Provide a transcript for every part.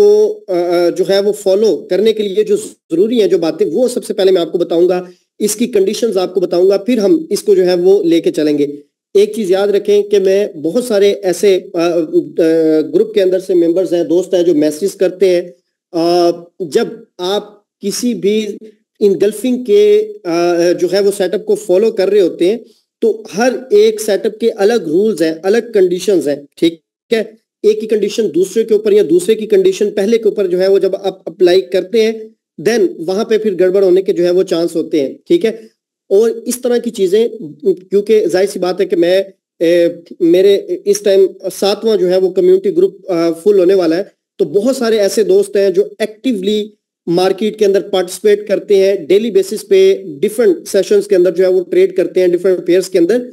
को जो है वो फॉलो करने के लिए जो जरूरी है जो बातें वो सबसे पहले मैं आपको बताऊंगा इसकी कंडीशंस आपको बताऊंगा फिर हम इसको जो है वो लेके चलेंगे एक चीज याद रखें कि मैं बहुत सारे ऐसे ग्रुप के अंदर से मेंबर्स हैं दोस्त हैं जो मैसेज करते हैं जब आप किसी भी इनगल्फिंग के जो है वो सेटअप को फॉलो कर रहे होते हैं तो हर एक सेटअप के अलग रूल्स हैं अलग कंडीशंस हैं ठीक है एक की कंडीशन दूसरे के ऊपर या दूसरे की कंडीशन पहले के ऊपर जो है वो जब आप अप्लाई करते हैं देन वहां पे फिर गड़बड़ होने के जो है वो चांस होते हैं ठीक है और इस तरह की चीजें क्योंकि जाहिर सी बात है कि मैं ए, मेरे इस टाइम सातवां जो है वो कम्युनिटी ग्रुप फुल होने वाला है तो बहुत सारे ऐसे दोस्त हैं जो एक्टिवली मार्केट के अंदर पार्टिसिपेट करते हैं डेली बेसिस पे डिफरेंट सेशंस के अंदर जो है वो ट्रेड करते हैं डिफरेंट पेयर्स के अंदर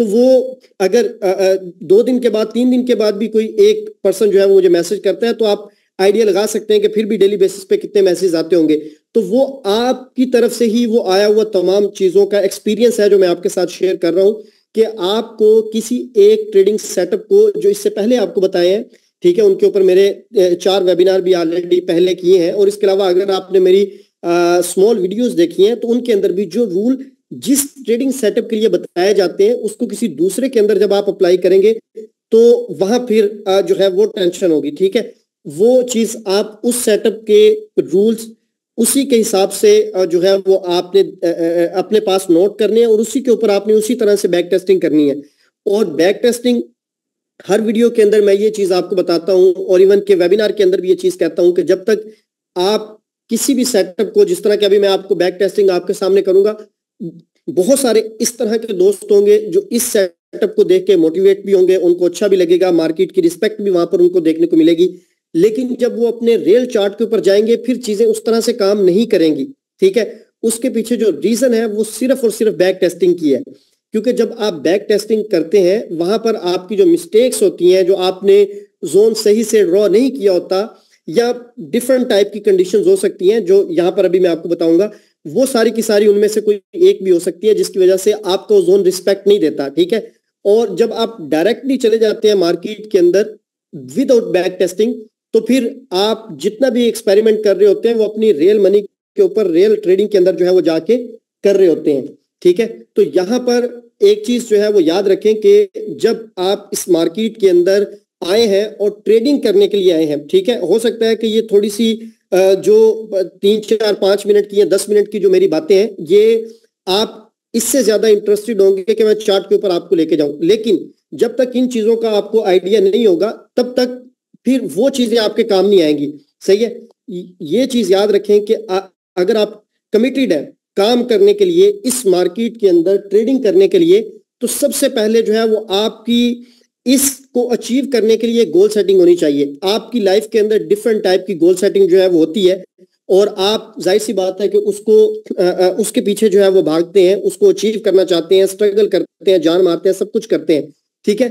तो वो अगर दो दिन के बाद तीन दिन के बाद भी कोई एक पर्सन जो है वो मुझे मैसेज करता है तो आप आइडिया लगा सकते हैं कि फिर भी डेली बेसिस पे कितने मैसेज आते होंगे तो वो आपकी तरफ से ही वो आया हुआ तमाम चीजों का एक्सपीरियंस है जो मैं आपके साथ शेयर कर रहा हूं कि आपको किसी एक ट्रेडिंग सेटअप को जो इससे पहले आपको बताए हैं ठीक है उनके ऊपर मेरे चार वेबिनार भी ऑलरेडी पहले किए हैं और इसके अलावा अगर आपने मेरी स्मॉल वीडियोस देखी हैं तो उनके अंदर भी जो रूल जिस ट्रेडिंग सेटअप के लिए बताए जाते हैं उसको किसी दूसरे के अंदर जब आप अप्लाई करेंगे तो वहां फिर जो है वो टेंशन होगी ठीक है वो चीज आप उस सेटअप के रूल्स उसी के हिसाब से जो है वो आपने अपने पास नोट करने हैं और उसी के ऊपर आपने उसी तरह से बैक टेस्टिंग करनी है और बैक टेस्टिंग हर वीडियो के अंदर मैं ये चीज आपको बताता हूँ और इवन के वेबिनार के अंदर भी ये चीज कहता हूँ कि जब तक आप किसी भी सेटअप को जिस तरह के अभी मैं आपको बैक टेस्टिंग आपके सामने करूंगा बहुत सारे इस तरह के दोस्त होंगे जो इस सेटअप को देख के मोटिवेट भी होंगे उनको अच्छा भी लगेगा मार्केट की रिस्पेक्ट भी वहां पर उनको देखने को मिलेगी लेकिन जब वो अपने रेल चार्ट के ऊपर जाएंगे फिर चीजें उस तरह से काम नहीं करेंगी ठीक है उसके पीछे जो रीजन है वो सिर्फ और सिर्फ बैक टेस्टिंग की है क्योंकि जब आप बैक टेस्टिंग करते हैं वहां पर आपकी जो मिस्टेक्स होती हैं जो आपने जोन सही से ड्रॉ नहीं किया होता या डिफरेंट टाइप की कंडीशंस हो सकती हैं जो यहां पर अभी मैं आपको बताऊंगा वो सारी की सारी उनमें से कोई एक भी हो सकती है जिसकी वजह से आपको जोन रिस्पेक्ट नहीं देता ठीक है और जब आप डायरेक्टली चले जाते हैं मार्केट के अंदर विदाउट बैक टेस्टिंग तो फिर आप जितना भी एक्सपेरिमेंट कर रहे होते हैं वो अपनी रियल मनी के ऊपर रियल ट्रेडिंग के अंदर जो है वो जाके कर रहे होते हैं ठीक है तो यहां पर एक चीज जो है वो याद रखें कि जब आप इस मार्केट के अंदर आए हैं और ट्रेडिंग करने के लिए आए हैं ठीक है हो सकता है कि ये थोड़ी सी जो तीन चार पांच मिनट की या दस मिनट की जो मेरी बातें हैं ये आप इससे ज्यादा इंटरेस्टेड होंगे कि मैं चार्ट के ऊपर आपको लेके जाऊं लेकिन जब तक इन चीजों का आपको आइडिया नहीं होगा तब तक फिर वो चीजें आपके काम नहीं आएंगी सही है ये चीज याद रखें कि अगर आप कमिटेड है काम करने के लिए इस मार्केट के अंदर ट्रेडिंग करने के लिए तो सबसे पहले जो है वो आपकी इस को अचीव करने के लिए गोल सेटिंग होनी चाहिए आपकी लाइफ के अंदर डिफरेंट टाइप की गोल सेटिंग जो है वो होती है और आप जाहिर सी बात है कि उसको आ, आ, उसके पीछे जो है वो भागते हैं उसको अचीव करना चाहते हैं स्ट्रगल करते हैं जान मारते हैं सब कुछ करते हैं ठीक है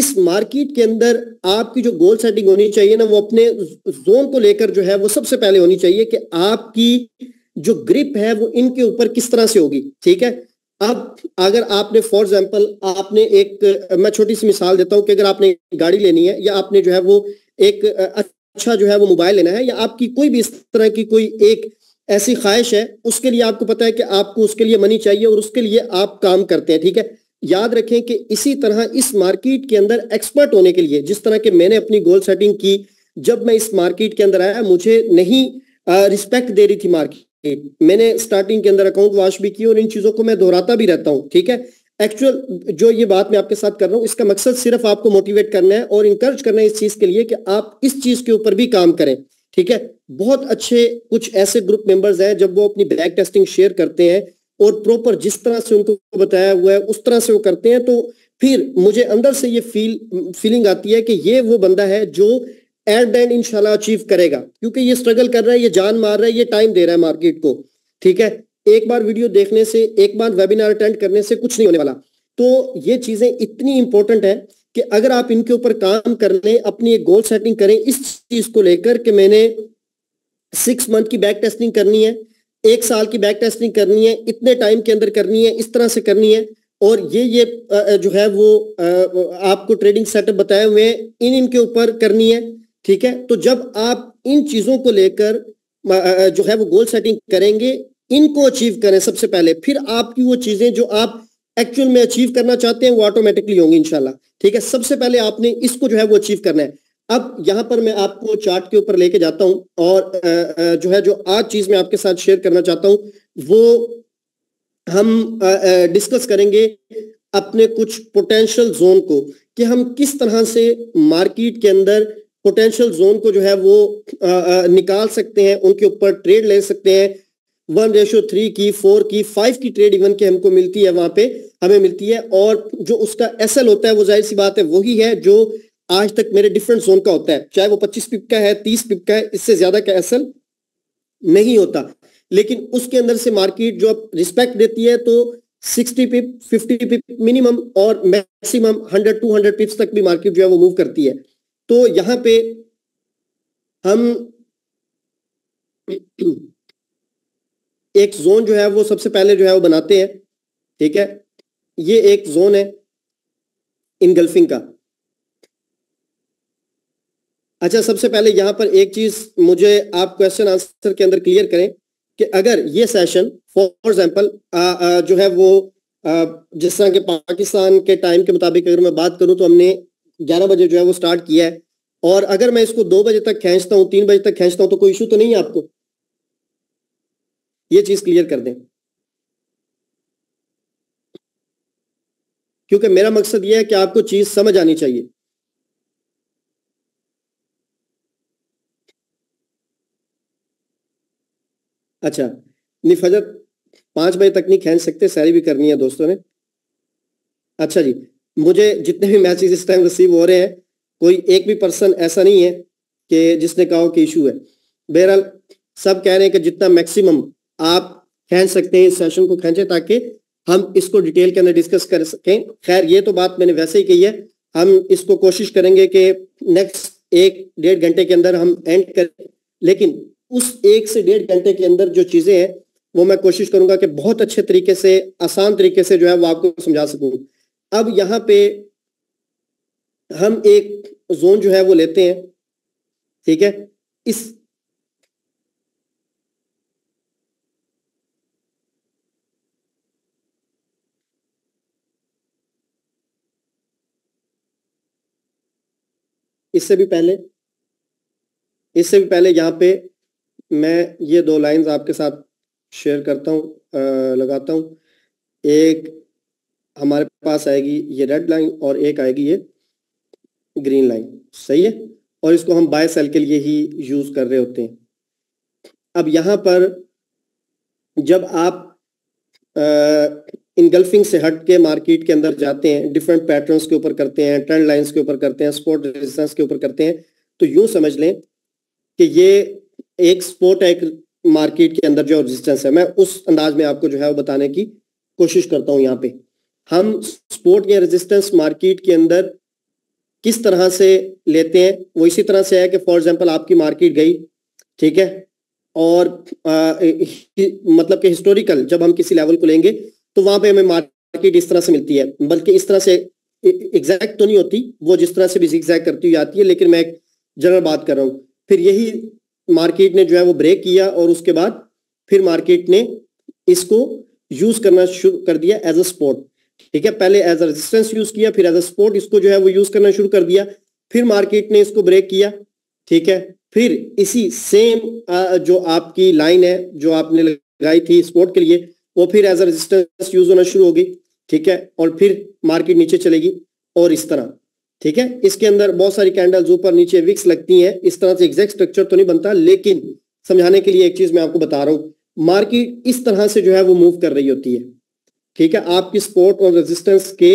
इस मार्केट के अंदर आपकी जो गोल सेटिंग होनी चाहिए ना वो अपने जोन को लेकर जो है वो सबसे पहले होनी चाहिए कि आपकी जो ग्रिप है वो इनके ऊपर किस तरह से होगी ठीक है अब अगर आपने फॉर एग्जाम्पल आपने एक मैं छोटी सी मिसाल देता हूँ कि अगर आपने गाड़ी लेनी है या आपने जो है वो एक अच्छा जो है वो मोबाइल लेना है या आपकी कोई भी इस तरह की कोई एक ऐसी ख्वाहिश है उसके लिए आपको पता है कि आपको उसके लिए मनी चाहिए और उसके लिए आप काम करते हैं ठीक है याद रखें कि इसी तरह इस मार्केट के अंदर एक्सपर्ट होने के लिए जिस तरह के मैंने अपनी गोल सेटिंग की जब मैं इस मार्केट के अंदर आया मुझे नहीं रिस्पेक्ट दे रही थी मार्केट मैंने स्टार्टिंग के अंदर अकाउंट वॉश भी किया और इन चीजों को मैं दोहराता भी रहता हूँ ठीक है एक्चुअल जो ये बात मैं आपके साथ कर रहा हूँ इसका मकसद सिर्फ आपको मोटिवेट करना है और इंकरेज करना है इस चीज के लिए कि आप इस चीज के ऊपर भी काम करें ठीक है बहुत अच्छे कुछ ऐसे ग्रुप मेंबर्स हैं जब वो अपनी बैक टेस्टिंग शेयर करते हैं और प्रॉपर जिस तरह से उनको बताया हुआ है उस तरह से वो करते हैं तो फिर मुझे अंदर से ये फील फीलिंग आती है कि ये वो बंदा है जो एट द एंड इंशाल्लाह अचीव करेगा क्योंकि ये स्ट्रगल कर रहा है ये जान मार रहा है ये टाइम दे रहा है मार्केट को ठीक है एक बार वीडियो देखने से एक बार वेबिनार अटेंड करने से कुछ नहीं होने वाला तो ये चीजें इतनी इंपॉर्टेंट है कि अगर आप इनके ऊपर काम कर लें अपनी एक गोल सेटिंग करें इस चीज को लेकर कि मैंने सिक्स मंथ की बैक टेस्टिंग करनी है एक साल की बैक टेस्टिंग करनी है इतने टाइम के अंदर करनी है इस तरह से करनी है और ये ये जो है वो आपको ट्रेडिंग सेटअप बताए हुए हैं इन इनके ऊपर करनी है ठीक है तो जब आप इन चीजों को लेकर जो है वो गोल सेटिंग करेंगे इनको अचीव करें सबसे पहले फिर आपकी वो चीजें जो आप एक्चुअल में अचीव करना चाहते हैं वो ऑटोमेटिकली होंगी इंशाल्लाह ठीक है सबसे पहले आपने इसको जो है वो अचीव करना है अब यहां पर मैं आपको चार्ट के ऊपर लेके जाता हूं और जो है जो आज चीज मैं आपके साथ शेयर करना चाहता हूं वो हम डिस्कस करेंगे अपने कुछ पोटेंशियल जोन को कि हम किस तरह से मार्केट के अंदर पोटेंशियल जोन को जो है वो निकाल सकते हैं उनके ऊपर ट्रेड ले सकते हैं वन रेशो थ्री की फोर की फाइव की ट्रेड इवन के हमको मिलती है वहां पे हमें मिलती है और जो उसका एस होता है वो जाहिर सी बात है वही है जो आज तक मेरे डिफरेंट जोन का होता है चाहे वो 25 पिप का है 30 पिप का है इससे ज्यादा का एस नहीं होता लेकिन उसके अंदर से मार्केट जो अब रिस्पेक्ट देती है तो 60 पिप 50 पिप मिनिमम और मैक्सिमम 100 200 पिप्स तक भी मार्केट जो है वो मूव करती है तो यहां पे हम एक जोन जो है वो सबसे पहले जो है वो बनाते हैं ठीक है ये एक जोन है इनगल्फिंग का अच्छा सबसे पहले यहां पर एक चीज मुझे आप क्वेश्चन आंसर के अंदर क्लियर करें कि अगर ये सेशन फॉर एग्जाम्पल जो है वो आ, जिस तरह के पाकिस्तान के टाइम के मुताबिक अगर मैं बात करूं तो हमने ग्यारह बजे जो है वो स्टार्ट किया है और अगर मैं इसको दो बजे तक खींचता हूँ तीन बजे तक खींचता हूँ तो कोई इशू तो नहीं है आपको ये चीज क्लियर कर दें क्योंकि मेरा मकसद यह है कि आपको चीज समझ आनी चाहिए अच्छा निफजत पांच बजे तक नहीं खेच सकते सैरी भी करनी है दोस्तों ने अच्छा जी मुझे जितने भी मैसेज इस टाइम रिसीव हो रहे हैं कोई एक भी पर्सन ऐसा नहीं है कि जिसने कहा कि इशू है बहरहाल सब कह रहे हैं कि जितना मैक्सिमम आप खेच सकते हैं इस सेशन को खेचे ताकि हम इसको डिटेल के अंदर डिस्कस कर सकें खैर ये तो बात मैंने वैसे ही कही है हम इसको कोशिश करेंगे कि नेक्स्ट एक डेढ़ घंटे के अंदर हम एंड करें लेकिन उस एक से डेढ़ घंटे के अंदर जो चीज़ें हैं वो मैं कोशिश करूंगा कि बहुत अच्छे तरीके से आसान तरीके से जो है वो आपको समझा सकूंगा अब यहां पे हम एक जोन जो है वो लेते हैं ठीक है इस इससे भी पहले इससे भी पहले यहां पे मैं ये दो लाइंस आपके साथ शेयर करता आ, लगाता हूं एक हमारे पास आएगी ये रेड लाइन और एक आएगी ये ग्रीन लाइन सही है और इसको हम बाय सेल के लिए ही यूज कर रहे होते हैं अब यहां पर जब आप इनगल्फिंग से हट के मार्केट के अंदर जाते हैं डिफरेंट पैटर्न्स के ऊपर करते हैं ट्रेंड लाइंस के ऊपर करते हैं स्पोर्ट रेजिस्टेंस के ऊपर करते हैं तो यूं समझ लें कि ये एक स्पोर्ट एक मार्केट के अंदर जो रेजिस्टेंस है मैं उस अंदाज में आपको जो है वो बताने की कोशिश करता हूं यहाँ पे हम स्पोर्ट या रेजिस्टेंस मार्केट के अंदर किस तरह से लेते हैं वो इसी तरह से है कि फॉर एग्जांपल आपकी मार्केट गई ठीक है और आ, मतलब कि हिस्टोरिकल जब हम किसी लेवल को लेंगे तो वहां पे हमें मार्केट इस तरह से मिलती है बल्कि इस तरह से एग्जैक्ट तो नहीं होती वो जिस तरह से भी एग्जैक्ट करती हुई आती है लेकिन मैं एक जनरल बात कर रहा हूँ फिर यही मार्केट ने जो है वो ब्रेक किया और उसके बाद फिर मार्केट ने इसको यूज करना शुरू कर दिया एज अ स्पोर्ट ठीक है पहले एज अ रेजिस्टेंस यूज किया फिर एज अ सपोर्ट इसको जो है वो यूज करना शुरू कर दिया फिर मार्केट ने इसको ब्रेक किया ठीक है फिर इसी सेम जो आपकी लाइन है जो आपने लगाई थी सपोर्ट के लिए वो फिर एज अ रेजिस्टेंस यूज होना शुरू होगी ठीक है और फिर मार्केट नीचे चलेगी और इस तरह ठीक है इसके अंदर बहुत सारी कैंडल्स ऊपर नीचे विक्स लगती हैं इस तरह से एग्जैक्ट स्ट्रक्चर तो नहीं बनता लेकिन समझाने के लिए एक चीज मैं आपको बता रहा हूं मार्केट इस तरह से जो है वो मूव कर रही होती है ठीक है आपकी सपोर्ट और रेजिस्टेंस के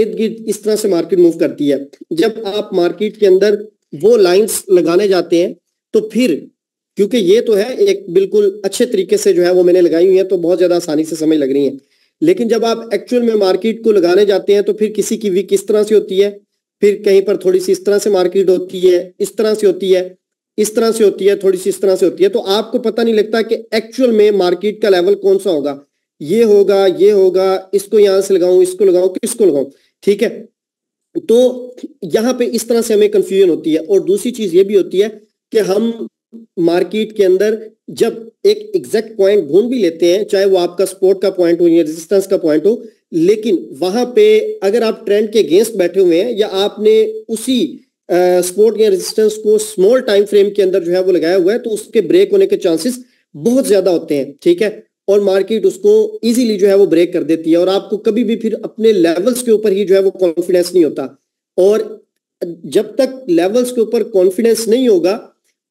इर्द गिर्द इस तरह से मार्केट मूव करती है जब आप मार्केट के अंदर वो लाइंस लगाने जाते हैं तो फिर क्योंकि ये तो है एक बिल्कुल अच्छे तरीके से जो है वो मैंने लगाई हुई है तो बहुत ज्यादा आसानी से समझ लग रही है लेकिन जब आप एक्चुअल में मार्केट को लगाने जाते हैं तो फिर किसी की वीक इस तरह से होती है फिर कहीं पर थोड़ी सी इस तरह से मार्केट होती है इस तरह से होती है इस तरह से होती है थोड़ी सी इस तरह से होती है तो आपको पता नहीं लगता कि एक्चुअल में मार्केट का लेवल कौन सा होगा ये होगा ये होगा इसको यहां से लगाऊं इसको लगाऊं किसको लगाऊं ठीक है तो यहां पे इस तरह से हमें कंफ्यूजन होती है और दूसरी चीज ये भी होती है कि हम मार्केट के अंदर जब एक एग्जैक्ट पॉइंट ढूंढ भी लेते हैं चाहे वो आपका सपोर्ट का पॉइंट हो या रेजिस्टेंस का पॉइंट हो लेकिन वहां पे अगर आप ट्रेंड के अगेंस्ट बैठे हुए हैं या आपने उसी सपोर्ट या रेजिस्टेंस को स्मॉल टाइम फ्रेम के अंदर जो है वो लगाया हुआ है तो उसके ब्रेक होने के चांसेस बहुत ज्यादा होते हैं ठीक है और मार्केट उसको इजीली जो है वो ब्रेक कर देती है और आपको कभी भी फिर अपने लेवल्स के ऊपर ही जो है वो कॉन्फिडेंस नहीं होता और जब तक लेवल्स के ऊपर कॉन्फिडेंस नहीं होगा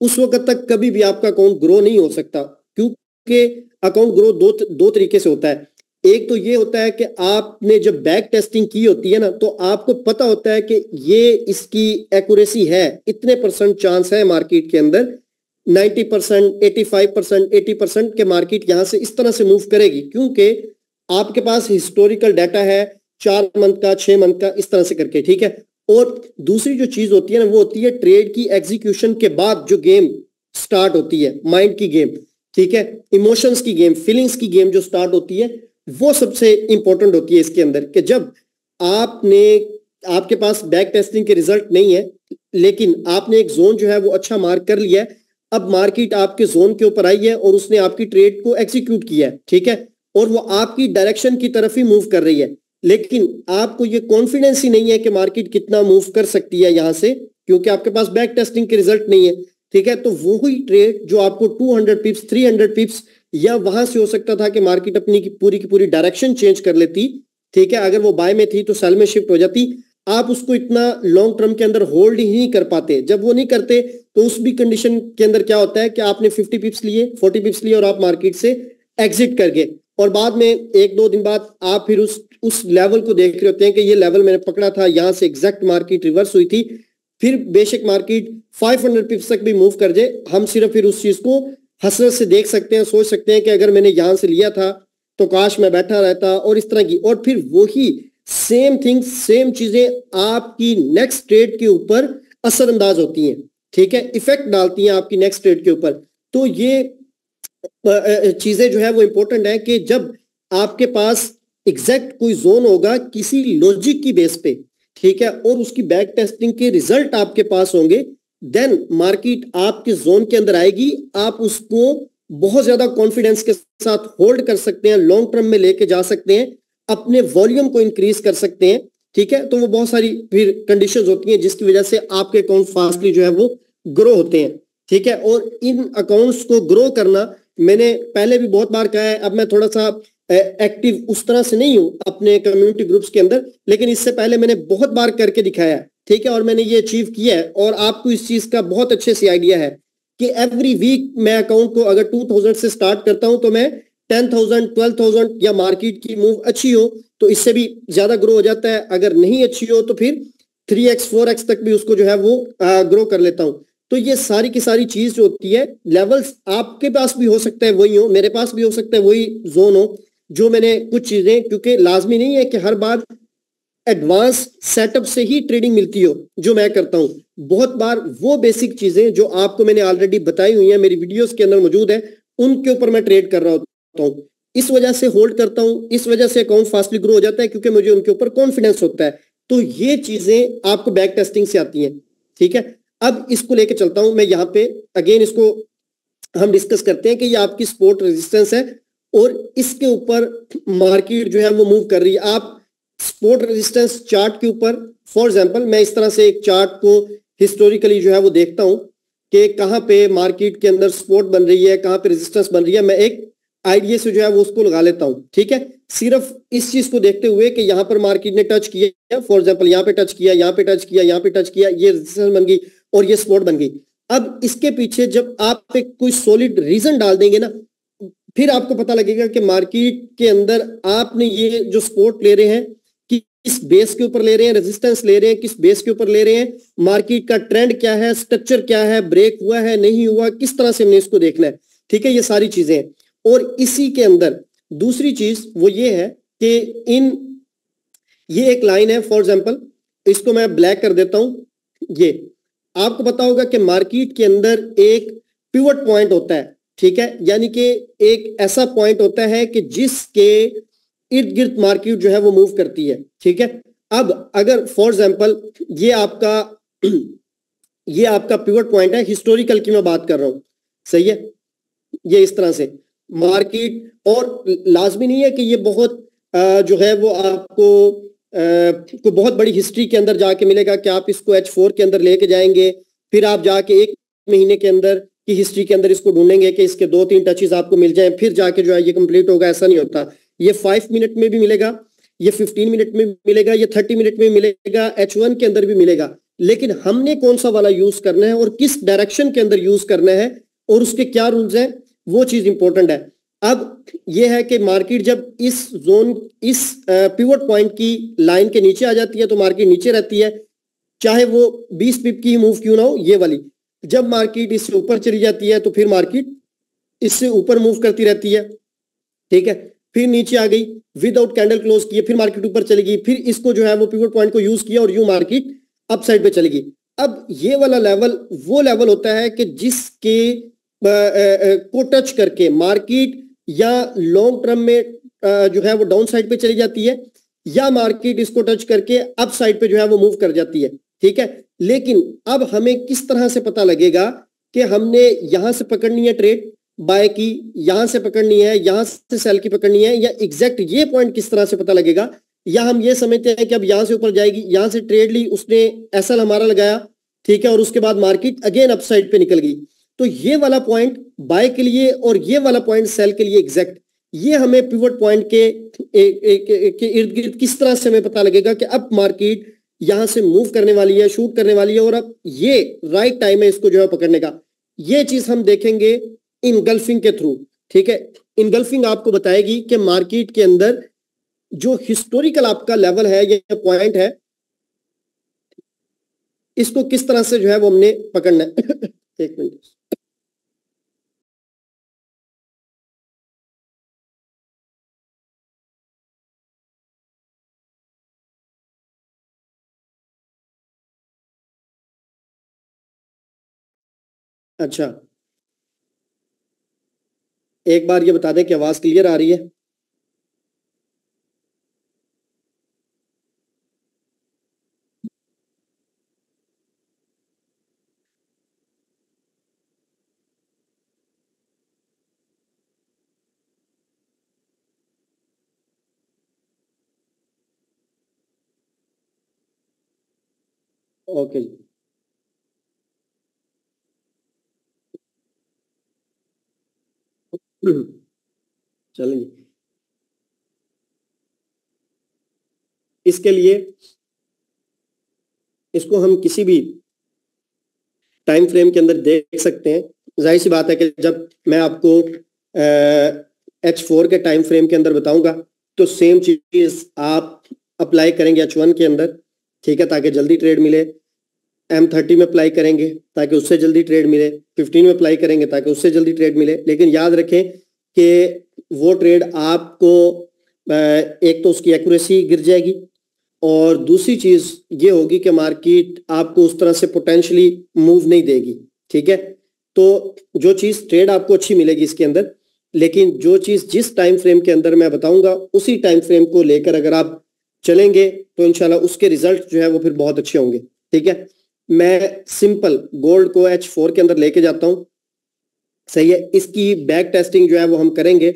उस वक्त तक कभी भी आपका अकाउंट ग्रो नहीं हो सकता क्योंकि अकाउंट ग्रो दो दो तरीके से होता है एक तो ये होता है कि आपने जब बैक टेस्टिंग की होती है ना तो आपको पता होता है कि ये इसकी एक्यूरेसी है इतने परसेंट चांस है मार्केट के अंदर ninety percent eighty five percent eighty percent के मार्केट यहां से इस तरह से मूव करेगी क्योंकि आपके पास हिस्टोरिकल डाटा है चार मंथ का छह मंथ का इस तरह से करके ठीक है और दूसरी जो चीज होती है ना वो होती है ट्रेड की एग्जीक्यूशन के बाद जो गेम स्टार्ट होती है माइंड की गेम ठीक है इमोशंस की गेम फीलिंग्स की गेम जो स्टार्ट होती है वो सबसे इंपॉर्टेंट होती है इसके अंदर कि जब आपने आपके पास बैक टेस्टिंग के रिजल्ट नहीं है लेकिन आपने एक जोन जो है वो अच्छा मार्क कर लिया है अब मार्केट आपके जोन के ऊपर आई है और उसने आपकी ट्रेड को एक्सिक्यूट किया है ठीक है और वो आपकी डायरेक्शन की तरफ ही मूव कर रही है लेकिन आपको ये कॉन्फिडेंस ही नहीं है कि मार्केट कितना मूव कर सकती है यहां से क्योंकि आपके पास बैक टेस्टिंग के रिजल्ट नहीं है ठीक है तो वो ही ट्रेड जो आपको 200 पिप्स थ्री पिप्स या वहां से हो सकता था कि मार्केट अपनी की पूरी की पूरी डायरेक्शन चेंज कर लेती ठीक है अगर वो बाय में थी तो सेल में शिफ्ट हो जाती आप उसको इतना लॉन्ग टर्म के अंदर होल्ड ही नहीं कर पाते जब वो नहीं करते तो उस भी कंडीशन के अंदर क्या होता है कि आपने 50 पिप्स लिए 40 पिप्स लिए और आप मार्केट से एग्जिट कर गए और बाद में एक दो दिन बाद आप फिर उस उस लेवल को देख रहे होते हैं कि ये लेवल मैंने पकड़ा था यहां से एग्जैक्ट मार्केट रिवर्स हुई थी फिर बेशक मार्केट हंड्रेड पिप्स तक भी मूव कर जाए हम सिर्फ फिर उस चीज को हसरत से देख सकते हैं सोच सकते हैं कि अगर मैंने यहां से लिया था तो काश मैं बैठा रहता और इस तरह की और फिर वही सेम थिंग सेम चीजें आपकी नेक्स्ट ट्रेड के ऊपर असरअंदाज होती हैं ठीक है इफेक्ट डालती हैं आपकी नेक्स्ट ट्रेड के ऊपर तो ये चीजें जो है वो इंपॉर्टेंट है कि जब आपके पास एग्जैक्ट कोई जोन होगा किसी लॉजिक की बेस पे ठीक है और उसकी बैक टेस्टिंग के रिजल्ट आपके पास होंगे देन मार्केट आपके जोन के अंदर आएगी आप उसको बहुत ज्यादा कॉन्फिडेंस के साथ होल्ड कर सकते हैं लॉन्ग टर्म में लेके जा सकते हैं अपने वॉल्यूम को इंक्रीज कर सकते हैं ठीक है तो वो बहुत सारी फिर कंडीशंस होती हैं जिसकी वजह से आपके अकाउंट फास्टली जो है वो ग्रो होते हैं ठीक है और इन अकाउंट्स को ग्रो करना मैंने पहले भी बहुत बार कहा है अब मैं थोड़ा सा एक्टिव उस तरह से नहीं हूं अपने कम्युनिटी ग्रुप्स के अंदर लेकिन इससे पहले मैंने बहुत बार करके दिखाया है ठीक है और मैंने ये अचीव किया है और आपको इस चीज का बहुत अच्छे से आइडिया है कि एवरी वीक मैं अकाउंट को अगर टू से स्टार्ट करता हूं तो मैं टेन थाउजेंड ट्वेल्व थाउजेंड या मार्केट की मूव अच्छी हो तो इससे भी ज्यादा ग्रो हो जाता है अगर नहीं अच्छी हो तो फिर थ्री एक्स फोर एक्स तक भी उसको जो है वो आ, ग्रो कर लेता हूँ तो ये सारी की सारी चीज जो होती है लेवल्स आपके पास भी हो सकता है वही हो मेरे पास भी हो सकता है वही जोन हो जो मैंने कुछ चीजें क्योंकि लाजमी नहीं है कि हर बार एडवांस सेटअप से ही ट्रेडिंग मिलती हो जो मैं करता हूं बहुत बार वो बेसिक चीजें जो आपको मैंने ऑलरेडी बताई हुई है मेरी वीडियोस के अंदर मौजूद है उनके ऊपर मैं ट्रेड कर रहा हूं सकता तो हूँ इस वजह से होल्ड करता हूँ इस वजह से अकाउंट फास्टली ग्रो हो जाता है क्योंकि मुझे उनके ऊपर कॉन्फिडेंस होता है तो ये चीजें आपको बैक टेस्टिंग से आती हैं ठीक है अब इसको लेके चलता हूं मैं यहां पे अगेन इसको हम डिस्कस करते हैं कि ये आपकी स्पोर्ट रेजिस्टेंस है और इसके ऊपर मार्केट जो है वो मूव कर रही है आप स्पोर्ट रेजिस्टेंस चार्ट के ऊपर फॉर एग्जाम्पल मैं इस तरह से एक चार्ट को हिस्टोरिकली जो है वो देखता हूँ कि कहां पे मार्केट के अंदर स्पोर्ट बन रही है कहां पे रेजिस्टेंस बन रही है मैं एक आइडिया से जो है वो उसको लगा लेता हूं ठीक है सिर्फ इस चीज को देखते हुए कि यहां पर मार्केट ने टच किया फॉर एग्जाम्पल यहाँ पे टच किया यहाँ पे टच किया यहाँ पे टच किया ये रेजिस्टेंस बन गई और ये स्पोर्ट बन गई अब इसके पीछे जब आप एक कोई सॉलिड रीजन डाल देंगे ना फिर आपको पता लगेगा कि मार्केट के अंदर आपने ये जो स्पोर्ट ले रहे हैं किस बेस के ऊपर ले रहे हैं रेजिस्टेंस ले रहे हैं किस बेस के ऊपर ले रहे हैं मार्केट का ट्रेंड क्या है स्ट्रक्चर क्या है ब्रेक हुआ है नहीं हुआ किस तरह से हमने इसको देखना है ठीक है ये सारी चीजें हैं और इसी के अंदर दूसरी चीज वो ये है कि इन ये एक लाइन है फॉर एग्जाम्पल इसको मैं ब्लैक कर देता हूं ये आपको पता होगा कि मार्केट के अंदर एक पिवट पॉइंट होता है ठीक है यानी कि एक ऐसा पॉइंट होता है कि जिसके इर्द गिर्द मार्केट जो है वो मूव करती है ठीक है अब अगर फॉर एग्जाम्पल ये आपका ये आपका पिवट पॉइंट है हिस्टोरिकल की मैं बात कर रहा हूं सही है ये इस तरह से मार्केट और लाजमी नहीं है कि ये बहुत जो है वो आपको को बहुत बड़ी हिस्ट्री के अंदर जाके मिलेगा कि आप इसको एच फोर के अंदर लेके जाएंगे फिर आप जाके एक महीने के अंदर की हिस्ट्री के अंदर इसको ढूंढेंगे कि इसके दो तीन टचेज आपको मिल जाए फिर जाके जो है ये कंप्लीट होगा ऐसा नहीं होता ये फाइव मिनट में भी मिलेगा ये फिफ्टीन मिनट में मिलेगा ये थर्टी मिनट में मिलेगा एच वन के अंदर भी मिलेगा लेकिन हमने कौन सा वाला यूज करना है और किस डायरेक्शन के अंदर यूज करना है और उसके क्या रूल्स हैं वो चीज इंपॉर्टेंट है अब ये है कि मार्केट जब इस जोन इस पिवट पॉइंट की लाइन के नीचे आ जाती है तो मार्केट नीचे रहती है चाहे वो 20 पिप की मूव क्यों ना हो ये वाली जब मार्केट इससे ऊपर चली जाती है तो फिर मार्केट इससे ऊपर मूव करती रहती है ठीक है फिर नीचे आ गई विदाउट कैंडल क्लोज किए फिर मार्केट ऊपर चली गई फिर इसको जो है वो पिवट पॉइंट को यूज किया और यू मार्केट अपसाइड पे चलेगी अब ये वाला लेवल वो लेवल होता है कि जिसके को टच करके मार्केट या लॉन्ग टर्म में जो है वो डाउन साइड पे चली जाती है या मार्केट इसको टच करके अप साइड पे जो है वो मूव कर जाती है ठीक है लेकिन अब हमें किस तरह से पता लगेगा कि हमने यहां से पकड़नी है ट्रेड बाय की यहां से पकड़नी है यहां से सेल की पकड़नी है या एग्जैक्ट ये पॉइंट किस तरह से पता लगेगा या हम ये समझते हैं कि अब यहां से ऊपर जाएगी यहां से ट्रेड ली उसने एसएल हमारा लगाया ठीक है और उसके बाद मार्केट अगेन अपसाइड पे निकल गई तो ये वाला पॉइंट बाय के लिए और ये वाला पॉइंट सेल के लिए एग्जैक्ट ये हमें पिवट पॉइंट के, के इर्द गिर्द किस तरह से हमें पता लगेगा कि अब मार्केट यहां से मूव करने वाली है शूट करने वाली है और अब ये राइट टाइम है इसको जो है पकड़ने का ये चीज हम देखेंगे इनगल्फिंग के थ्रू ठीक है इनगल्फिंग आपको बताएगी कि मार्केट के अंदर जो हिस्टोरिकल आपका लेवल है या पॉइंट है इसको किस तरह से जो है वो हमने पकड़ना है एक मिनट अच्छा एक बार ये बता दें कि आवाज क्लियर आ रही है ओके okay. चलें इसके लिए इसको हम किसी भी टाइम फ्रेम के अंदर देख सकते हैं जाहिर सी बात है कि जब मैं आपको एच फोर के टाइम फ्रेम के अंदर बताऊंगा तो सेम चीज आप अप्लाई करेंगे एच वन के अंदर ठीक है ताकि जल्दी ट्रेड मिले एम थर्टी में अप्लाई करेंगे ताकि उससे जल्दी ट्रेड मिले फिफ्टीन में अप्लाई करेंगे ताकि उससे जल्दी ट्रेड मिले लेकिन याद रखें कि वो ट्रेड आपको एक तो उसकी एक्यूरेसी गिर जाएगी और दूसरी चीज ये होगी कि मार्केट आपको उस तरह से पोटेंशियली मूव नहीं देगी ठीक है तो जो चीज ट्रेड आपको अच्छी मिलेगी इसके अंदर लेकिन जो चीज जिस टाइम फ्रेम के अंदर मैं बताऊंगा उसी टाइम फ्रेम को लेकर अगर आप चलेंगे तो इनशाला उसके रिजल्ट जो है वो फिर बहुत अच्छे होंगे ठीक है मैं सिंपल गोल्ड को एच फोर के अंदर लेके जाता हूँ सही है इसकी बैक टेस्टिंग जो है वो हम करेंगे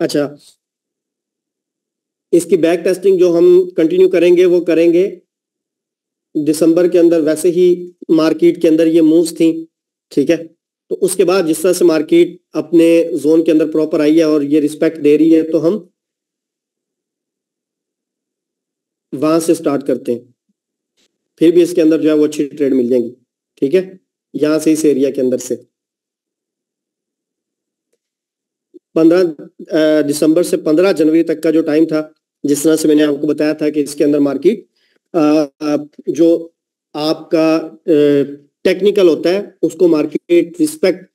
अच्छा इसकी बैक टेस्टिंग जो हम कंटिन्यू करेंगे वो करेंगे दिसंबर के अंदर वैसे ही मार्केट के अंदर ये मूव्स थी ठीक है तो उसके बाद जिस तरह से मार्केट अपने जोन के अंदर प्रॉपर आई है और ये रिस्पेक्ट दे रही है तो हम वहां से स्टार्ट करते हैं फिर भी इसके अंदर जो है वो अच्छी ट्रेड मिल जाएंगी ठीक है यहां से इस एरिया के अंदर से पंद्रह दिसंबर से पंद्रह जनवरी तक का जो टाइम था जिस तरह से मैंने आपको बताया था कि इसके अंदर मार्केट जो आपका टेक्निकल होता है उसको मार्केट रिस्पेक्ट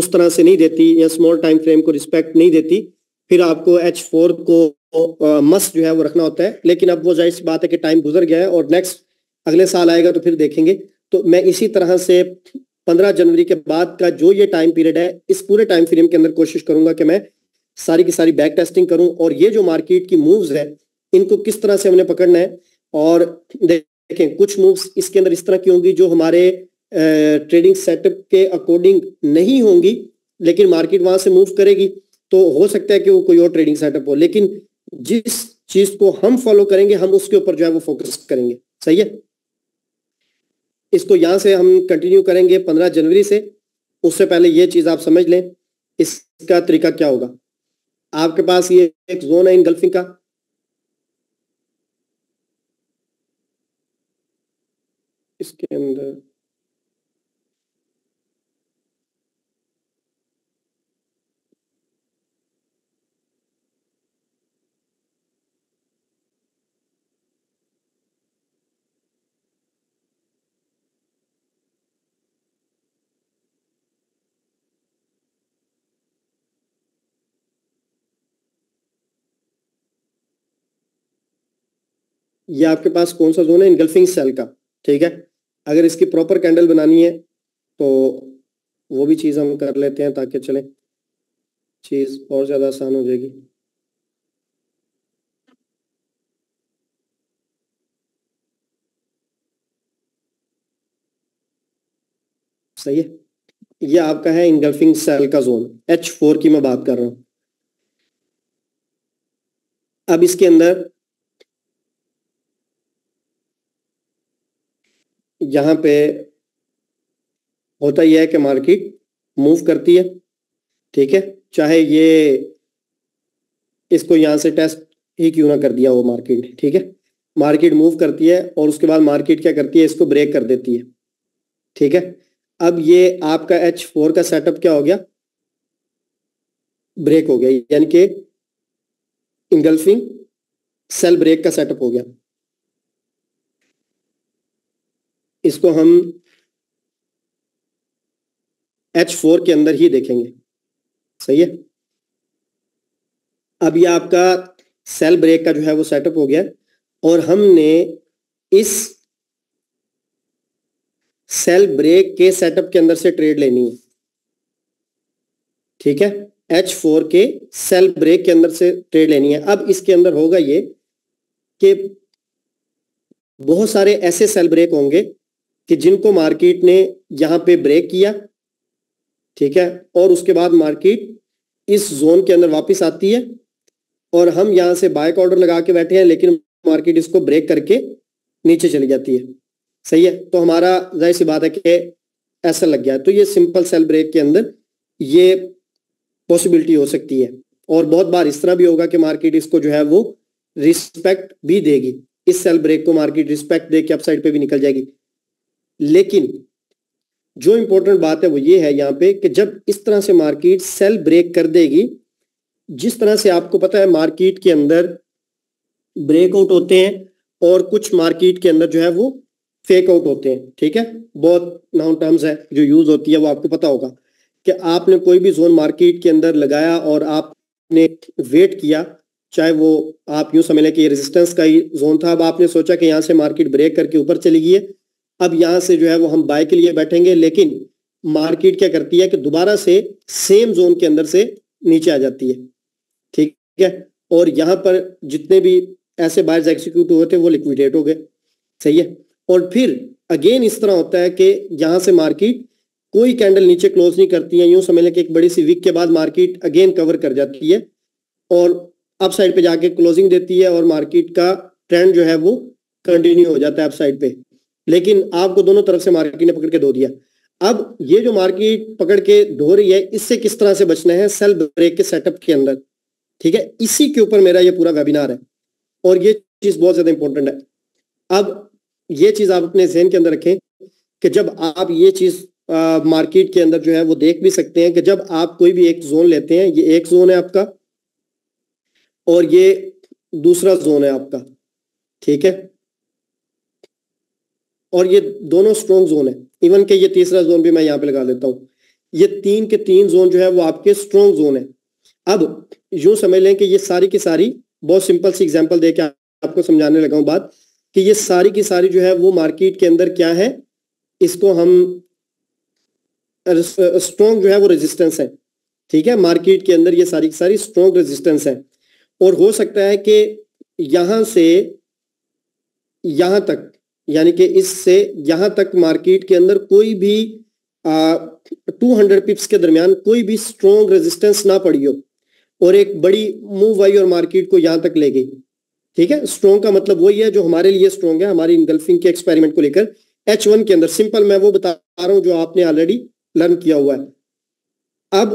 उस तरह से नहीं देती या स्मॉल टाइम फ्रेम को रिस्पेक्ट नहीं देती फिर आपको एच फोर को मस्त जो है वो रखना होता है लेकिन अब वो जाहिर सी बात है कि टाइम गुजर गया है और नेक्स्ट अगले साल आएगा तो फिर देखेंगे तो मैं इसी तरह से 15 जनवरी के बाद का जो ये टाइम पीरियड है इस पूरे टाइम फ्रेम के अंदर कोशिश करूंगा कि मैं सारी की सारी बैक टेस्टिंग करूं और ये जो मार्केट की मूव्स है इनको किस तरह से हमने पकड़ना है और देखें कुछ मूव्स इसके अंदर इस तरह की होंगी जो हमारे ट्रेडिंग सेटअप के अकॉर्डिंग नहीं होंगी लेकिन मार्केट वहां से मूव करेगी तो हो सकता है कि वो कोई और ट्रेडिंग सेटअप हो लेकिन जिस चीज को हम फॉलो करेंगे हम उसके ऊपर जो है वो फोकस करेंगे सही है इसको यहां से हम कंटिन्यू करेंगे पंद्रह जनवरी से उससे पहले ये चीज़ आप समझ लें इसका तरीका क्या होगा आपके पास ये एक जोन है इनगल्फिंग का इसके अंदर ये आपके पास कौन सा जोन है इनगल्फिंग सेल का ठीक है अगर इसकी प्रॉपर कैंडल बनानी है तो वो भी चीज़ हम कर लेते हैं ताकि चले चीज़ और ज़्यादा आसान हो जाएगी सही है ये आपका है इनगल्फिंग सेल का जोन एच फोर की मैं बात कर रहा हूं अब इसके अंदर यहाँ पे होता यह है कि मार्केट मूव करती है ठीक है चाहे ये इसको यहाँ से टेस्ट ही क्यों ना कर दिया वो मार्केट ठीक है मार्केट मूव करती है और उसके बाद मार्केट क्या करती है इसको ब्रेक कर देती है ठीक है अब ये आपका एच फोर का सेटअप क्या हो गया ब्रेक हो गया यानी कि इंगल्फिंग सेल ब्रेक का सेटअप हो गया इसको हम H4 के अंदर ही देखेंगे सही है अब ये आपका सेल ब्रेक का जो है वो सेटअप हो गया और हमने इस सेल ब्रेक के सेटअप के अंदर से ट्रेड लेनी है ठीक है H4 के सेल ब्रेक के अंदर से ट्रेड लेनी है अब इसके अंदर होगा ये कि बहुत सारे ऐसे सेल ब्रेक होंगे कि जिनको मार्केट ने यहां पे ब्रेक किया ठीक है और उसके बाद मार्केट इस जोन के अंदर वापस आती है और हम यहां से बाइक ऑर्डर लगा के बैठे हैं लेकिन मार्केट इसको ब्रेक करके नीचे चली जाती है सही है तो हमारा जाहिर सी बात है कि ऐसा लग गया तो ये सिंपल सेल ब्रेक के अंदर ये पॉसिबिलिटी हो सकती है और बहुत बार इस तरह भी होगा कि मार्केट इसको जो है वो रिस्पेक्ट भी देगी इस सेल ब्रेक को मार्केट रिस्पेक्ट दे के अपसाइड पे भी निकल जाएगी लेकिन जो इंपॉर्टेंट बात है वो ये है यहाँ पे कि जब इस तरह से मार्केट सेल ब्रेक कर देगी जिस तरह से आपको पता है मार्केट के अंदर ब्रेकआउट होते हैं और कुछ मार्केट के अंदर जो है वो फेक आउट होते हैं ठीक है बहुत नाउन टर्म्स है जो यूज होती है वो आपको पता होगा कि आपने कोई भी जोन मार्केट के अंदर लगाया और आपने वेट किया चाहे वो आप यूं समझ लें कि रेजिस्टेंस का ही जोन था अब आपने सोचा कि यहाँ से मार्केट ब्रेक करके ऊपर चली गई है अब यहां से जो है वो हम बाय के लिए बैठेंगे लेकिन मार्केट क्या करती है कि दोबारा से सेम जोन के अंदर से नीचे आ जाती है ठीक है और यहां पर जितने भी ऐसे बायर्स एग्जीक्यूट हुए थे वो लिक्विडेट हो गए सही है और फिर अगेन इस तरह होता है कि यहां से मार्केट कोई कैंडल नीचे क्लोज नहीं करती है यूं समझ लें कि एक बड़ी सी वीक के बाद मार्केट अगेन कवर कर जाती है और अप साइड पे जाके क्लोजिंग देती है और मार्केट का ट्रेंड जो है वो कंटिन्यू हो जाता है अप साइड पे लेकिन आपको दोनों तरफ से मार्केट ने पकड़ के धो दिया अब ये जो मार्केट पकड़ के धो रही है इससे किस तरह से बचना है सेल ब्रेक के सेटअप के अंदर ठीक है इसी के ऊपर मेरा ये पूरा वेबिनार है और ये चीज बहुत ज्यादा इंपॉर्टेंट है अब ये चीज आप अपने जहन के अंदर रखें कि जब आप ये चीज मार्केट के अंदर जो है वो देख भी सकते हैं कि जब आप कोई भी एक जोन लेते हैं ये एक जोन है आपका और ये दूसरा जोन है आपका ठीक है और ये दोनों स्ट्रॉन्ग जोन है इवन के ये तीसरा जोन भी मैं यहाँ पे लगा देता हूँ ये तीन के तीन जोन जो है वो आपके स्ट्रॉन्ग जोन है अब यूं समझ लें कि ये सारी की सारी बहुत सिंपल सी एग्जाम्पल दे आपको समझाने लगा हूं बात कि ये सारी की सारी जो है वो मार्केट के अंदर क्या है इसको हम स्ट्रॉन्ग जो है वो रेजिस्टेंस है ठीक है मार्केट के अंदर ये सारी की सारी स्ट्रॉन्ग रेजिस्टेंस है और हो सकता है कि यहां से यहां तक यानी कि इससे यहां तक मार्केट के अंदर कोई भी टू हंड्रेड पिप्स के दरमियान कोई भी स्ट्रॉन्ग रेजिस्टेंस ना पड़ी हो और एक बड़ी मूव आई और मार्केट को यहां तक ले गई ठीक है स्ट्रॉन्ग का मतलब वही है जो हमारे लिए स्ट्रॉन्ग है हमारी इनगल्फिंग के एक्सपेरिमेंट को लेकर एच वन के अंदर सिंपल मैं वो बता रहा हूं जो आपने ऑलरेडी लर्न किया हुआ है अब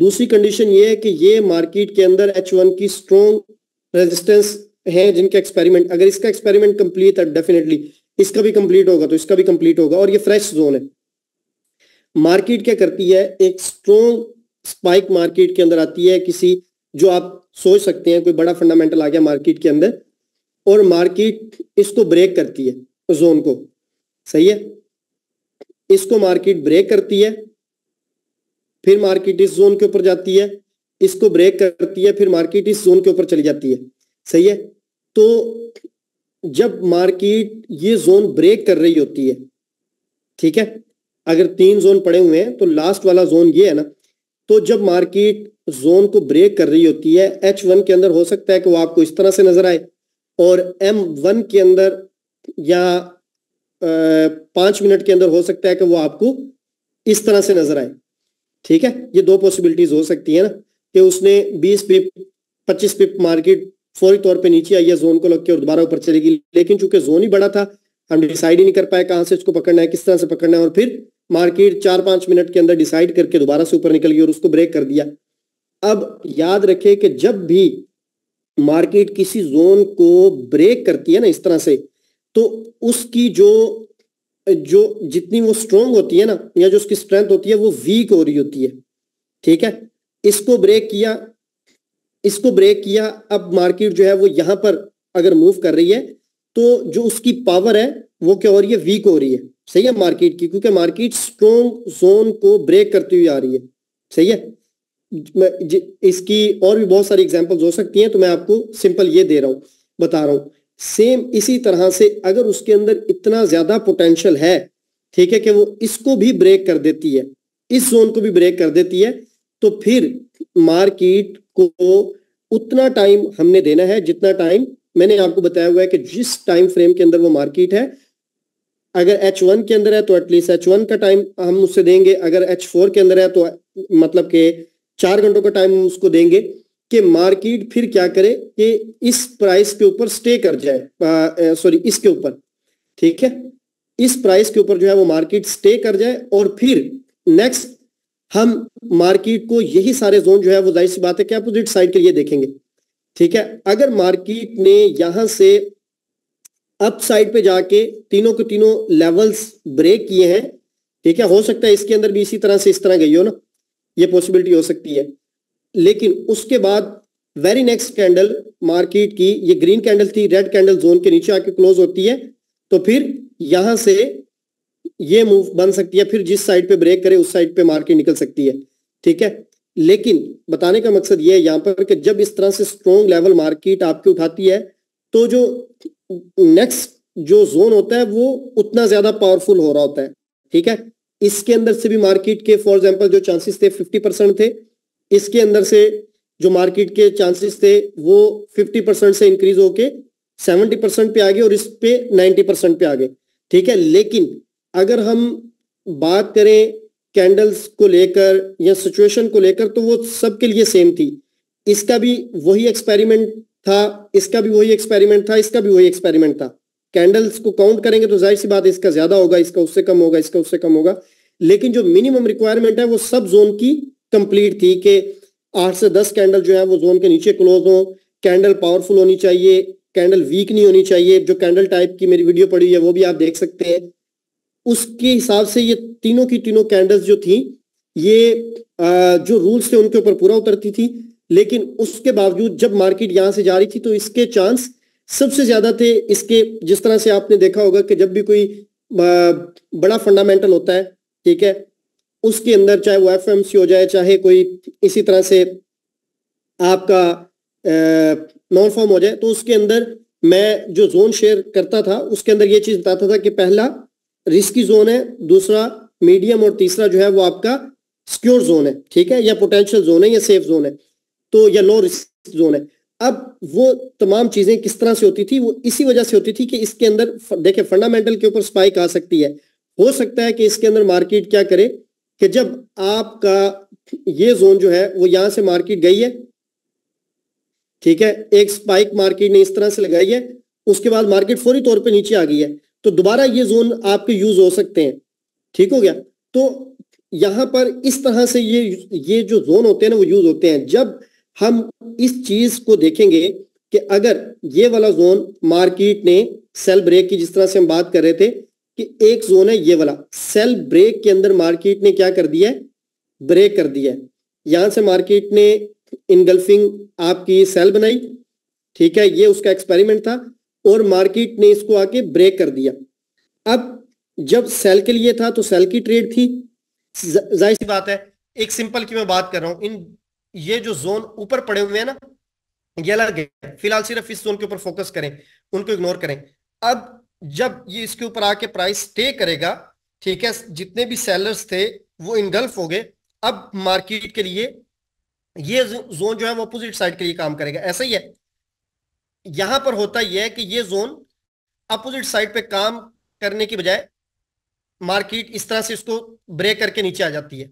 दूसरी कंडीशन ये है कि ये मार्केट के अंदर एच वन की स्ट्रॉन्ग रेजिस्टेंस है जिनके एक्सपेरिमेंट अगर इसका एक्सपेरिमेंट कंप्लीट है डेफिनेटली इसका भी कंप्लीट होगा तो इसका भी कंप्लीट होगा और ये फ्रेश जोन है मार्केट क्या करती है एक स्ट्रोंग स्पाइक मार्केट के अंदर आती है किसी जो आप सोच सकते हैं कोई बड़ा फंडामेंटल आ गया मार्केट के अंदर और मार्केट इसको ब्रेक करती है जोन को सही है इसको मार्केट ब्रेक करती है फिर मार्केट इस जोन के ऊपर जाती है इसको ब्रेक करती है फिर मार्केट इस जोन के ऊपर चली जाती है सही है तो जब मार्केट ये जोन ब्रेक कर रही होती है ठीक है अगर तीन जोन पड़े हुए हैं तो लास्ट वाला जोन ये है ना तो जब मार्केट जोन को ब्रेक कर रही होती है एच वन के अंदर हो सकता है कि वो आपको इस तरह से नजर आए और एम वन के अंदर या पांच मिनट के अंदर हो सकता है कि वो आपको इस तरह से नजर आए ठीक है ये दो पॉसिबिलिटीज हो सकती है ना कि उसने बीस पिप पच्चीस पिप मार्केट फौरी तौर पे नीचे आई है जोन को लग के और दोबारा ऊपर चलेगी लेकिन चूंकि जोन ही बड़ा था हम डिसाइड ही नहीं कर पाए कहाँ से इसको पकड़ना है किस तरह से पकड़ना है और फिर मार्केट चार पांच मिनट के अंदर डिसाइड करके दोबारा से ऊपर निकल गई और उसको ब्रेक कर दिया अब याद रखे कि जब भी मार्केट किसी जोन को ब्रेक करती है ना इस तरह से तो उसकी जो जो जितनी वो स्ट्रोंग होती है ना या जो उसकी स्ट्रेंथ होती है वो वीक हो रही होती है ठीक है इसको ब्रेक किया इसको ब्रेक किया अब मार्केट जो है वो यहां पर अगर मूव कर रही है तो जो उसकी पावर है वो क्या हो रही है वीक हो रही है सही है मार्केट की क्योंकि मार्केट स्ट्रोंग जोन को ब्रेक करती हुई आ रही है सही है इसकी और भी बहुत सारी एग्जांपल्स हो सकती हैं तो मैं आपको सिंपल ये दे रहा हूं बता रहा हूं सेम इसी तरह से अगर उसके अंदर इतना ज्यादा पोटेंशियल है ठीक है कि वो इसको भी ब्रेक कर देती है इस जोन को भी ब्रेक कर देती है तो फिर मार्केट को उतना टाइम हमने देना है जितना टाइम मैंने आपको बताया हुआ है कि जिस टाइम फ्रेम के अंदर वो मार्केट है अगर H1 के अंदर है तो एटलीस्ट H1 का टाइम हम उससे देंगे अगर H4 के अंदर है तो मतलब के चार घंटों का टाइम उसको देंगे कि मार्केट फिर क्या करे कि इस प्राइस के ऊपर स्टे कर जाए सॉरी इसके ऊपर ठीक है इस प्राइस के ऊपर जो है वो मार्केट स्टे कर जाए और फिर नेक्स्ट हम मार्केट को यही सारे जोन जो है वो जाहिर सी बात है कि अपोजिट साइड के लिए देखेंगे ठीक है अगर मार्केट ने यहां से अप साइड पे जाके तीनों के तीनों लेवल्स ब्रेक किए हैं ठीक है हो सकता है इसके अंदर भी इसी तरह से इस तरह गई हो ना ये पॉसिबिलिटी हो सकती है लेकिन उसके बाद वेरी नेक्स्ट कैंडल मार्केट की ये ग्रीन कैंडल थी रेड कैंडल जोन के नीचे आके क्लोज होती है तो फिर यहां से ये मूव बन सकती है फिर जिस साइड पे ब्रेक करे उस साइड पे मार्केट निकल सकती है ठीक है लेकिन बताने का मकसद ये है यहाँ पर कि जब इस तरह से स्ट्रॉन्ग लेवल मार्केट आपकी उठाती है तो जो नेक्स्ट जो जोन होता है वो उतना ज्यादा पावरफुल हो रहा होता है ठीक है इसके अंदर से भी मार्केट के फॉर एग्जाम्पल जो चांसेस थे फिफ्टी परसेंट थे इसके अंदर से जो मार्केट के चांसेस थे वो फिफ्टी परसेंट से इंक्रीज होके सेवेंटी परसेंट पे आ गए और इस पे नाइनटी परसेंट पे आ गए ठीक है लेकिन अगर हम बात करें कैंडल्स को लेकर या सिचुएशन को लेकर तो वो सबके लिए सेम थी इसका भी वही एक्सपेरिमेंट था इसका भी वही एक्सपेरिमेंट था इसका भी वही एक्सपेरिमेंट था कैंडल्स को काउंट करेंगे तो जाहिर सी बात इसका ज्यादा होगा इसका उससे कम होगा इसका उससे कम होगा लेकिन जो मिनिमम रिक्वायरमेंट है वो सब जोन की कंप्लीट थी कि आठ से दस कैंडल जो है वो जोन के नीचे क्लोज हो कैंडल पावरफुल होनी चाहिए कैंडल वीक नहीं होनी चाहिए जो कैंडल टाइप की मेरी वीडियो पड़ी है वो भी आप देख सकते हैं उसके हिसाब से ये तीनों की तीनों कैंडल्स जो थी ये जो रूल्स थे उनके ऊपर पूरा उतरती थी लेकिन उसके बावजूद जब मार्केट यहां से जा रही थी तो इसके चांस सबसे ज्यादा थे इसके जिस तरह से आपने देखा होगा कि जब भी कोई बड़ा फंडामेंटल होता है ठीक है उसके अंदर चाहे वो एफ हो जाए चाहे कोई इसी तरह से आपका नॉन फॉर्म हो जाए तो उसके अंदर मैं जो जोन शेयर करता था उसके अंदर ये चीज बताता था कि पहला रिस्की जोन है दूसरा मीडियम और तीसरा जो है वो आपका सिक्योर जोन है ठीक है या पोटेंशियल जोन है या सेफ जोन है तो या लो रिस्क जोन है अब वो तमाम चीजें किस तरह से होती थी वो इसी वजह से होती थी कि इसके अंदर देखे फंडामेंटल के ऊपर स्पाइक आ सकती है हो सकता है कि इसके अंदर मार्केट क्या करे कि जब आपका ये जोन जो है वो यहां से मार्केट गई है ठीक है एक स्पाइक मार्केट ने इस तरह से लगाई है उसके बाद मार्केट फौरी तौर पे नीचे आ गई है तो दोबारा ये जोन आपके यूज हो सकते हैं ठीक हो गया तो यहां पर इस तरह से ये ये जो जोन होते हैं ना वो यूज होते हैं जब हम इस चीज को देखेंगे कि अगर ये वाला जोन मार्केट ने सेल ब्रेक की जिस तरह से हम बात कर रहे थे कि एक जोन है ये वाला सेल ब्रेक के अंदर मार्केट ने क्या कर दिया है ब्रेक कर दिया है यहां से मार्केट ने इनगल्फिंग आपकी सेल बनाई ठीक है ये उसका एक्सपेरिमेंट था और मार्केट ने इसको आके ब्रेक कर दिया अब जब सेल के लिए था तो सेल की ट्रेड थी जाहिर सी बात है एक सिंपल की मैं बात कर रहा हूं इन ये जो जोन ऊपर पड़े हुए हैं ना ये अलग है फिलहाल सिर्फ इस जोन के ऊपर फोकस करें उनको इग्नोर करें अब जब ये इसके ऊपर आके प्राइस स्टे करेगा ठीक है जितने भी सेलर्स थे वो इनगल्फ हो गए अब मार्केट के लिए ये जोन जो है वो अपोजिट साइड के लिए काम करेगा ऐसा ही है यहां पर होता यह है कि ये जोन अपोजिट साइड पे काम करने की बजाय मार्केट इस तरह से इसको ब्रेक करके नीचे आ जाती है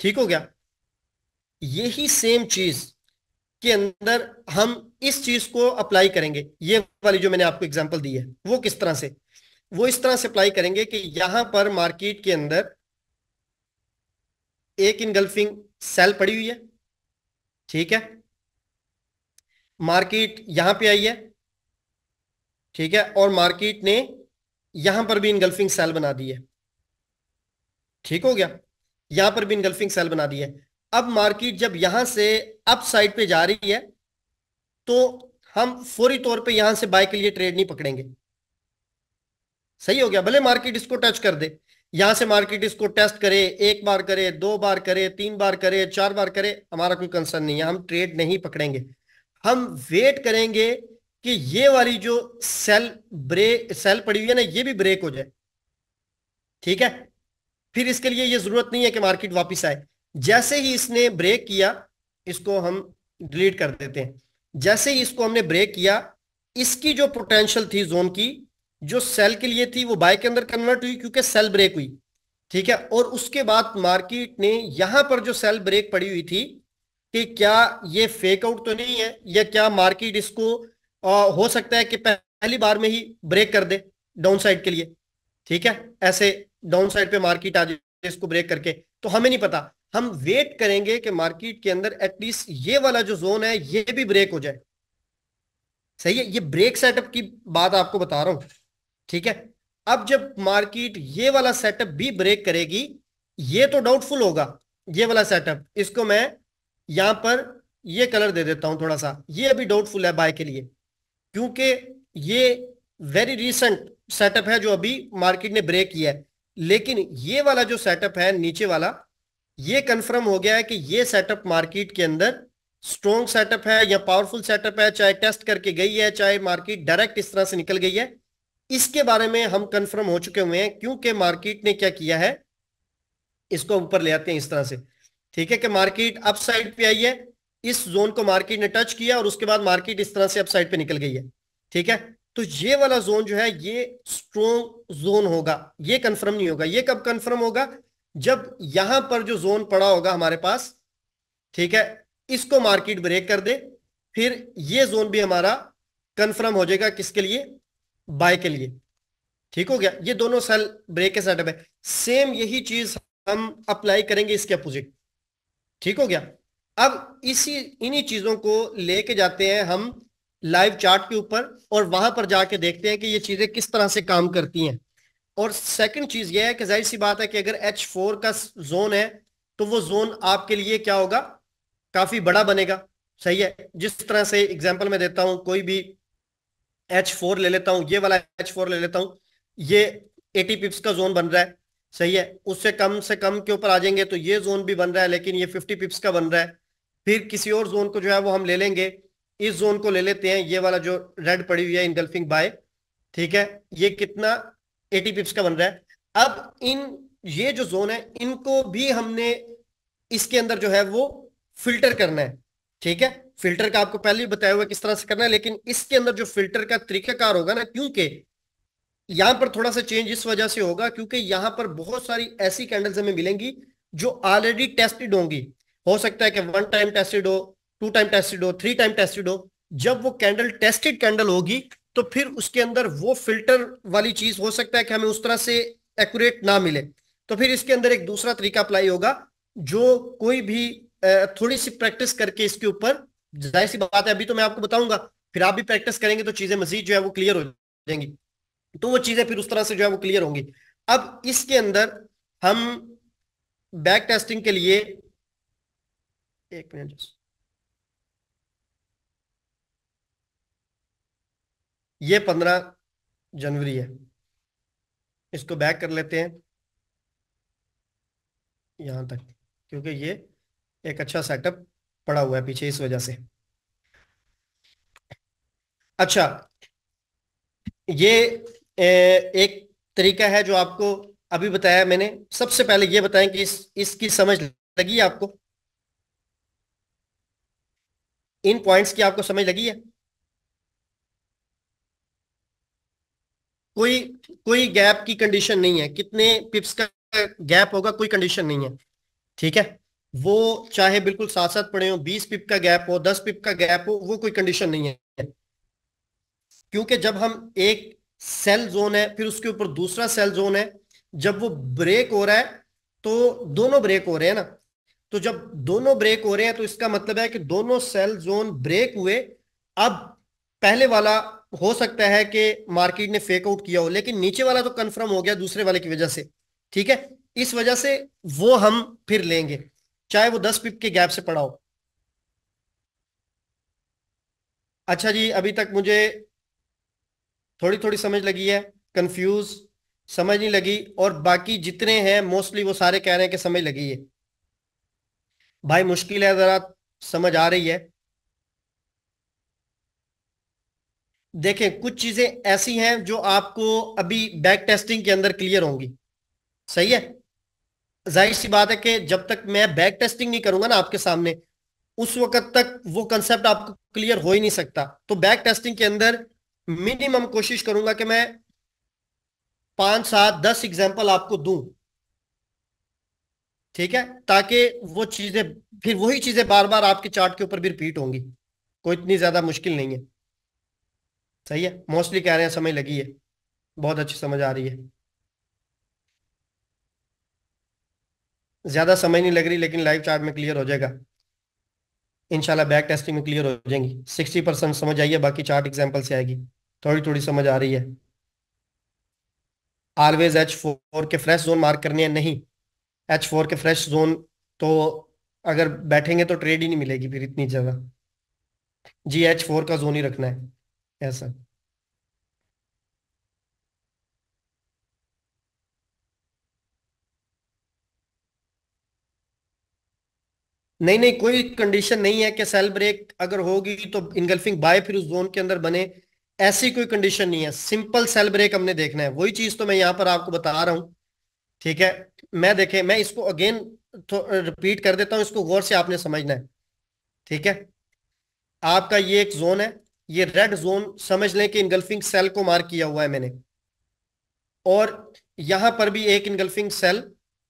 ठीक हो गया यही सेम चीज के अंदर हम इस चीज को अप्लाई करेंगे ये वाली जो मैंने आपको एग्जांपल दी है वो किस तरह से वो इस तरह से अप्लाई करेंगे कि यहां पर मार्केट के अंदर एक इनगल्फिंग सेल पड़ी हुई है ठीक है मार्केट यहां पे आई है ठीक है और मार्केट ने यहां पर भी इनगल्फिंग सेल बना दी है ठीक हो गया यहां पर भी इनगल्फिंग सेल बना दी है अब मार्केट जब यहां से अप साइड पे जा रही है तो हम फौरी तौर पे यहां से बाय के लिए ट्रेड नहीं पकड़ेंगे सही हो गया भले मार्केट इसको टच कर दे यहां से मार्केट इसको टेस्ट करे एक बार करे दो बार करे तीन बार करे चार बार करे हमारा कोई कंसर्न नहीं है हम ट्रेड नहीं पकड़ेंगे हम वेट करेंगे कि ये वाली जो सेल ब्रेक सेल पड़ी हुई है ना ये भी ब्रेक हो जाए ठीक है फिर इसके लिए ये जरूरत नहीं है कि मार्केट वापस आए जैसे ही इसने ब्रेक किया इसको हम डिलीट कर देते हैं जैसे ही इसको हमने ब्रेक किया इसकी जो पोटेंशियल थी जोन की जो सेल के लिए थी वो बाय के अंदर कन्वर्ट हुई क्योंकि सेल ब्रेक हुई ठीक है और उसके बाद मार्केट ने यहां पर जो सेल ब्रेक पड़ी हुई थी कि क्या ये फेक आउट तो नहीं है या क्या मार्केट इसको आ, हो सकता है कि पहली बार में ही ब्रेक कर दे डाउन साइड के लिए ठीक है ऐसे डाउन साइड पे मार्केट आ जाए इसको ब्रेक करके तो हमें नहीं पता हम वेट करेंगे कि मार्केट के अंदर एटलीस्ट ये वाला जो जोन है ये भी ब्रेक हो जाए सही है ये ब्रेक सेटअप की बात आपको बता रहा हूं ठीक है अब जब मार्केट ये वाला सेटअप भी ब्रेक करेगी ये तो डाउटफुल होगा ये वाला सेटअप इसको मैं यहां पर ये कलर दे देता हूं थोड़ा सा ये अभी डाउटफुल है बाय के लिए क्योंकि ये वेरी रिसेंट सेटअप है जो अभी मार्केट ने ब्रेक किया है लेकिन ये वाला जो सेटअप है नीचे वाला ये कंफर्म हो गया है कि ये सेटअप मार्केट के अंदर स्ट्रॉन्ग सेटअप है या पावरफुल सेटअप है चाहे टेस्ट करके गई है चाहे मार्केट डायरेक्ट इस तरह से निकल गई है इसके बारे में हम कंफर्म हो चुके हुए हैं क्योंकि मार्केट ने क्या किया है इसको ऊपर ले आते हैं इस तरह से ठीक है कि मार्केट अप साइड पे आई है इस जोन को मार्केट ने टच किया और उसके बाद मार्केट इस तरह से अप साइड पे निकल गई है ठीक है तो ये वाला जोन जो है ये स्ट्रोंग जोन होगा ये कंफर्म नहीं होगा ये कब कंफर्म होगा जब यहां पर जो जोन पड़ा होगा हमारे पास ठीक है इसको मार्केट ब्रेक कर दे फिर ये जोन भी हमारा कंफर्म हो जाएगा किसके लिए बाय के लिए ठीक हो गया ये दोनों सेल ब्रेक के सेटअप है सेम यही चीज हम अप्लाई करेंगे इसके अपोजिट ठीक हो गया अब इसी इन्हीं चीजों को लेके जाते हैं हम लाइव चार्ट के ऊपर और वहां पर जाके देखते हैं कि ये चीजें किस तरह से काम करती हैं और सेकंड चीज ये है कि जाहिर सी बात है कि अगर एच फोर का जोन है तो वो जोन आपके लिए क्या होगा काफी बड़ा बनेगा सही है जिस तरह से एग्जाम्पल मैं देता हूं कोई भी एच फोर ले लेता हूं ये वाला एच फोर ले लेता हूं ये एटी पिप्स का जोन बन रहा है सही है उससे कम से कम के ऊपर आ जाएंगे तो ये जोन भी बन रहा है लेकिन ये 50 पिप्स का बन रहा है फिर किसी और जोन को जो है वो हम ले लेंगे इस जोन को ले लेते हैं ये वाला जो रेड पड़ी हुई है इनगल्फिंग बाय ठीक है ये कितना 80 पिप्स का बन रहा है अब इन ये जो जोन है इनको भी हमने इसके अंदर जो है वो फिल्टर करना है ठीक है फिल्टर का आपको पहले ही बताया हुआ किस तरह से करना है लेकिन इसके अंदर जो फिल्टर का तरीकाकार होगा ना क्योंकि यहां पर थोड़ा सा चेंज इस वजह से होगा क्योंकि यहां पर बहुत सारी ऐसी कैंडल्स हमें मिलेंगी जो ऑलरेडी टेस्टेड होंगी हो सकता है कि वन टाइम टेस्टेड हो टू टाइम टेस्टेड हो थ्री टाइम टेस्टेड हो जब वो कैंडल टेस्टेड कैंडल होगी तो फिर उसके अंदर वो फिल्टर वाली चीज हो सकता है कि हमें उस तरह से एक्यूरेट ना मिले तो फिर इसके अंदर एक दूसरा तरीका अप्लाई होगा जो कोई भी थोड़ी सी प्रैक्टिस करके इसके ऊपर जाहिर सी बात है अभी तो मैं आपको बताऊंगा फिर आप भी प्रैक्टिस करेंगे तो चीजें मजीद जो है वो क्लियर हो जाएंगी तो वो चीजें फिर उस तरह से जो है वो क्लियर होंगी अब इसके अंदर हम बैक टेस्टिंग के लिए एक मिनट ये पंद्रह जनवरी है इसको बैक कर लेते हैं यहां तक क्योंकि ये एक अच्छा सेटअप पड़ा हुआ है पीछे इस वजह से अच्छा ये एक तरीका है जो आपको अभी बताया मैंने सबसे पहले ये बताएं कि इस इसकी समझ लगी आपको इन पॉइंट्स की आपको समझ लगी है कोई कोई गैप की कंडीशन नहीं है कितने पिप्स का गैप होगा कोई कंडीशन नहीं है ठीक है वो चाहे बिल्कुल साथ साथ पड़े हो बीस पिप का गैप हो दस पिप का गैप हो वो कोई कंडीशन नहीं है क्योंकि जब हम एक सेल जोन है फिर उसके ऊपर दूसरा सेल जोन है जब वो ब्रेक हो रहा है तो दोनों ब्रेक हो रहे हैं ना तो जब दोनों ब्रेक हो रहे हैं तो इसका मतलब है कि दोनों सेल जोन ब्रेक हुए अब पहले वाला हो सकता है कि मार्केट ने फेक आउट किया हो लेकिन नीचे वाला तो कंफर्म हो गया दूसरे वाले की वजह से ठीक है इस वजह से वो हम फिर लेंगे चाहे वो दस पिप के गैप से पड़ा हो अच्छा जी अभी तक मुझे थोड़ी थोड़ी समझ लगी है कंफ्यूज समझ नहीं लगी और बाकी जितने हैं मोस्टली वो सारे कह रहे हैं कि समझ लगी है भाई मुश्किल है ज़रा समझ आ रही है देखें कुछ चीज़ें ऐसी हैं जो आपको अभी बैक टेस्टिंग के अंदर क्लियर होंगी सही है जाहिर सी बात है कि जब तक मैं बैक टेस्टिंग नहीं करूंगा ना आपके सामने उस वक्त तक वो कंसेप्ट आपको क्लियर हो ही नहीं सकता तो बैक टेस्टिंग के अंदर मिनिमम कोशिश करूंगा कि मैं पांच सात दस एग्जाम्पल आपको दूं ठीक है ताकि वो चीजें फिर वही चीजें बार बार आपके चार्ट के ऊपर भी रिपीट होंगी कोई इतनी ज्यादा मुश्किल नहीं है सही है मोस्टली कह रहे हैं समय लगी है बहुत अच्छी समझ आ रही है ज्यादा समय नहीं लग रही लेकिन लाइव चार्ट में क्लियर हो जाएगा इनशाला बैक टेस्टिंग में क्लियर हो जाएंगी सिक्सटी परसेंट समझ आइए बाकी चार्ट एग्जाम्पल से आएगी थोड़ी थोड़ी समझ आ रही है आलवेज एच फोर के फ्रेश जोन मार्क करने हैं नहीं एच फोर के फ्रेश जोन तो अगर बैठेंगे तो ट्रेड ही नहीं मिलेगी फिर इतनी जगह जी एच फोर का जोन ही रखना है ऐसा नहीं नहीं कोई कंडीशन नहीं है कि सेल ब्रेक अगर होगी तो इनगल्फिंग बाय फिर उस जोन के अंदर बने ऐसी कोई कंडीशन नहीं है सिंपल सेल ब्रेक हमने देखना है वही चीज तो मैं यहां पर आपको बता रहा हूं ठीक है मैं देखे मैं इसको अगेन तो रिपीट कर देता हूं इसको गौर से आपने समझना है ठीक है आपका ये एक जोन है ये रेड जोन समझ लें कि इनगल्फिंग सेल को मार्क किया हुआ है मैंने और यहां पर भी एक इनगल्फिंग सेल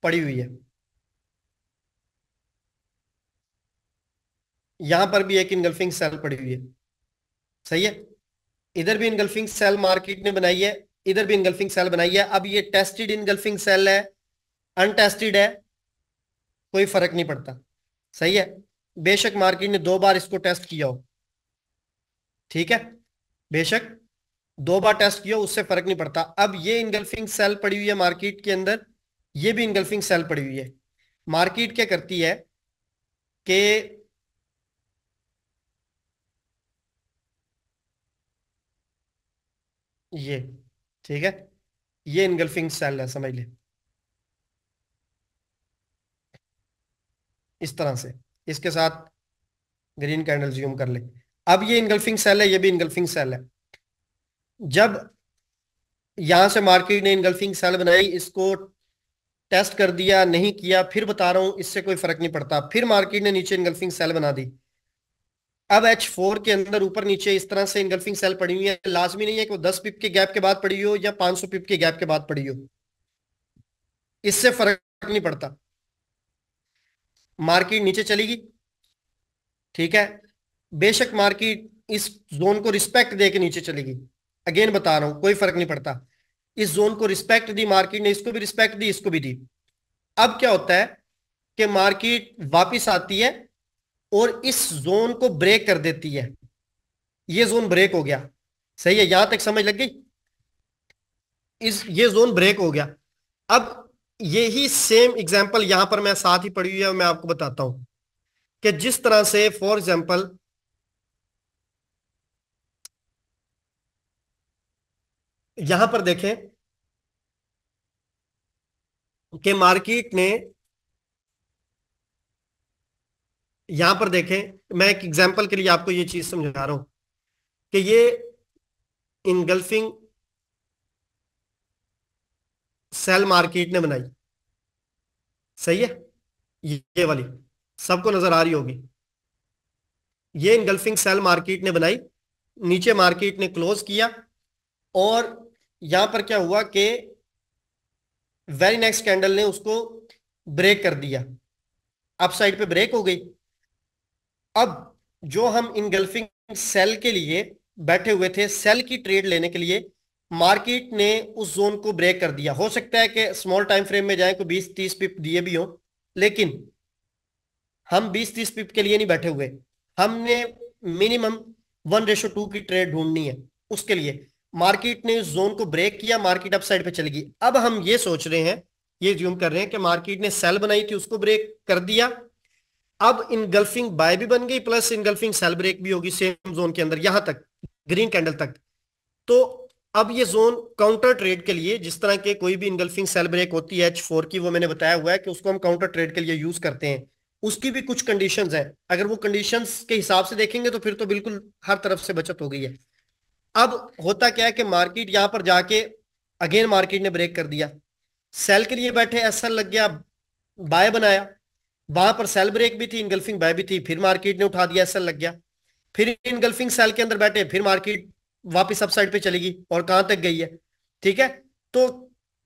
पड़ी हुई है यहां पर भी एक इनगल्फिंग सेल पड़ी हुई है सही है इधर भी इनगल्फिंग सेल मार्केट ने बनाई है इधर भी इनगल्फिंग सेल बनाई है अब ये टेस्टेड इनगल्फिंग सेल है अनटेस्टेड है कोई फर्क नहीं पड़ता सही है बेशक मार्केट ने दो बार इसको टेस्ट किया हो ठीक है बेशक दो बार टेस्ट किया उससे फर्क नहीं पड़ता अब ये इनगल्फिंग सेल पड़ी हुई है मार्केट के अंदर ये भी इनगल्फिंग सेल पड़ी हुई है मार्केट क्या करती है कि ये ठीक है ये इनगल्फिंग सेल है समझ ले इस तरह से इसके साथ ग्रीन कैंडल ज्यूम कर ले अब ये इनगल्फिंग सेल है ये भी इनगल्फिंग सेल है जब यहां से मार्केट ने इनगल्फिंग सेल बनाई इसको टेस्ट कर दिया नहीं किया फिर बता रहा हूं इससे कोई फर्क नहीं पड़ता फिर मार्केट ने नीचे इनगल्फिंग सेल बना दी अब एच फोर के अंदर ऊपर नीचे इस तरह से इनगल्फिंग सेल पड़ी हुई है लाजमी नहीं है कि वो दस पिप के गैप के बाद पड़ी हो या पांच सौ पिप के गैप के बाद पड़ी हो इससे फर्क नहीं पड़ता मार्केट नीचे चलेगी ठीक है बेशक मार्केट इस जोन को रिस्पेक्ट दे के नीचे चलेगी अगेन बता रहा हूं कोई फर्क नहीं पड़ता इस जोन को रिस्पेक्ट दी मार्केट ने इसको भी रिस्पेक्ट दी इसको भी दी अब क्या होता है कि मार्केट वापिस आती है और इस जोन को ब्रेक कर देती है ये जोन ब्रेक हो गया सही है यहां तक समझ लग गई इस ये जोन ब्रेक हो गया अब यही सेम एग्जाम्पल यहां पर मैं साथ ही पढ़ी हुई है मैं आपको बताता हूं कि जिस तरह से फॉर एग्जाम्पल यहां पर देखें कि मार्केट ने यहां पर देखें मैं एक एग्जाम्पल के लिए आपको ये चीज समझा रहा हूं कि ये इनगल्फिंग सेल मार्केट ने बनाई सही है ये वाली सबको नजर आ रही होगी ये इनगल्फिंग सेल मार्केट ने बनाई नीचे मार्केट ने क्लोज किया और यहां पर क्या हुआ कि वेरी नेक्स्ट कैंडल ने उसको ब्रेक कर दिया अपसाइड पे ब्रेक हो गई अब जो हम इनगल्फिंग सेल के लिए बैठे हुए थे सेल की ट्रेड लेने के लिए मार्केट ने उस जोन को ब्रेक कर दिया हो सकता है कि स्मॉल टाइम फ्रेम में जाए को 20-30 पिप दिए भी हो लेकिन हम 20-30 पिप के लिए नहीं बैठे हुए हमने मिनिमम वन रेशो टू की ट्रेड ढूंढनी है उसके लिए मार्केट ने उस जोन को ब्रेक किया मार्केट अपसाइड पे चली गई अब हम ये सोच रहे हैं ये ज्यूम कर रहे हैं कि मार्केट ने सेल बनाई थी उसको ब्रेक कर दिया अब इनगल्फिंग बाय भी बन गई प्लस इनगल्फिंग सेल ब्रेक भी होगी सेम जोन के अंदर यहां तक ग्रीन कैंडल तक तो अब ये जोन काउंटर ट्रेड के लिए जिस तरह के कोई भी इनगल्फिंग सेल ब्रेक होती है एच फोर की वो मैंने बताया हुआ है कि उसको हम काउंटर ट्रेड के लिए यूज करते हैं उसकी भी कुछ कंडीशन है अगर वो कंडीशन के हिसाब से देखेंगे तो फिर तो बिल्कुल हर तरफ से बचत हो गई है अब होता क्या है कि मार्केट यहां पर जाके अगेन मार्केट ने ब्रेक कर दिया सेल के लिए बैठे एस लग गया बाय बनाया वहां पर सेल ब्रेक भी थी इनगल्फिंग बाय भी थी फिर मार्केट ने उठा दिया सेल लग गया फिर इनगल्फिंग सेल के अंदर बैठे फिर मार्केट वापिस साइड पर चलेगी और कहां तक गई है ठीक है तो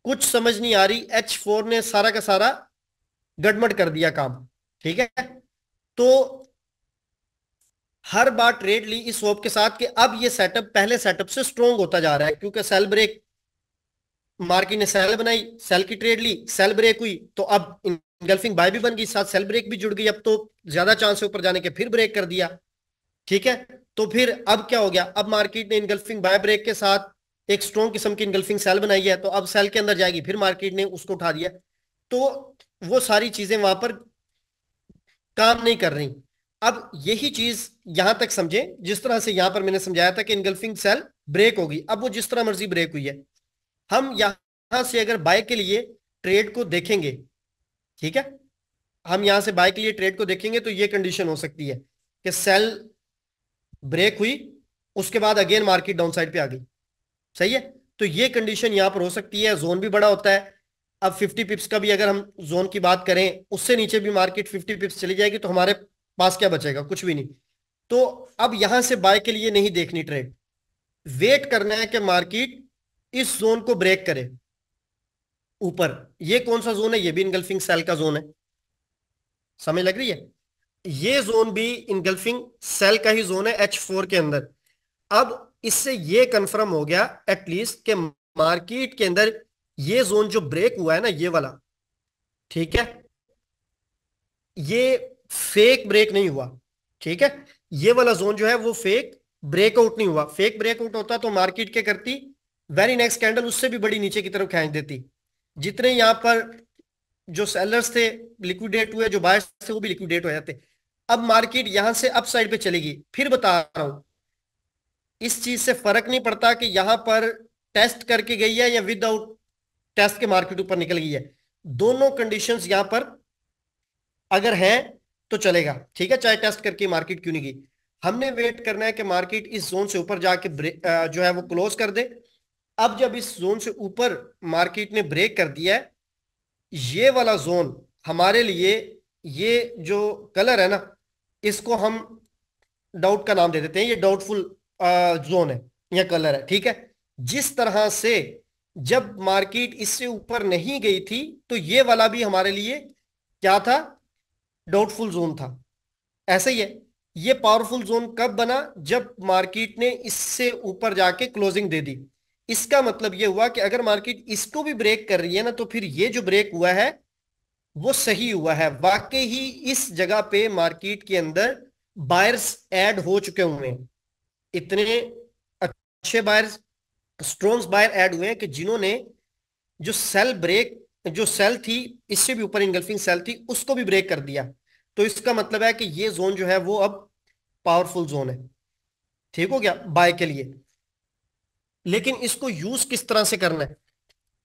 कुछ समझ नहीं आ रही एच फोर ने सारा का सारा गडमट कर दिया काम ठीक है तो हर बार ट्रेड ली इस होप के साथ कि अब ये सेटअप पहले सेटअप से स्ट्रोंग होता जा रहा है क्योंकि सेल ब्रेक मार्केट ने सेल बनाई सेल की ट्रेड ली सेल ब्रेक हुई तो अब इन गल्फिंग बाय भी बन गई साथ सेल ब्रेक भी जुड़ गई अब तो ज्यादा चांस है ऊपर जाने के फिर ब्रेक कर दिया ठीक है तो फिर अब क्या हो गया अब मार्केट ने इनगल्फिंग बाय ब्रेक के साथ एक स्ट्रॉन्ग किस्म की इनगल्फिंग सेल बनाई है तो अब सेल के अंदर जाएगी फिर मार्केट ने उसको उठा दिया तो वो सारी चीजें वहां पर काम नहीं कर रही अब यही चीज यहां तक समझे जिस तरह से यहां पर मैंने समझाया था कि इनगल्फिंग सेल ब्रेक होगी अब वो जिस तरह मर्जी ब्रेक हुई है हम यहां से अगर बाय के लिए ट्रेड को देखेंगे ठीक है हम यहां से बाय के लिए ट्रेड को देखेंगे तो ये कंडीशन हो सकती है कि सेल ब्रेक हुई उसके बाद अगेन मार्केट डाउन साइड पर आ गई सही है तो ये कंडीशन यहां पर हो सकती है जोन भी बड़ा होता है अब 50 पिप्स का भी अगर हम जोन की बात करें उससे नीचे भी मार्केट 50 पिप्स चली जाएगी तो हमारे पास क्या बचेगा कुछ भी नहीं तो अब यहां से बाय के लिए नहीं देखनी ट्रेड वेट करना है कि मार्केट इस जोन को ब्रेक करे ऊपर ये कौन सा जोन है ये भी इनगल्फिंग सेल का जोन है समझ लग रही है ये जोन भी इनगल्फिंग सेल का ही जोन है एच फोर के अंदर अब इससे ये कंफर्म हो गया एटलीस्ट के मार्केट के अंदर ये जोन जो ब्रेक हुआ है ना ये वाला ठीक है ये फेक ब्रेक नहीं हुआ ठीक है ये वाला जोन जो है वो फेक ब्रेकआउट नहीं हुआ फेक ब्रेकआउट होता तो मार्केट क्या करती वेरी नेक्स्ट कैंडल उससे भी बड़ी नीचे की तरफ खेच देती जितने यहाँ पर जो सेलर्स थे लिक्विडेट हुए जो बायर्स थे वो भी लिक्विडेट हो जाते अब मार्केट यहां से अप साइड पे चलेगी फिर बता रहा हूं इस चीज से फर्क नहीं पड़ता कि यहां पर टेस्ट करके गई है या विदाउट टेस्ट के मार्केट ऊपर निकल गई है दोनों कंडीशंस यहां पर अगर है तो चलेगा ठीक है चाहे टेस्ट करके मार्केट क्यों नहीं गई हमने वेट करना है कि मार्केट इस जोन से ऊपर जाके जो है वो क्लोज कर दे अब जब इस जोन से ऊपर मार्केट ने ब्रेक कर दिया है ये वाला जोन हमारे लिए ये जो कलर है ना इसको हम डाउट का नाम दे देते हैं ये डाउटफुल जोन है या कलर है ठीक है जिस तरह से जब मार्केट इससे ऊपर नहीं गई थी तो ये वाला भी हमारे लिए क्या था डाउटफुल जोन था ऐसे ही है ये पावरफुल जोन कब बना जब मार्केट ने इससे ऊपर जाके क्लोजिंग दे दी इसका मतलब यह हुआ कि अगर मार्केट इसको भी ब्रेक कर रही है ना तो फिर ये जो ब्रेक हुआ है वो सही हुआ है वाकई ही इस जगह पे मार्केट के अंदर बायर्स ऐड हो चुके हुए इतने अच्छे बायर्स स्ट्रॉन्ग बायर ऐड हुए हैं कि जिन्होंने जो सेल ब्रेक जो सेल थी इससे भी ऊपर इंगल्फिंग सेल थी उसको भी ब्रेक कर दिया तो इसका मतलब है कि ये जोन जो है वो अब पावरफुल जोन है ठीक हो गया बाय के लिए लेकिन इसको यूज किस तरह से करना है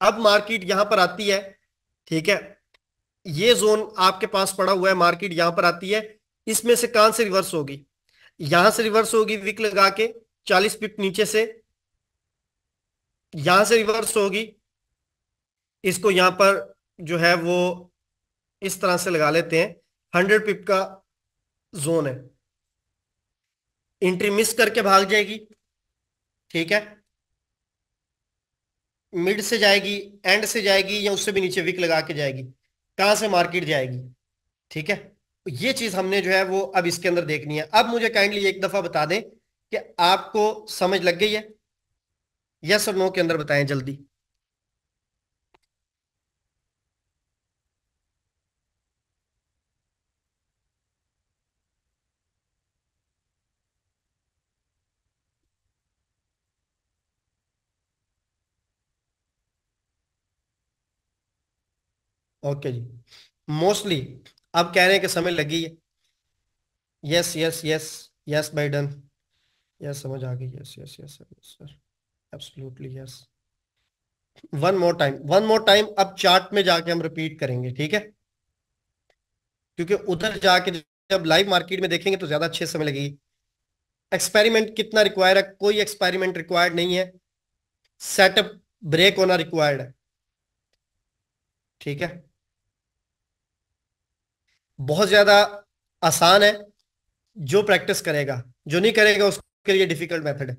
अब मार्केट यहां पर आती है ठीक है ये जोन आपके पास पड़ा हुआ है मार्केट यहां पर आती है इसमें से कहां से रिवर्स होगी यहां से रिवर्स होगी विक लगा के चालीस पिप नीचे से यहां से रिवर्स होगी इसको यहां पर जो है वो इस तरह से लगा लेते हैं हंड्रेड पिप का जोन है एंट्री मिस करके भाग जाएगी ठीक है मिड से जाएगी एंड से जाएगी या उससे भी नीचे विक लगा के जाएगी कहां से मार्केट जाएगी ठीक है ये चीज हमने जो है वो अब इसके अंदर देखनी है अब मुझे काइंडली एक दफा बता दें कि आपको समझ लग गई है यस और नो के अंदर बताएं जल्दी ओके जी मोस्टली आप कह रहे हैं कि समय लगी है yes yes yes yes bye done yes समझ आ गई yes yes yes sir absolutely yes one more time one more time अब चार्ट में जाके हम रिपीट करेंगे ठीक है क्योंकि उधर जाके जब लाइव मार्केट में देखेंगे तो ज्यादा अच्छे समय लगेगी एक्सपेरिमेंट कितना रिक्वायर है कोई एक्सपेरिमेंट रिक्वायर्ड नहीं है सेटअप ब्रेक होना रिक्वायर्ड है ठीक है बहुत ज़्यादा आसान है जो प्रैक्टिस करेगा जो नहीं करेगा उसके लिए डिफिकल्ट मेथड है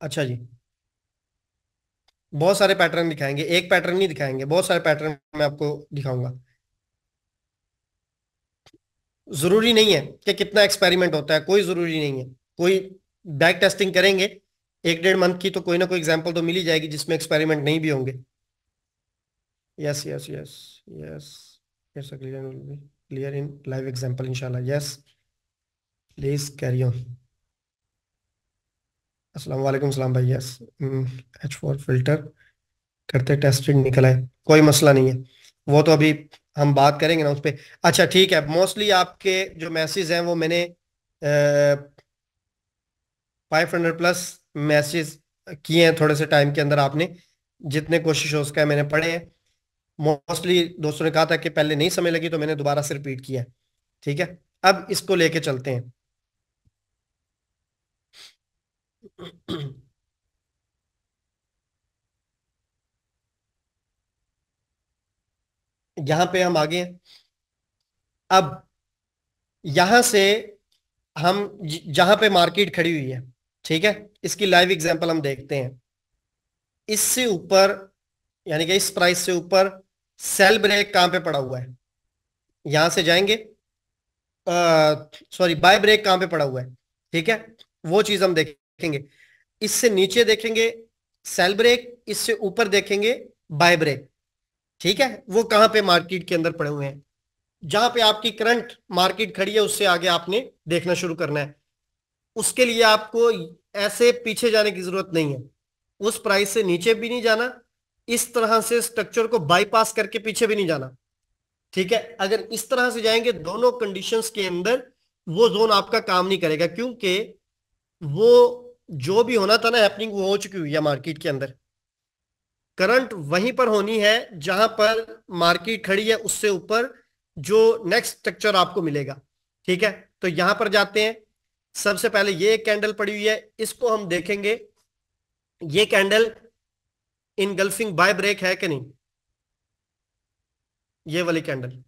अच्छा जी बहुत सारे पैटर्न दिखाएंगे एक पैटर्न नहीं दिखाएंगे बहुत सारे पैटर्न मैं आपको दिखाऊंगा जरूरी नहीं है कि कितना एक्सपेरिमेंट होता है कोई जरूरी नहीं है कोई बैक टेस्टिंग करेंगे एक डेढ़ मंथ की तो कोई ना कोई एग्जाम्पल तो मिल ही जाएगी जिसमें एक्सपेरिमेंट नहीं भी होंगे yes yes yes yes It's clear, clear in live example, inshallah. Yes. Please carry on. अस्सलाम वालेकुम सलाम भाई यस एच फोर फिल्टर करते टेस्टेड निकला है कोई मसला नहीं है वो तो अभी हम बात करेंगे ना उस पर अच्छा ठीक है मोस्टली आपके जो मैसेज हैं वो मैंने फाइव हंड्रेड प्लस मैसेज किए हैं थोड़े से टाइम के अंदर आपने जितने कोशिश हो सका मैंने पढ़े हैं मोस्टली दोस्तों ने कहा था कि पहले नहीं समय लगी तो मैंने दोबारा से रिपीट किया ठीक है अब इसको लेके चलते हैं यहां पे हम आगे हैं अब यहां से हम जहां पे मार्केट खड़ी हुई है ठीक है इसकी लाइव एग्जांपल हम देखते हैं इससे ऊपर यानी कि इस प्राइस से ऊपर सेल ब्रेक कहां पे पड़ा हुआ है यहां से जाएंगे सॉरी बाय ब्रेक कहां पे पड़ा हुआ है ठीक है वो चीज हम देखेंगे इससे नीचे देखेंगे सेल ब्रेक इससे ऊपर देखेंगे बाय ब्रेक ठीक है वो कहां पे मार्केट के अंदर पड़े हुए हैं जहां पे आपकी करंट मार्केट खड़ी है उससे आगे आपने देखना शुरू करना है उसके लिए आपको ऐसे पीछे जाने की जरूरत नहीं है उस प्राइस से नीचे भी नहीं जाना इस तरह से स्ट्रक्चर को बाईपास करके पीछे भी नहीं जाना ठीक है अगर इस तरह से जाएंगे दोनों कंडीशन के अंदर वो जोन आपका काम नहीं करेगा क्योंकि वो जो भी होना था ना हैपनिंग वो हो चुकी हुई है मार्केट के अंदर करंट वहीं पर होनी है जहां पर मार्केट खड़ी है उससे ऊपर जो नेक्स्ट स्ट्रक्चर आपको मिलेगा ठीक है तो यहां पर जाते हैं सबसे पहले ये कैंडल पड़ी हुई है इसको हम देखेंगे ये कैंडल इनगल्फिंग बाय ब्रेक है कि नहीं ये वाली कैंडल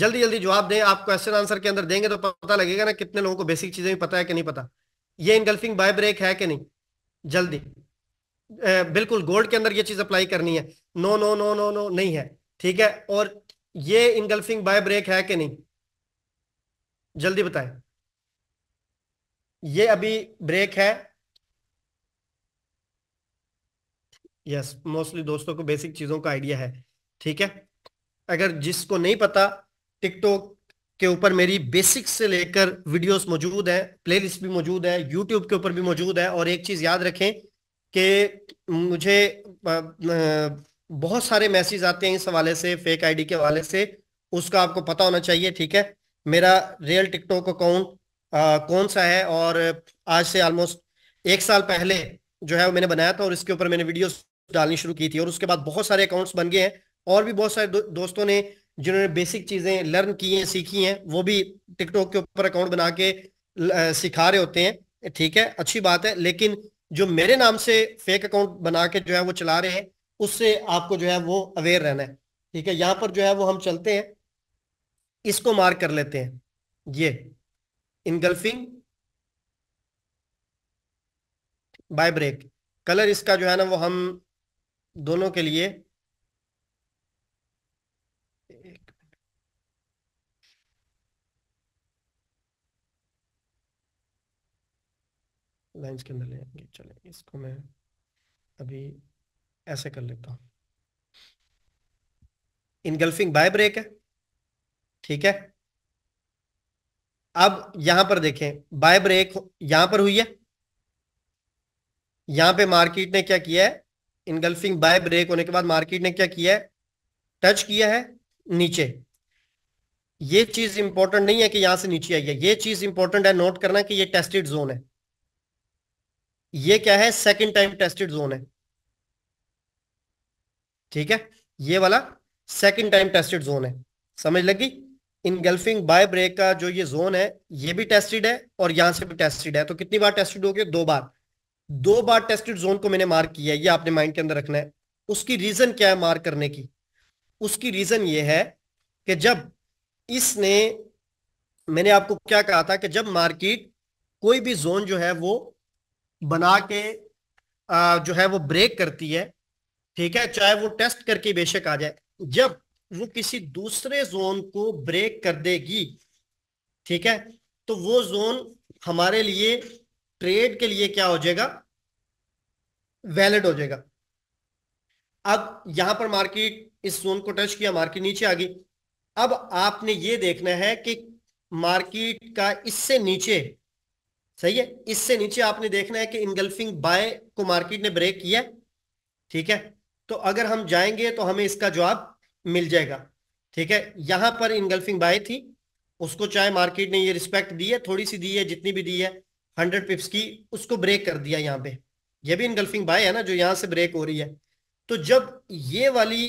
जल्दी जल्दी जवाब दें आप क्वेश्चन आंसर के अंदर देंगे तो पता लगेगा ना कितने लोगों को बेसिक चीजें भी पता है कि नहीं पता ये इनगल्फिंग बाय ब्रेक है कि नहीं जल्दी ए, बिल्कुल गोल्ड के अंदर ये चीज अप्लाई करनी है no no no no no नहीं है ठीक है और ये इनगल्फिंग बाय ब्रेक है कि नहीं जल्दी बताएं ये अभी ब्रेक है यस मोस्टली दोस्तों को बेसिक चीज़ों का आइडिया है ठीक है अगर जिसको नहीं पता टिकटॉक के ऊपर मेरी बेसिक से लेकर वीडियोस मौजूद हैं प्लेलिस्ट भी मौजूद है यूट्यूब के ऊपर भी मौजूद है और एक चीज़ याद रखें कि मुझे बहुत सारे मैसेज आते हैं इस हवाले से फेक आईडी के हवाले से उसका आपको पता होना चाहिए ठीक है मेरा रियल टिकटॉक अकाउंट कौन सा है और आज से ऑलमोस्ट एक साल पहले जो है वो मैंने बनाया था और इसके ऊपर मैंने वीडियो डालनी शुरू की थी और उसके बाद बहुत सारे अकाउंट्स बन गए हैं और भी बहुत सारे दो, दोस्तों ने जिन्होंने बेसिक चीज़ें लर्न की हैं सीखी हैं वो भी टिकटॉक के ऊपर अकाउंट बना के सिखा रहे होते हैं ठीक है अच्छी बात है लेकिन जो मेरे नाम से फेक अकाउंट बना के जो है वो चला रहे हैं उससे आपको जो है वो अवेयर रहना है ठीक है यहाँ पर जो है वो हम चलते हैं इसको मार्क कर लेते हैं ये इनगल्फिंग बाय ब्रेक कलर इसका जो है ना वो हम दोनों के लिए लाइंस के अंदर ले आएंगे चले इसको मैं अभी ऐसे कर लेता हूं इनगल्फिंग बाय ब्रेक है ठीक है अब यहां पर देखें बाय ब्रेक यहां पर हुई है यहां पे मार्केट ने क्या किया है इनगल्फिंग बाय ब्रेक होने के बाद मार्केट ने क्या किया है टच किया है नीचे ये चीज इंपॉर्टेंट नहीं है कि यहां से नीचे आई है ये चीज इंपॉर्टेंट है नोट करना कि ये टेस्टेड जोन है ये क्या है सेकंड टाइम टेस्टेड जोन है ठीक है ये वाला सेकंड टाइम टेस्टेड जोन है समझ लगी इनगल्फिंग बाय ब्रेक का जो ये जोन है ये भी टेस्टेड है और यहां से भी टेस्टेड है तो कितनी बार टेस्टेड हो गया दो बार दो बार टेस्टेड जोन को मैंने मार्क किया है ये आपने माइंड के अंदर रखना है उसकी रीजन क्या है मार्क करने की उसकी रीजन ये है कि जब इसने मैंने आपको क्या कहा था कि जब मार्केट कोई भी जोन जो है वो बना के जो है वो ब्रेक करती है ठीक है चाहे वो टेस्ट करके बेशक आ जाए जब वो किसी दूसरे जोन को ब्रेक कर देगी ठीक है तो वो जोन हमारे लिए ट्रेड के लिए क्या हो जाएगा वैलिड हो जाएगा अब यहां पर मार्केट इस जोन को टच किया मार्केट नीचे आ गई अब आपने ये देखना है कि मार्केट का इससे नीचे सही है इससे नीचे आपने देखना है कि इनगल्फिंग बाय को मार्केट ने ब्रेक किया ठीक है तो अगर हम जाएंगे तो हमें इसका जवाब मिल जाएगा ठीक है यहां पर इनगल्फिंग बाय थी उसको चाहे मार्केट ने ये रिस्पेक्ट दी है थोड़ी सी दी है जितनी भी दी है हंड्रेड पिप्स की उसको ब्रेक कर दिया यहाँ पे ये भी इनगल्फिंग बाय है ना जो यहाँ से ब्रेक हो रही है तो जब ये वाली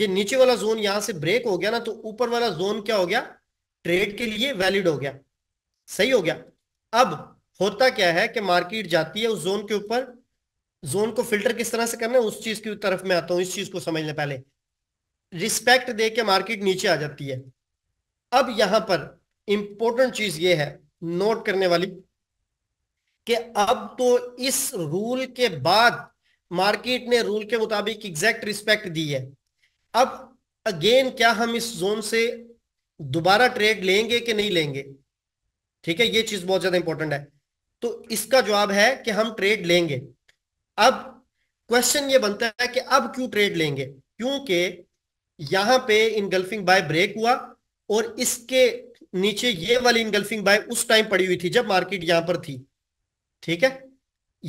ये नीचे वाला जोन यहां से ब्रेक हो गया ना तो ऊपर वाला जोन क्या हो गया ट्रेड के लिए वैलिड हो गया सही हो गया अब होता क्या है कि मार्केट जाती है उस जोन के ऊपर जोन को फिल्टर किस तरह से करना है उस चीज की तरफ में आता हूं इस चीज को समझने पहले रिस्पेक्ट दे के मार्केट नीचे आ जाती है अब यहां पर इंपॉर्टेंट चीज ये है नोट करने वाली कि अब तो इस रूल के बाद मार्केट ने रूल के मुताबिक एग्जैक्ट रिस्पेक्ट दी है अब अगेन क्या हम इस जोन से दोबारा ट्रेड लेंगे कि नहीं लेंगे ठीक है ये चीज बहुत ज्यादा इंपॉर्टेंट है तो इसका जवाब है कि हम ट्रेड लेंगे अब क्वेश्चन ये बनता है कि अब क्यों ट्रेड लेंगे क्योंकि यहां पे इनगल्फिंग बाय ब्रेक हुआ और इसके नीचे ये वाली इनगल्फिंग बाय उस टाइम पड़ी हुई थी जब मार्केट यहां पर थी ठीक है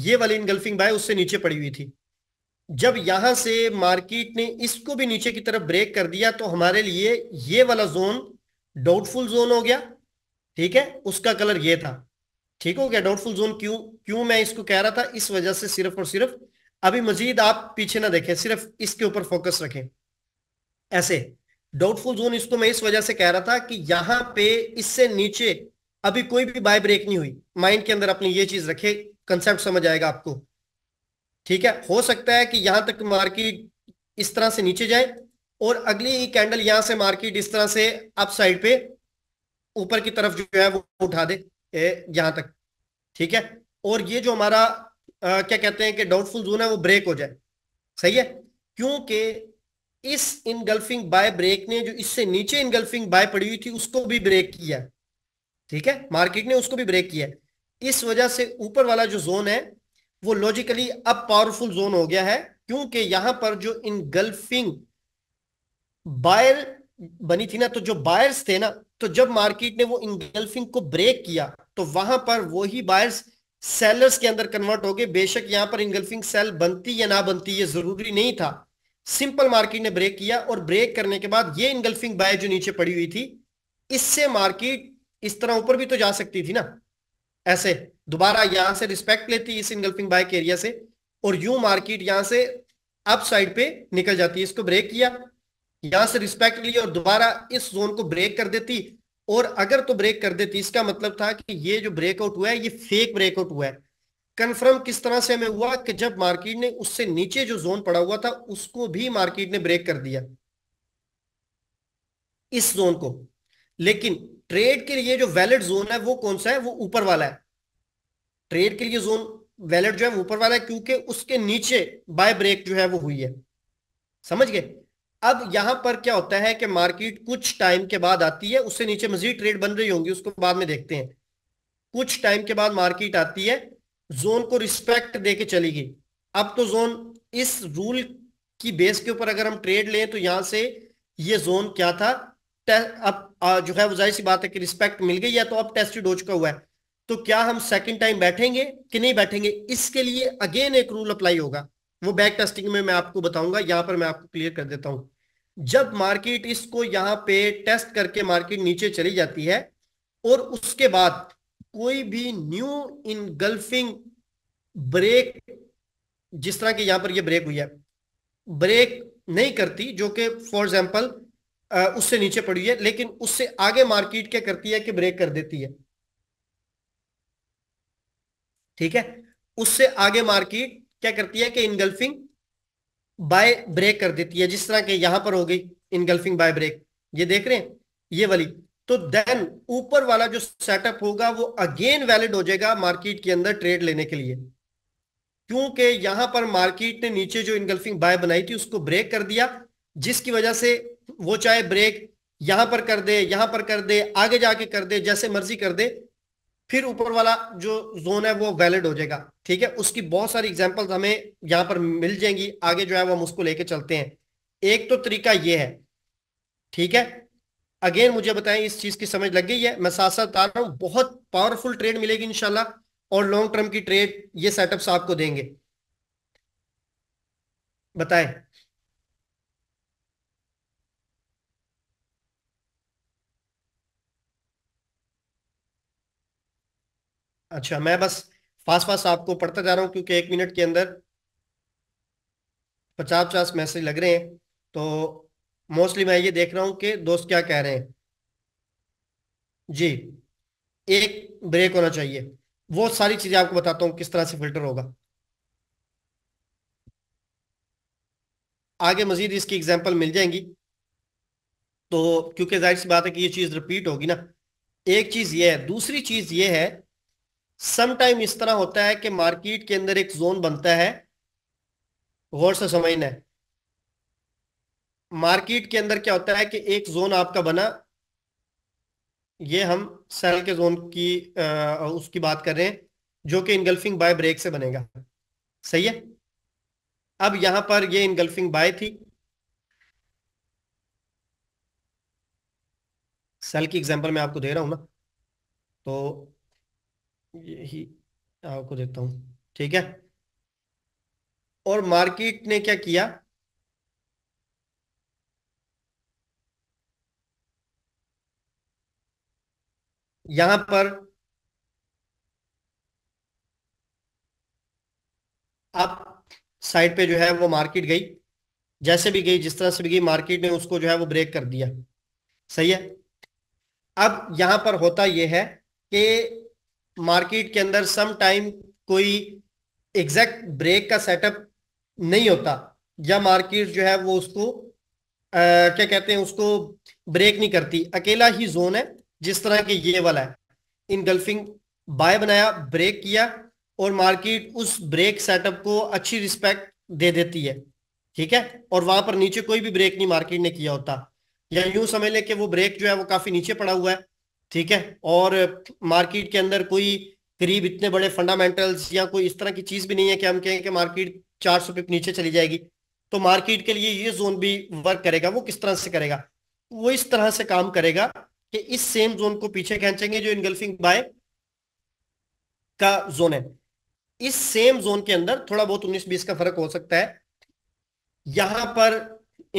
ये वाली इनगल्फिंग बाय उससे नीचे पड़ी हुई थी जब यहां से मार्केट ने इसको भी नीचे की तरफ ब्रेक कर दिया तो हमारे लिए ये वाला जोन डाउटफुल जोन हो गया ठीक है उसका कलर ये था ठीक हो गया डाउटफुल जोन क्यों क्यों मैं इसको कह रहा था इस वजह से सिर्फ और सिर्फ अभी मजीद आप पीछे ना देखें सिर्फ इसके ऊपर फोकस रखें ऐसे डाउटफुल जोन इसको मैं इस वजह से कह रहा था कि यहां पे इससे नीचे अभी कोई भी बाय ब्रेक नहीं हुई माइंड के अंदर अपनी ये चीज रखे कंसेप्ट समझ आएगा आपको ठीक है हो सकता है कि यहां तक मार्केट इस तरह से नीचे जाए और अगली कैंडल यहां से मार्केट इस तरह से अप साइड पे ऊपर की तरफ जो है वो उठा दे यहां तक ठीक है और ये जो हमारा आ, क्या कहते हैं कि डाउटफुल जोन है वो ब्रेक हो जाए सही है क्योंकि इस इनगल्फिंग बाय ब्रेक ने जो इससे नीचे इनगल्फिंग बाय पड़ी हुई थी उसको भी ब्रेक किया ठीक है मार्केट ने उसको भी ब्रेक किया है इस वजह से ऊपर वाला जो जोन है वो लॉजिकली अब पावरफुल जोन हो गया है क्योंकि यहां पर जो इनगल्फिंग बायर बनी थी ना तो जो बायर्स थे ना तो जब मार्केट ने वो इनगल्फिंग को ब्रेक किया तो वहां पर वही बायर्स सेलर्स के अंदर कन्वर्ट हो गए बेशक यहां पर इनगल्फिंग सेल बनती या ना बनती ये जरूरी नहीं था सिंपल मार्केट ने ब्रेक किया और ब्रेक करने के बाद ये इनगल्फिंग बाय जो नीचे पड़ी हुई थी इससे मार्केट इस तरह ऊपर भी तो जा सकती थी ना ऐसे दोबारा यहां से रिस्पेक्ट लेती इस इनगल्फिंग बाइक एरिया से और यू मार्केट यहां से अप साइड पे निकल जाती इसको ब्रेक किया यहां से रिस्पेक्ट लिया और दोबारा इस जोन को ब्रेक कर देती और अगर तो ब्रेक कर देती इसका मतलब था कि ये जो ब्रेकआउट हुआ है ये फेक ब्रेकआउट हुआ है कंफर्म किस तरह से हमें हुआ कि जब मार्केट ने उससे नीचे जो जोन पड़ा हुआ था उसको भी मार्केट ने ब्रेक कर दिया इस जोन को लेकिन ट्रेड के लिए जो वैलिड जोन है वो कौन सा है वो ऊपर वाला है ट्रेड के लिए जोन वैलिड जो है ऊपर वाला है क्योंकि उसके नीचे बाय ब्रेक जो है वो हुई है समझ गए अब यहां पर क्या होता है कि मार्केट कुछ टाइम के बाद आती है उससे नीचे मजीद ट्रेड बन रही होंगी उसको बाद में देखते हैं कुछ टाइम के बाद मार्केट आती है जोन को रिस्पेक्ट दे के चली गई अब तो जोन इस रूल की बेस के ऊपर अगर हम ट्रेड लें तो यहां से ये जोन क्या था अब जो है वो जाहिर सी बात है कि रिस्पेक्ट मिल गई है तो अब टेस्टेड हो चुका हुआ है तो क्या हम सेकंड टाइम बैठेंगे कि नहीं बैठेंगे इसके लिए अगेन एक रूल अप्लाई होगा वो बैक टेस्टिंग में मैं आपको बताऊंगा यहां पर मैं आपको क्लियर कर देता हूं जब मार्केट इसको यहां पे टेस्ट करके मार्केट नीचे चली जाती है और उसके बाद कोई भी न्यू इनगल्फिंग ब्रेक जिस तरह की यहां पर ये ब्रेक हुई है ब्रेक नहीं करती जो कि फॉर एग्जाम्पल उससे नीचे पड़ी है लेकिन उससे आगे मार्केट क्या करती है कि ब्रेक कर देती है ठीक है उससे आगे मार्केट क्या करती है कि इनगल्फिंग बाय ब्रेक कर देती है जिस तरह के यहां पर हो गई इनगल्फिंग बाय ब्रेक ये देख रहे हैं ये वाली तो देन ऊपर वाला जो सेटअप होगा वो अगेन वैलिड हो जाएगा मार्केट के अंदर ट्रेड लेने के लिए क्योंकि यहां पर मार्केट ने नीचे जो इनगल्फिंग बाय बनाई थी उसको ब्रेक कर दिया जिसकी वजह से वो चाहे ब्रेक यहां पर कर दे यहां पर कर दे आगे जाके कर दे जैसे मर्जी कर दे फिर ऊपर वाला जो जोन है वो वैलिड हो जाएगा ठीक है उसकी बहुत सारी एग्जाम्पल्स हमें यहां पर मिल जाएंगी आगे जो है वो हम उसको लेके चलते हैं एक तो तरीका ये है ठीक है अगेन मुझे बताएं इस चीज की समझ लग गई है मैं साथ साथ आ रहा हूं बहुत पावरफुल ट्रेड मिलेगी इनशाला और लॉन्ग टर्म की ट्रेड ये सेटअप्स आपको देंगे बताएं अच्छा मैं बस फास्ट फास्ट आपको पढ़ता जा रहा हूँ क्योंकि एक मिनट के अंदर पचास पचास मैसेज लग रहे हैं तो मोस्टली मैं ये देख रहा हूँ कि दोस्त क्या कह रहे हैं जी एक ब्रेक होना चाहिए वो सारी चीजें आपको बताता हूँ किस तरह से फिल्टर होगा आगे मजीद इसकी एग्जाम्पल मिल जाएंगी तो क्योंकि जाहिर सी बात है कि ये चीज़ रिपीट होगी ना एक चीज़ ये है दूसरी चीज़ ये है समटाइम इस तरह होता है कि मार्केट के अंदर एक जोन बनता है गौर से समझना मार्केट के अंदर क्या होता है कि एक जोन आपका बना ये हम सेल के जोन की आ, उसकी बात कर रहे हैं जो कि इनगल्फिंग बाय ब्रेक से बनेगा सही है अब यहां पर ये इनगल्फिंग बाय थी सेल की एग्जांपल मैं आपको दे रहा हूं ना तो यही आपको देता हूं ठीक है और मार्केट ने क्या किया यहां पर आप साइड पे जो है वो मार्केट गई जैसे भी गई जिस तरह से भी गई मार्केट ने उसको जो है वो ब्रेक कर दिया सही है अब यहां पर होता यह है कि मार्केट के अंदर सम टाइम कोई एग्जैक्ट ब्रेक का सेटअप नहीं होता या मार्केट जो है वो उसको आ, क्या कहते हैं उसको ब्रेक नहीं करती अकेला ही जोन है जिस तरह के ये वाला है इनगल्फिंग बाय बनाया ब्रेक किया और मार्केट उस ब्रेक सेटअप को अच्छी रिस्पेक्ट दे देती है ठीक है और वहां पर नीचे कोई भी ब्रेक नहीं मार्केट ने किया होता या यूं समझ लें कि वो ब्रेक जो है वो काफी नीचे पड़ा हुआ है ठीक है और मार्केट के अंदर कोई करीब इतने बड़े फंडामेंटल्स या कोई इस तरह की चीज भी नहीं है कि हम कहें कि मार्केट चार सौ नीचे चली जाएगी तो मार्केट के लिए ये जोन भी वर्क करेगा वो किस तरह से करेगा वो इस तरह से काम करेगा कि इस सेम जोन को पीछे खेचेंगे जो इनगल्फिंग बाय का जोन है इस सेम जोन के अंदर थोड़ा बहुत उन्नीस बीस का फर्क हो सकता है यहां पर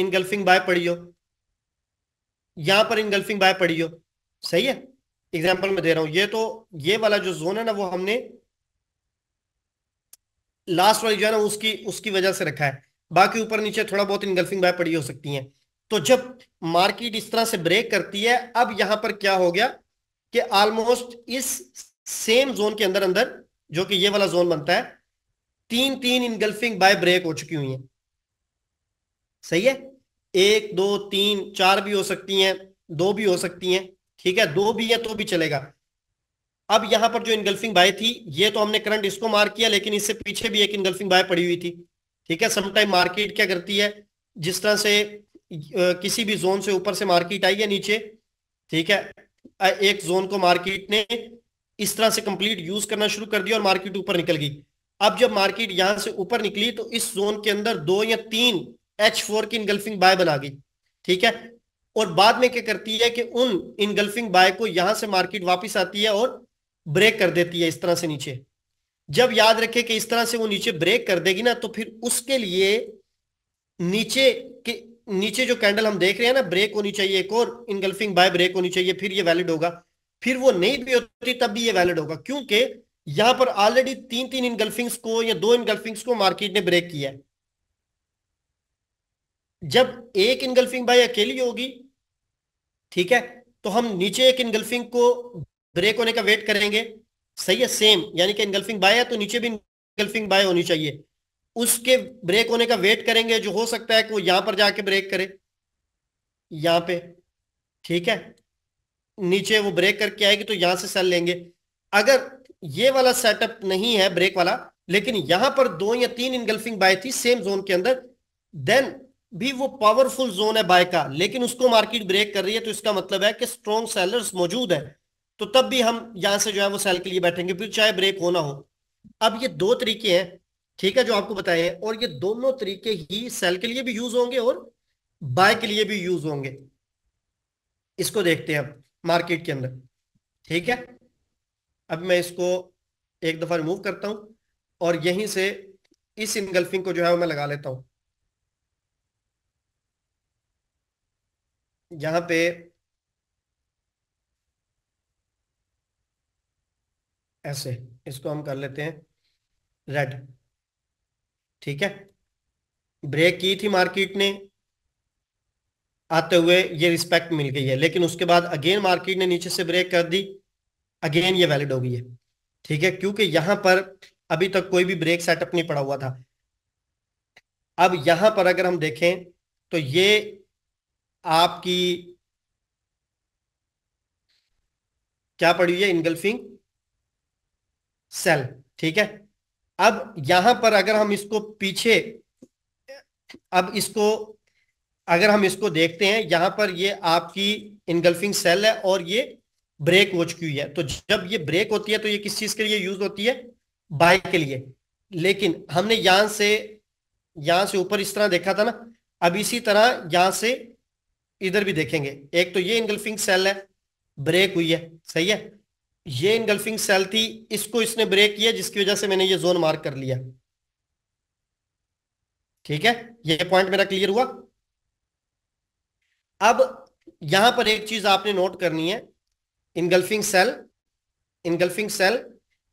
इनगल्फिंग बाय पड़ी हो यहां पर इनगल्फिंग बाय पड़ी हो सही है एग्जाम्पल में दे रहा हूं ये तो ये वाला जो जोन है ना वो हमने लास्ट वाली जो है ना उसकी उसकी वजह से रखा है बाकी ऊपर नीचे थोड़ा बहुत इनगल्फिंग बाय पड़ी हो सकती है तो जब मार्केट इस तरह से ब्रेक करती है अब यहां पर क्या हो गया कि ऑलमोस्ट इस सेम जोन के अंदर अंदर जो कि ये वाला जोन बनता है तीन तीन इनगल्फिंग बाय ब्रेक हो चुकी हुई है सही है एक दो तीन चार भी हो सकती हैं दो भी हो सकती हैं ठीक है दो भी है तो भी चलेगा अब यहां पर जो इनगल्फिंग बाय थी ये तो हमने करंट इसको मार किया लेकिन इससे पीछे भी एक इनगल्फिंग बाय पड़ी हुई थी ठीक है समटाइम मार्केट क्या करती है जिस तरह से किसी भी जोन से ऊपर से मार्केट आई है नीचे ठीक है एक जोन को मार्केट ने इस तरह से कंप्लीट यूज करना शुरू कर दिया और मार्केट ऊपर निकल गई अब जब मार्केट यहां से ऊपर निकली तो इस जोन के अंदर दो या तीन एच फोर की इनगल्फिंग बाय बना गई ठीक है और बाद में क्या करती है कि उन इनगल्फिंग बाय को यहां से मार्केट वापस आती है और ब्रेक कर देती है इस तरह से नीचे जब याद रखे कि इस तरह से वो नीचे ब्रेक कर देगी ना तो फिर उसके लिए नीचे के नीचे जो कैंडल हम देख रहे हैं ना ब्रेक होनी चाहिए एक और इनगल्फिंग बाय ब्रेक होनी चाहिए फिर ये वैलिड होगा फिर वो नहीं भी होती तब भी ये वैलिड होगा क्योंकि यहां पर ऑलरेडी तीन तीन इनगल्फिंग्स को या दो इनगल्फिंग्स को मार्केट ने ब्रेक किया है जब एक इनगल्फिंग बाय अकेली होगी ठीक है तो हम नीचे एक इनगल्फिंग को ब्रेक होने का वेट करेंगे सही है सेम यानी कि इनगल्फिंग बाय है तो नीचे भी इनगल्फिंग बाय होनी चाहिए उसके ब्रेक होने का वेट करेंगे जो हो सकता है कि वो यहां पर जाके ब्रेक करे यहां पे ठीक है नीचे वो ब्रेक करके आएगी तो यहां से सेल लेंगे अगर ये वाला सेटअप नहीं है ब्रेक वाला लेकिन यहां पर दो या तीन इनगल्फिंग बाय थी सेम जोन के अंदर देन भी वो पावरफुल जोन है बाय का लेकिन उसको मार्केट ब्रेक कर रही है तो इसका मतलब है कि स्ट्रॉन्ग सेलर्स मौजूद है तो तब भी हम यहां से जो है वो सेल के लिए बैठेंगे फिर चाहे ब्रेक होना हो अब ये दो तरीके हैं ठीक है जो आपको बताए हैं और ये दोनों तरीके ही सेल के लिए भी यूज होंगे और बाय के लिए भी यूज होंगे इसको देखते हैं अब मार्केट के अंदर ठीक है अब मैं इसको एक दफा रिमूव करता हूं और यहीं से इस इनगल्फिंग को जो है वो मैं लगा लेता हूं यहां पे ऐसे इसको हम कर लेते हैं रेड ठीक है ब्रेक की थी मार्केट ने आते हुए ये रिस्पेक्ट मिल गई है लेकिन उसके बाद अगेन मार्केट ने नीचे से ब्रेक कर दी अगेन ये वैलिड हो गई है ठीक है क्योंकि यहां पर अभी तक कोई भी ब्रेक सेटअप नहीं पड़ा हुआ था अब यहां पर अगर हम देखें तो ये आपकी क्या पड़ी हुई है इनगल्फिंग सेल ठीक है अब यहां पर अगर हम इसको पीछे अब इसको अगर हम इसको देखते हैं यहां पर ये आपकी इनगल्फिंग सेल है और ये ब्रेक हो चुकी हुई है तो जब ये ब्रेक होती है तो ये किस चीज के लिए यूज होती है बाइक के लिए लेकिन हमने यहां से यहां से ऊपर इस तरह देखा था ना अब इसी तरह यहां से इधर भी देखेंगे एक तो ये इनगल्फिंग सेल है ब्रेक हुई है सही है ये इनगल्फिंग सेल थी इसको इसने ब्रेक किया जिसकी वजह से मैंने ये जोन मार्क कर लिया ठीक है ये पॉइंट मेरा क्लियर हुआ अब यहां पर एक चीज आपने नोट करनी है engulfing sell engulfing sell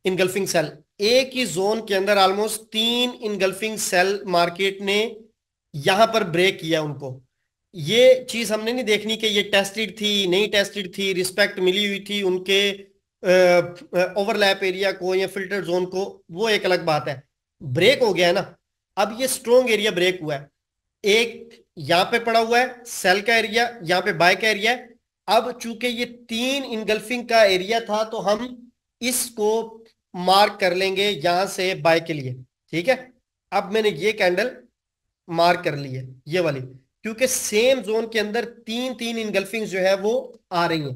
engulfing sell एक ही जोन के अंदर ऑलमोस्ट तीन इनगल्फिंग सेल मार्केट ने यहां पर ब्रेक किया उनको ये चीज हमने नहीं देखनी कि ये टेस्टेड थी नहीं टेस्टेड थी रिस्पेक्ट मिली हुई थी उनके ओवरलैप एरिया को या फिल्टर जोन को वो एक अलग बात है ब्रेक हो गया है ना अब ये स्ट्रोंग एरिया ब्रेक हुआ है एक यहां पे पड़ा हुआ है सेल का एरिया यहां पे बाय का एरिया अब चूंकि ये तीन इनगल्फिंग का एरिया था तो हम इसको मार्क कर लेंगे यहां से बाय के लिए ठीक है अब मैंने ये कैंडल मार्क कर ली है ये वाली क्योंकि सेम जोन के अंदर तीन तीन इनगल्फिंग जो है वो आ रही हैं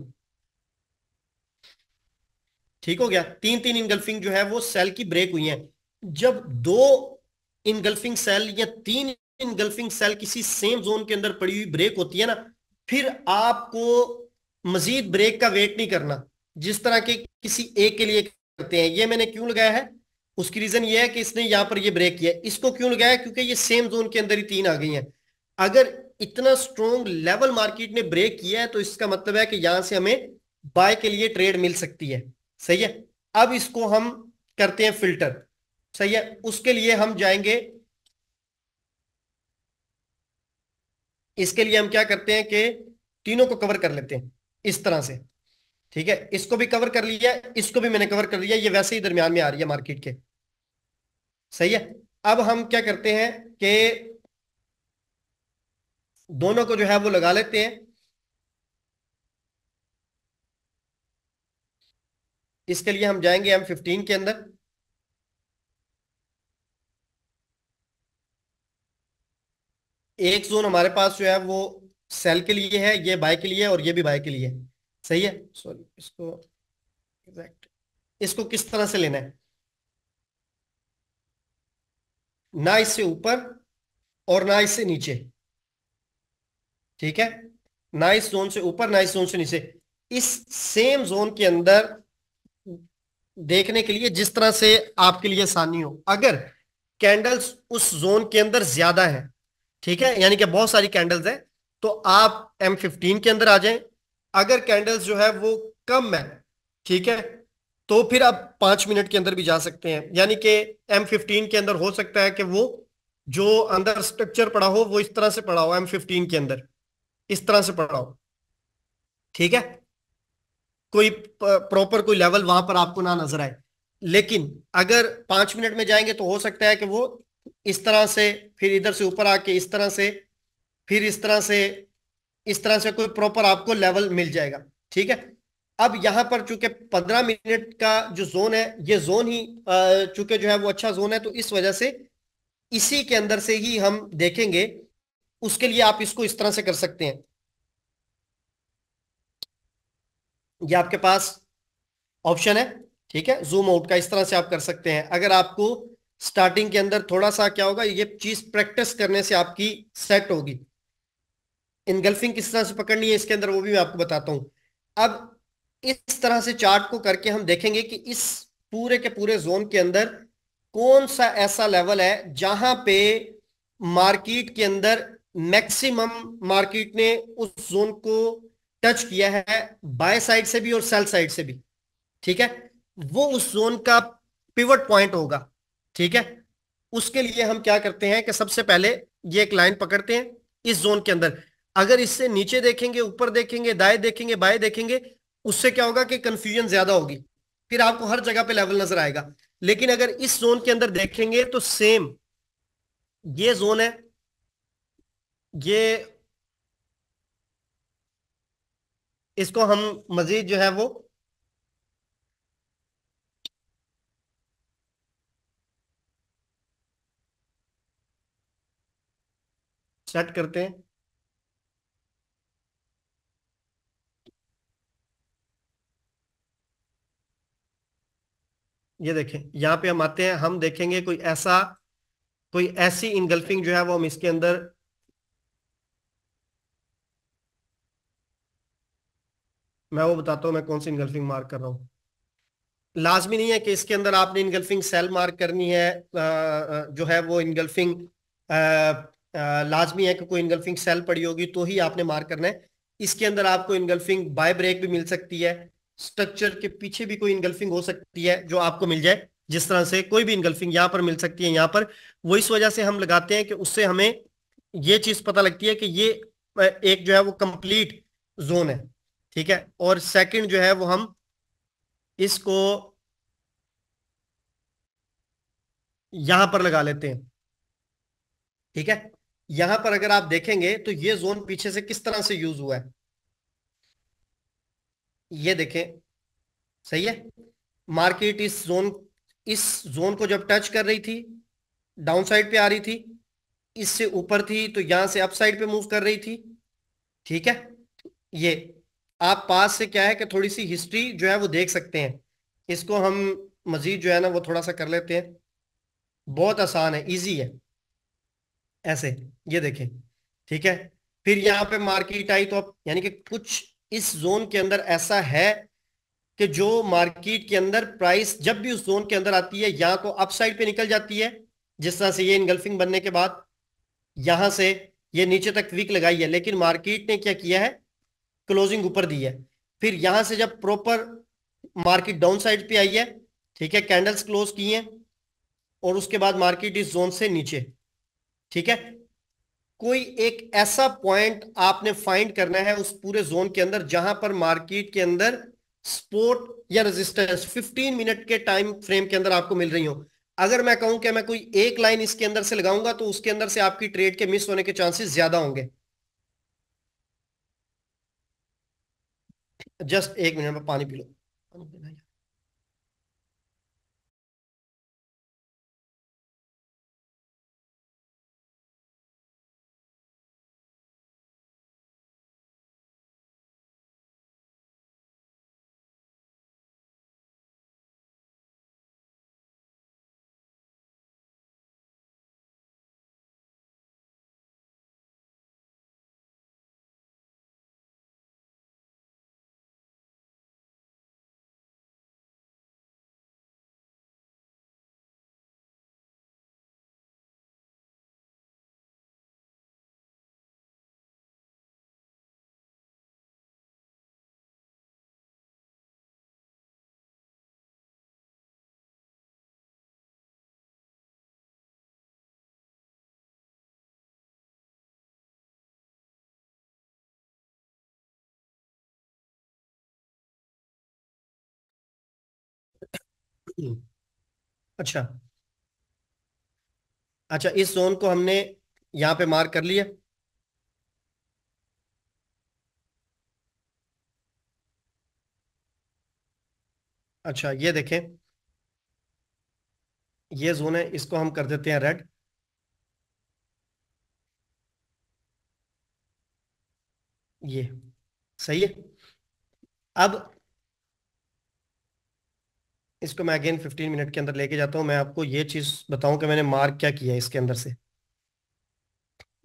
ठीक हो गया तीन तीन इनगल्फिंग जो है वो सेल की ब्रेक हुई है जब दो इनगल्फिंग सेल या तीन इनगल्फिंग सेल किसी सेम जोन के अंदर पड़ी हुई ब्रेक होती है ना फिर आपको मजीद ब्रेक का वेट नहीं करना जिस तरह के किसी एक के लिए करते हैं ये मैंने क्यों लगाया है उसकी रीजन ये है कि इसने यहां पर ये ब्रेक किया इसको क्यों लगाया क्योंकि ये सेम जोन के अंदर ही तीन आ गई हैं अगर इतना स्ट्रोंग लेवल मार्केट ने ब्रेक किया है तो इसका मतलब है कि यहां से हमें बाय के लिए ट्रेड मिल सकती है सही है अब इसको हम करते हैं फिल्टर सही है उसके लिए हम जाएंगे इसके लिए हम क्या करते हैं कि तीनों को कवर कर लेते हैं इस तरह से ठीक है इसको भी कवर कर लिया इसको भी मैंने कवर कर लिया ये वैसे ही दरमियान में आ रही है मार्केट के सही है अब हम क्या करते हैं कि दोनों को जो है वो लगा लेते हैं इसके लिए हम जाएंगे एम फिफ्टीन के अंदर एक जोन हमारे पास जो है वो सेल के लिए है ये बाय के लिए और ये भी बाय के लिए सही है सॉरी इसको एग्जैक्ट इसको किस तरह से लेना है ना इससे ऊपर और ना इससे नीचे ठीक है नाइस जोन से ऊपर नाइस जोन से नीचे इस सेम जोन के अंदर देखने के लिए जिस तरह से आपके लिए आसानी हो अगर कैंडल्स उस जोन के अंदर ज्यादा है ठीक है यानी कि बहुत सारी कैंडल्स हैं तो आप एम फिफ्टीन के अंदर आ जाएं अगर कैंडल्स जो है वो कम है ठीक है तो फिर आप पांच मिनट के अंदर भी जा सकते हैं यानी कि एम फिफ्टीन के अंदर हो सकता है कि वो जो अंदर स्ट्रक्चर पड़ा हो वो इस तरह से पड़ा हो एम फिफ्टीन के अंदर इस तरह से पढ़ाओ ठीक है कोई प्रॉपर कोई लेवल वहां पर आपको ना नजर आए लेकिन अगर पांच मिनट में जाएंगे तो हो सकता है कि वो इस तरह से फिर इधर से ऊपर आके इस तरह से फिर इस तरह से इस तरह से कोई प्रॉपर आपको लेवल मिल जाएगा ठीक है अब यहां पर चूंकि पंद्रह मिनट का जो जोन है ये जोन ही चूंकि जो है वो अच्छा जोन है तो इस वजह से इसी के अंदर से ही हम देखेंगे उसके लिए आप इसको इस तरह से कर सकते हैं ये आपके पास ऑप्शन है ठीक है जूम आउट का इस तरह से आप कर सकते हैं अगर आपको स्टार्टिंग के अंदर थोड़ा सा क्या होगा ये चीज प्रैक्टिस करने से आपकी सेट होगी इनगल्फिंग किस तरह से पकड़नी है इसके अंदर वो भी मैं आपको बताता हूं अब इस तरह से चार्ट को करके हम देखेंगे कि इस पूरे के पूरे जोन के अंदर कौन सा ऐसा लेवल है जहां पे मार्केट के अंदर मैक्सिमम मार्केट ने उस जोन को टच किया है बाय साइड से भी और सेल साइड से भी ठीक है वो उस जोन का पिवट पॉइंट होगा ठीक है उसके लिए हम क्या करते हैं कि सबसे पहले ये एक लाइन पकड़ते हैं इस जोन के अंदर अगर इससे नीचे देखेंगे ऊपर देखेंगे दाए देखेंगे बाए देखेंगे उससे क्या होगा कि कंफ्यूजन ज्यादा होगी फिर आपको हर जगह पे लेवल नजर आएगा लेकिन अगर इस जोन के अंदर देखेंगे तो सेम ये जोन है ये इसको हम मजीद जो है वो सेट करते हैं ये देखें यहां पे हम आते हैं हम देखेंगे कोई ऐसा कोई ऐसी इनगल्फिंग जो है वो हम इसके अंदर मैं वो बताता हूँ मैं कौन सी इनगल्फिंग मार्क कर रहा हूँ लाजमी नहीं है कि इसके अंदर आपने इनगल्फिंग सेल मार्क करनी है जो है वो इनगल्फिंग लाजमी है कि कोई इनगल्फिंग सेल पड़ी होगी तो ही आपने मार्क करना है इसके अंदर आपको इनगल्फिंग बाय ब्रेक भी मिल सकती है स्ट्रक्चर के पीछे भी कोई इनगल्फिंग हो सकती है जो आपको मिल जाए जिस तरह से कोई भी इनगल्फिंग यहाँ पर मिल सकती है यहाँ पर वो इस वजह से हम लगाते हैं कि उससे हमें ये चीज पता लगती है कि ये एक जो है वो कंप्लीट जोन है ठीक है और सेकंड जो है वो हम इसको यहां पर लगा लेते हैं ठीक है यहां पर अगर आप देखेंगे तो ये जोन पीछे से किस तरह से यूज हुआ है ये देखें सही है मार्केट इस जोन इस जोन को जब टच कर रही थी डाउन साइड पे आ रही थी इससे ऊपर थी तो यहां से अप साइड पे मूव कर रही थी ठीक है ये आप पास से क्या है कि थोड़ी सी हिस्ट्री जो है वो देख सकते हैं इसको हम मज़ीद जो है ना वो थोड़ा सा कर लेते हैं बहुत आसान है इजी है ऐसे ये देखें ठीक है फिर यहाँ पे मार्केट आई तो अब यानी कि कुछ इस जोन के अंदर ऐसा है कि जो मार्केट के अंदर प्राइस जब भी उस जोन के अंदर आती है या तो अपसाइड पे निकल जाती है जिस तरह से ये इनगल्फिंग बनने के बाद यहां से ये नीचे तक वीक लगाई है लेकिन मार्केट ने क्या किया है क्लोजिंग ऊपर दी है फिर यहां से जब प्रॉपर मार्केट डाउन साइड पे आई है ठीक है कैंडल्स क्लोज की हैं और उसके बाद मार्केट इस जोन से नीचे ठीक है कोई एक ऐसा पॉइंट आपने फाइंड करना है उस पूरे जोन के अंदर जहां पर मार्केट के अंदर स्पोर्ट या रेजिस्टेंस 15 मिनट के टाइम फ्रेम के अंदर आपको मिल रही हो अगर मैं कहूं कि मैं कोई एक लाइन इसके अंदर से लगाऊंगा तो उसके अंदर से आपकी ट्रेड के मिस होने के चांसेस ज्यादा होंगे जस्ट एक मिनट में पानी पी लो पानी अच्छा अच्छा इस जोन को हमने यहां पे मार्क कर लिया अच्छा ये देखें ये जोन है इसको हम कर देते हैं रेड ये सही है अब इसको मैं अगेन 15 मिनट के अंदर लेके जाता हूँ मैं आपको ये चीज़ बताऊं कि मैंने मार्क क्या किया इसके अंदर से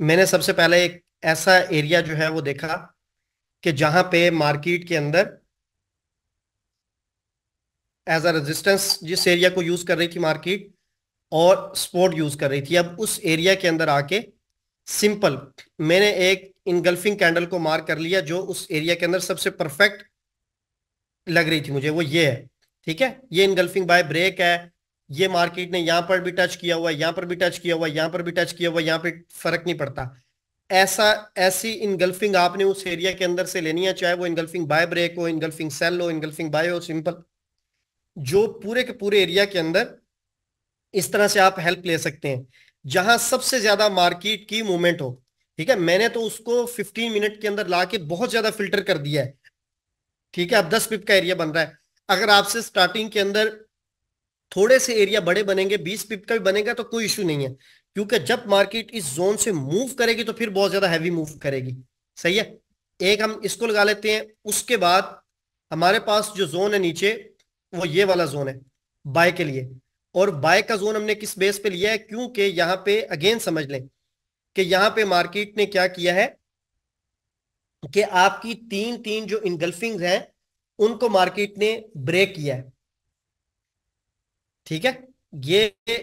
मैंने सबसे पहले एक ऐसा एरिया जो है वो देखा कि जहां पे मार्केट के अंदर एज अ रेजिस्टेंस जिस एरिया को यूज़ कर रही थी मार्केट और स्पोर्ट यूज़ कर रही थी अब उस एरिया के अंदर आके सिंपल मैंने एक इनगल्फिंग कैंडल को मार्क कर लिया जो उस एरिया के अंदर सबसे परफेक्ट लग रही थी मुझे वो ये है ठीक है ये इनगल्फिंग बाय ब्रेक है ये मार्केट ने यहां पर भी टच किया हुआ है यहां पर भी टच किया हुआ है यहां पर भी टच किया हुआ है यहां पर फर्क नहीं पड़ता ऐसा ऐसी इनगल्फिंग आपने उस एरिया के अंदर से लेनी है चाहे वो इनगल्फिंग बाय ब्रेक हो इनगल्फिंग सेल हो इनगल्फिंग बाय हो सिंपल जो पूरे के पूरे एरिया के अंदर इस तरह से आप हेल्प ले सकते हैं जहां सबसे ज्यादा मार्केट की मूवमेंट हो ठीक है मैंने तो उसको 15 मिनट के अंदर लाके बहुत ज्यादा फिल्टर कर दिया है ठीक है अब 10 पिप का एरिया बन रहा है अगर आपसे स्टार्टिंग के अंदर थोड़े से एरिया बड़े बनेंगे बीस पिप का भी बनेगा तो कोई इश्यू नहीं है क्योंकि जब मार्केट इस जोन से मूव करेगी तो फिर बहुत ज्यादा हैवी मूव करेगी सही है एक हम इसको लगा लेते हैं उसके बाद हमारे पास जो जोन है नीचे वो ये वाला जोन है बाय के लिए और बाय का जोन हमने किस बेस पे लिया है क्योंकि यहां पे अगेन समझ लें कि यहां पे मार्केट ने क्या किया है कि आपकी तीन तीन जो इनगल्फिंग हैं उनको मार्केट ने ब्रेक किया है ठीक है ये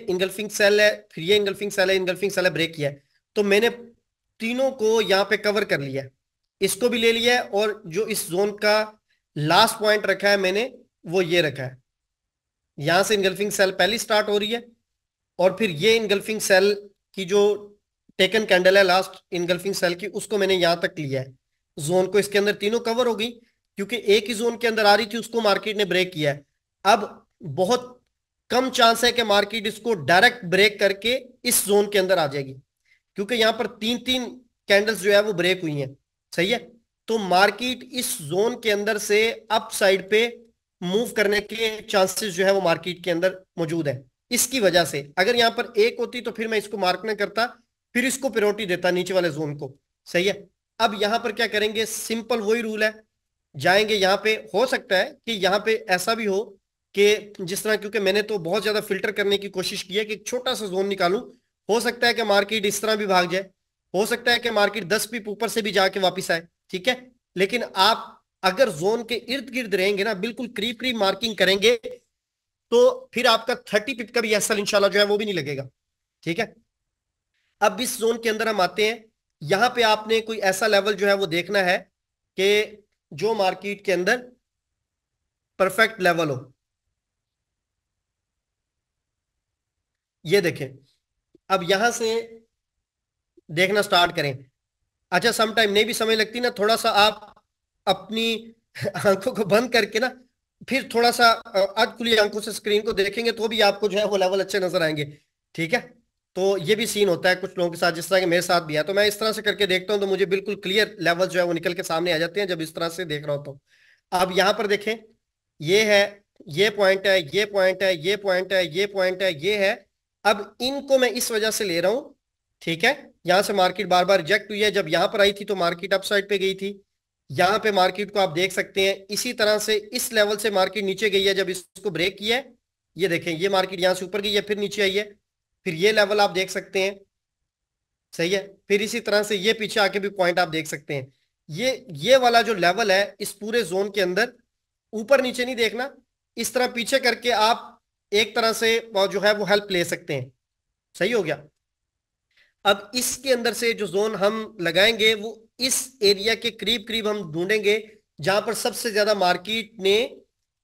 इंगल्फिंग सेल है फिर ये इंगल्फिंग सेल है इंगल्फिंग सेल है ब्रेक किया है तो मैंने तीनों को यहां पे कवर कर लिया इसको भी ले लिया है और जो इस जोन का लास्ट पॉइंट रखा है मैंने वो ये रखा है यहां से इनगल्फिंग सेल पहली स्टार्ट हो रही है और फिर ये इनगल्फिंग सेल की जो टेकन कैंडल है लास्ट इनगल्फिंग सेल की उसको मैंने यहां तक लिया है जोन को इसके अंदर तीनों कवर हो गई क्योंकि एक ही जोन के अंदर आ रही थी उसको मार्केट ने ब्रेक किया है अब बहुत कम चांस है कि मार्केट इसको डायरेक्ट ब्रेक करके इस जोन के अंदर आ जाएगी क्योंकि यहां पर तीन तीन कैंडल्स जो है वो ब्रेक हुई हैं सही है तो मार्केट इस जोन के अंदर से अप साइड पे मूव करने के चांसेस जो है वो मार्केट के अंदर मौजूद है इसकी वजह से अगर यहां पर एक होती तो फिर मैं इसको मार्क ना करता फिर इसको प्रियोरिटी देता नीचे वाले जोन को सही है अब यहां पर क्या करेंगे सिंपल वही रूल है जाएंगे यहाँ पे हो सकता है कि यहाँ पे ऐसा भी हो कि जिस तरह क्योंकि मैंने तो बहुत ज्यादा फिल्टर करने की कोशिश की है कि छोटा सा जोन निकालू हो सकता है कि मार्केट इस तरह भी भाग जाए हो सकता है कि मार्केट दस पीप ऊपर से भी जाके वापिस आए ठीक है लेकिन आप अगर जोन के इर्द गिर्द रहेंगे ना बिल्कुल करीब करीब मार्किंग करेंगे तो फिर आपका थर्टी पिप का भी असल इंशाल्लाह जो है वो भी नहीं लगेगा ठीक है अब इस जोन के अंदर हम आते हैं यहां पे आपने कोई ऐसा लेवल जो है वो देखना है कि जो मार्केट के अंदर परफेक्ट लेवल हो ये देखें अब यहां से देखना स्टार्ट करें अच्छा टाइम नहीं भी समय लगती ना थोड़ा सा आप अपनी आंखों को बंद करके ना फिर थोड़ा सा आज खुली आंखों से स्क्रीन को देखेंगे तो भी आपको जो है वो लेवल अच्छे नजर आएंगे ठीक है तो ये भी सीन होता है कुछ लोगों के साथ जिस तरह के मेरे साथ भी है तो मैं इस तरह से करके देखता हूँ तो मुझे बिल्कुल क्लियर लेवल जो है वो निकल के सामने आ जाते हैं जब इस तरह से देख रहा होता तो अब यहाँ पर देखें ये है ये पॉइंट है ये पॉइंट है ये पॉइंट है ये पॉइंट है ये है अब इनको मैं इस वजह से ले रहा हूं ठीक है यहां से मार्केट बार बार रिजेक्ट हुई है जब यहां पर आई थी तो मार्केट अपसाइड पे गई थी यहां पे मार्केट को आप देख सकते हैं इसी तरह से इस लेवल से मार्केट नीचे गई है जब इसको ब्रेक किया है ये देखें ये मार्केट यहाँ से ऊपर गई है फिर नीचे आई है फिर ये लेवल आप देख सकते हैं सही है फिर इसी तरह से ये पीछे आके भी पॉइंट आप देख सकते हैं ये ये वाला जो लेवल है इस पूरे जोन के अंदर ऊपर नीचे नहीं देखना इस तरह पीछे करके आप एक तरह से जो है वो हेल्प ले सकते हैं सही हो गया अब इसके अंदर से जो जोन हम लगाएंगे वो इस एरिया के करीब करीब हम ढूंढेंगे जहां पर सबसे ज्यादा मार्केट ने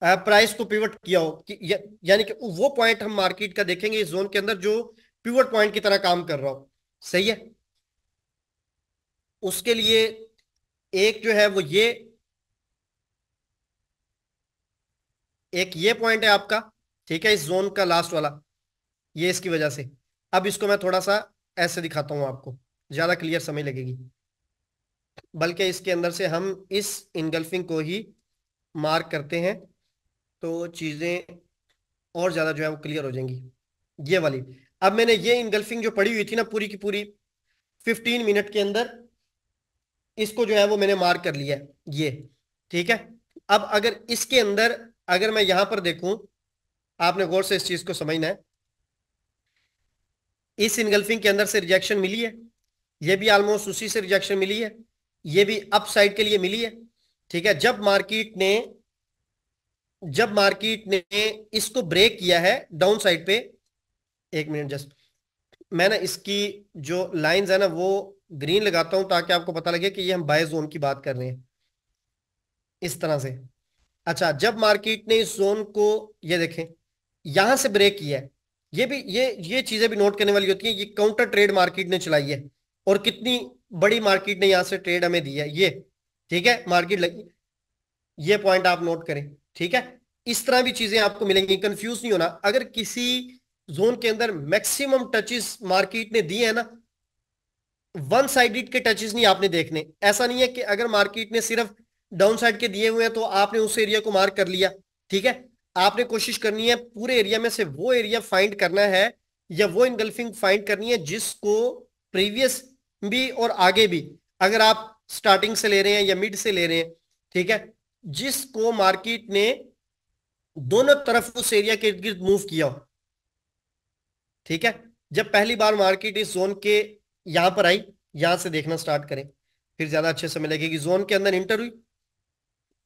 प्राइस को पिवट किया हो कि या, यानी कि वो पॉइंट हम मार्केट का देखेंगे इस जोन के अंदर जो पिवट पॉइंट की तरह काम कर रहा हो सही है उसके लिए एक जो है वो ये एक ये पॉइंट है आपका ठीक है इस जोन का लास्ट वाला ये इसकी वजह से अब इसको मैं थोड़ा सा ऐसे दिखाता हूं आपको ज्यादा क्लियर समय लगेगी बल्कि इसके अंदर से हम इस इनगल्फिंग को ही मार्क करते हैं तो चीज़ें और ज़्यादा जो है वो क्लियर हो जाएंगी ये वाली अब मैंने ये इनगल्फिंग जो पड़ी हुई थी ना पूरी की पूरी फिफ्टीन मिनट के अंदर इसको जो है वो मैंने मार्क कर लिया है ये ठीक है अब अगर इसके अंदर अगर मैं यहां पर देखूं आपने गौर से इस चीज को समझना है इस इनगल्फिंग के अंदर से रिजेक्शन मिली है ये भी ऑलमोस्ट उसी से रिजेक्शन मिली है ये भी अप साइड के लिए मिली है ठीक है जब मार्केट ने जब मार्केट ने इसको ब्रेक किया है डाउन साइड पे एक मिनट जस्ट मैं ना इसकी जो लाइंस है ना वो ग्रीन लगाता हूं ताकि आपको पता लगे कि ये हम बाय जोन की बात कर रहे हैं इस तरह से अच्छा जब मार्केट ने इस जोन को ये देखें यहां से ब्रेक किया है ये भी ये ये चीजें भी नोट करने वाली होती हैं ये काउंटर ट्रेड मार्केट ने चलाई है और कितनी बड़ी मार्केट ने यहां से ट्रेड हमें दी है ये ठीक है मार्केट लगी ये पॉइंट आप नोट करें ठीक है इस तरह भी चीजें आपको मिलेंगी कंफ्यूज नहीं होना अगर किसी जोन के अंदर मैक्सिमम टचेस मार्केट ने दिए है ना वन साइडेड के टचेस नहीं आपने देखने ऐसा नहीं है कि अगर मार्केट ने सिर्फ डाउन साइड के दिए हुए हैं तो आपने उस एरिया को मार्क कर लिया ठीक है आपने कोशिश करनी है पूरे एरिया में से वो एरिया फाइंड करना है या वो इनगल्फिंग फाइंड करनी है जिसको प्रीवियस भी और आगे भी अगर आप स्टार्टिंग से ले रहे हैं या मिड से ले रहे हैं ठीक है जिसको मार्केट ने दोनों तरफ उस एरिया के इर्द गिर्द मूव किया हो ठीक है जब पहली बार मार्केट इस जोन के यहां पर आई यहां से देखना स्टार्ट करें फिर ज्यादा अच्छे से मिलेगी कि जोन के अंदर इंटर हुई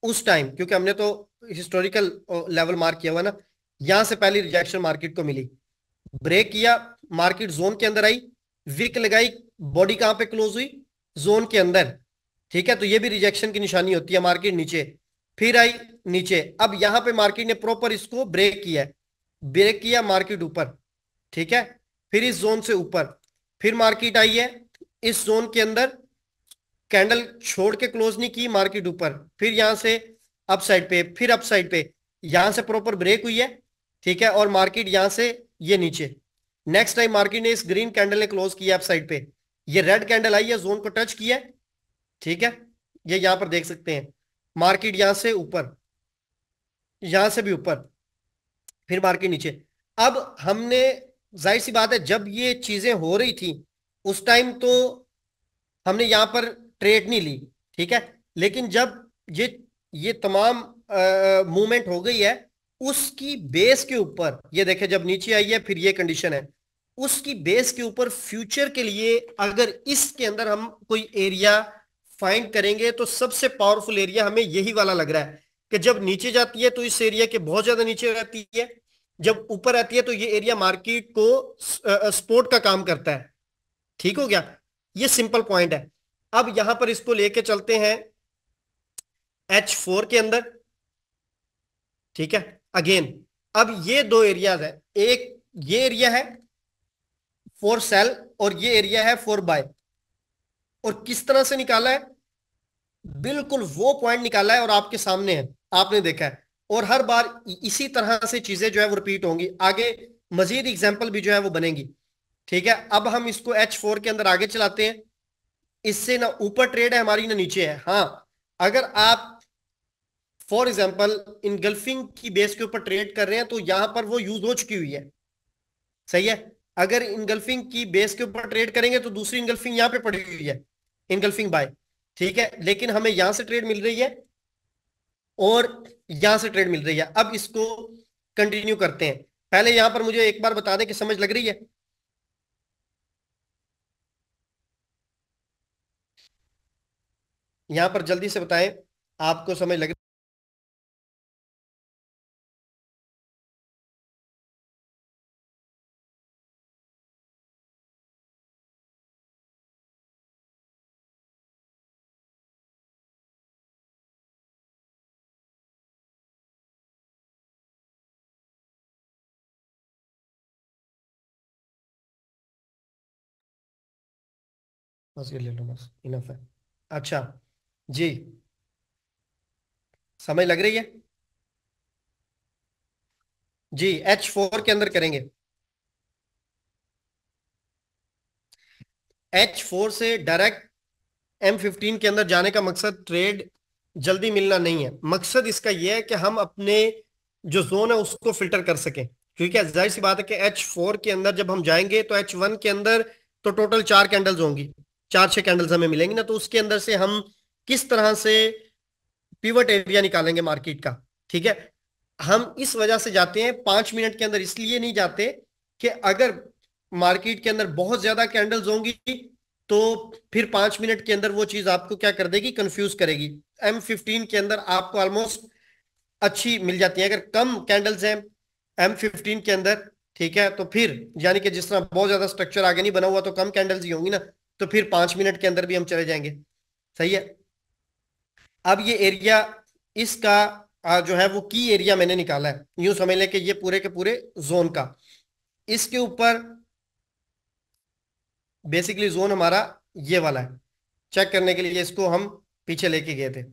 उस टाइम क्योंकि हमने तो हिस्टोरिकल लेवल मार्क किया हुआ ना यहां से पहली रिजेक्शन मार्केट को मिली ब्रेक किया मार्केट जोन के अंदर आई विक लगाई बॉडी कहां पे क्लोज हुई जोन के अंदर ठीक है तो ये भी रिजेक्शन की निशानी होती है मार्केट नीचे फिर आई नीचे अब यहां पे मार्केट ने प्रॉपर इसको ब्रेक किया ब्रेक किया मार्केट ऊपर ठीक है फिर इस जोन से ऊपर फिर मार्केट आई है इस जोन के अंदर कैंडल छोड़ के क्लोज नहीं की मार्केट ऊपर फिर यहां से अपसाइड पे फिर अपसाइड पे यहां से प्रॉपर ब्रेक हुई है ठीक है और मार्केट यहां से ये नीचे नेक्स्ट टाइम मार्केट ने इस ग्रीन कैंडल ने क्लोज किया अपसाइड पे ये रेड कैंडल आई है जोन को टच किया ठीक है ये यहां पर देख सकते हैं मार्केट यहां से ऊपर यहां से भी ऊपर फिर मार्केट नीचे अब हमने जाहिर सी बात है जब ये चीजें हो रही थी उस टाइम तो हमने यहां पर ट्रेड नहीं ली ठीक है लेकिन जब ये ये तमाम मूवमेंट हो गई है उसकी बेस के ऊपर ये देखे जब नीचे आई है फिर ये कंडीशन है उसकी बेस के ऊपर फ्यूचर के लिए अगर इसके अंदर हम कोई एरिया फाइंड करेंगे तो सबसे पावरफुल एरिया हमें यही वाला लग रहा है कि जब नीचे जाती है तो इस एरिया के बहुत ज्यादा नीचे रहती है जब ऊपर आती है तो ये एरिया मार्केट को सपोर्ट का काम करता है ठीक हो गया ये सिंपल पॉइंट है अब यहां पर इसको लेके चलते हैं एच फोर के अंदर ठीक है अगेन अब ये दो एरियाज है एक ये एरिया है फोर सेल और ये एरिया है फोर बाय और किस तरह से निकाला है बिल्कुल वो पॉइंट निकाला है और आपके सामने है आपने देखा है और हर बार इसी तरह से चीजें जो है वो रिपीट होंगी आगे मजीद एग्जाम्पल भी जो है वो बनेगी ठीक है अब हम इसको एच फोर के अंदर आगे चलाते हैं इससे ना ऊपर ट्रेड है हमारी ना नीचे है हाँ अगर आप फॉर एग्जाम्पल इन गल्फिंग की बेस के ऊपर ट्रेड कर रहे हैं तो यहां पर वो यूज हो चुकी हुई है सही है अगर इनगल्फिंग की बेस के ऊपर ट्रेड करेंगे तो दूसरी इनगल्फिंग यहां पे पड़ी हुई है इनगल्फिंग बाय ठीक है लेकिन हमें यहां से ट्रेड मिल रही है और यहां से ट्रेड मिल रही है अब इसको कंटिन्यू करते हैं पहले यहां पर मुझे एक बार बता दें कि समझ लग रही है यहां पर जल्दी से बताएं आपको समझ लग रही बस ये ले लो बस इनफ है अच्छा जी समय लग रही है जी एच फोर के अंदर करेंगे एच फोर से डायरेक्ट एम फिफ्टीन के अंदर जाने का मकसद ट्रेड जल्दी मिलना नहीं है मकसद इसका यह है कि हम अपने जो जोन है उसको फिल्टर कर सकें क्योंकि जाहिर सी बात है कि एच फोर के अंदर जब हम जाएंगे तो एच वन के अंदर तो टोटल चार कैंडल्स होंगी चार छह कैंडल्स हमें मिलेंगी ना तो उसके अंदर से हम किस तरह से पिवट एरिया निकालेंगे मार्केट का ठीक है हम इस वजह से जाते हैं पांच मिनट के अंदर इसलिए नहीं जाते कि अगर मार्केट के अंदर बहुत ज्यादा कैंडल्स होंगी तो फिर पांच मिनट के अंदर वो चीज आपको क्या कर देगी कंफ्यूज करेगी एम फिफ्टीन के अंदर आपको ऑलमोस्ट अच्छी मिल जाती है अगर कम कैंडल्स हैं एम फिफ्टीन के अंदर ठीक है तो फिर यानी कि जिस तरह बहुत ज्यादा स्ट्रक्चर आगे नहीं बना हुआ तो कम कैंडल्स ही होंगी ना तो फिर पांच मिनट के अंदर भी हम चले जाएंगे सही है अब ये एरिया इसका जो है वो की एरिया मैंने निकाला है यूं समझ लें कि ये पूरे के पूरे जोन का इसके ऊपर बेसिकली जोन हमारा ये वाला है चेक करने के लिए इसको हम पीछे लेके गए थे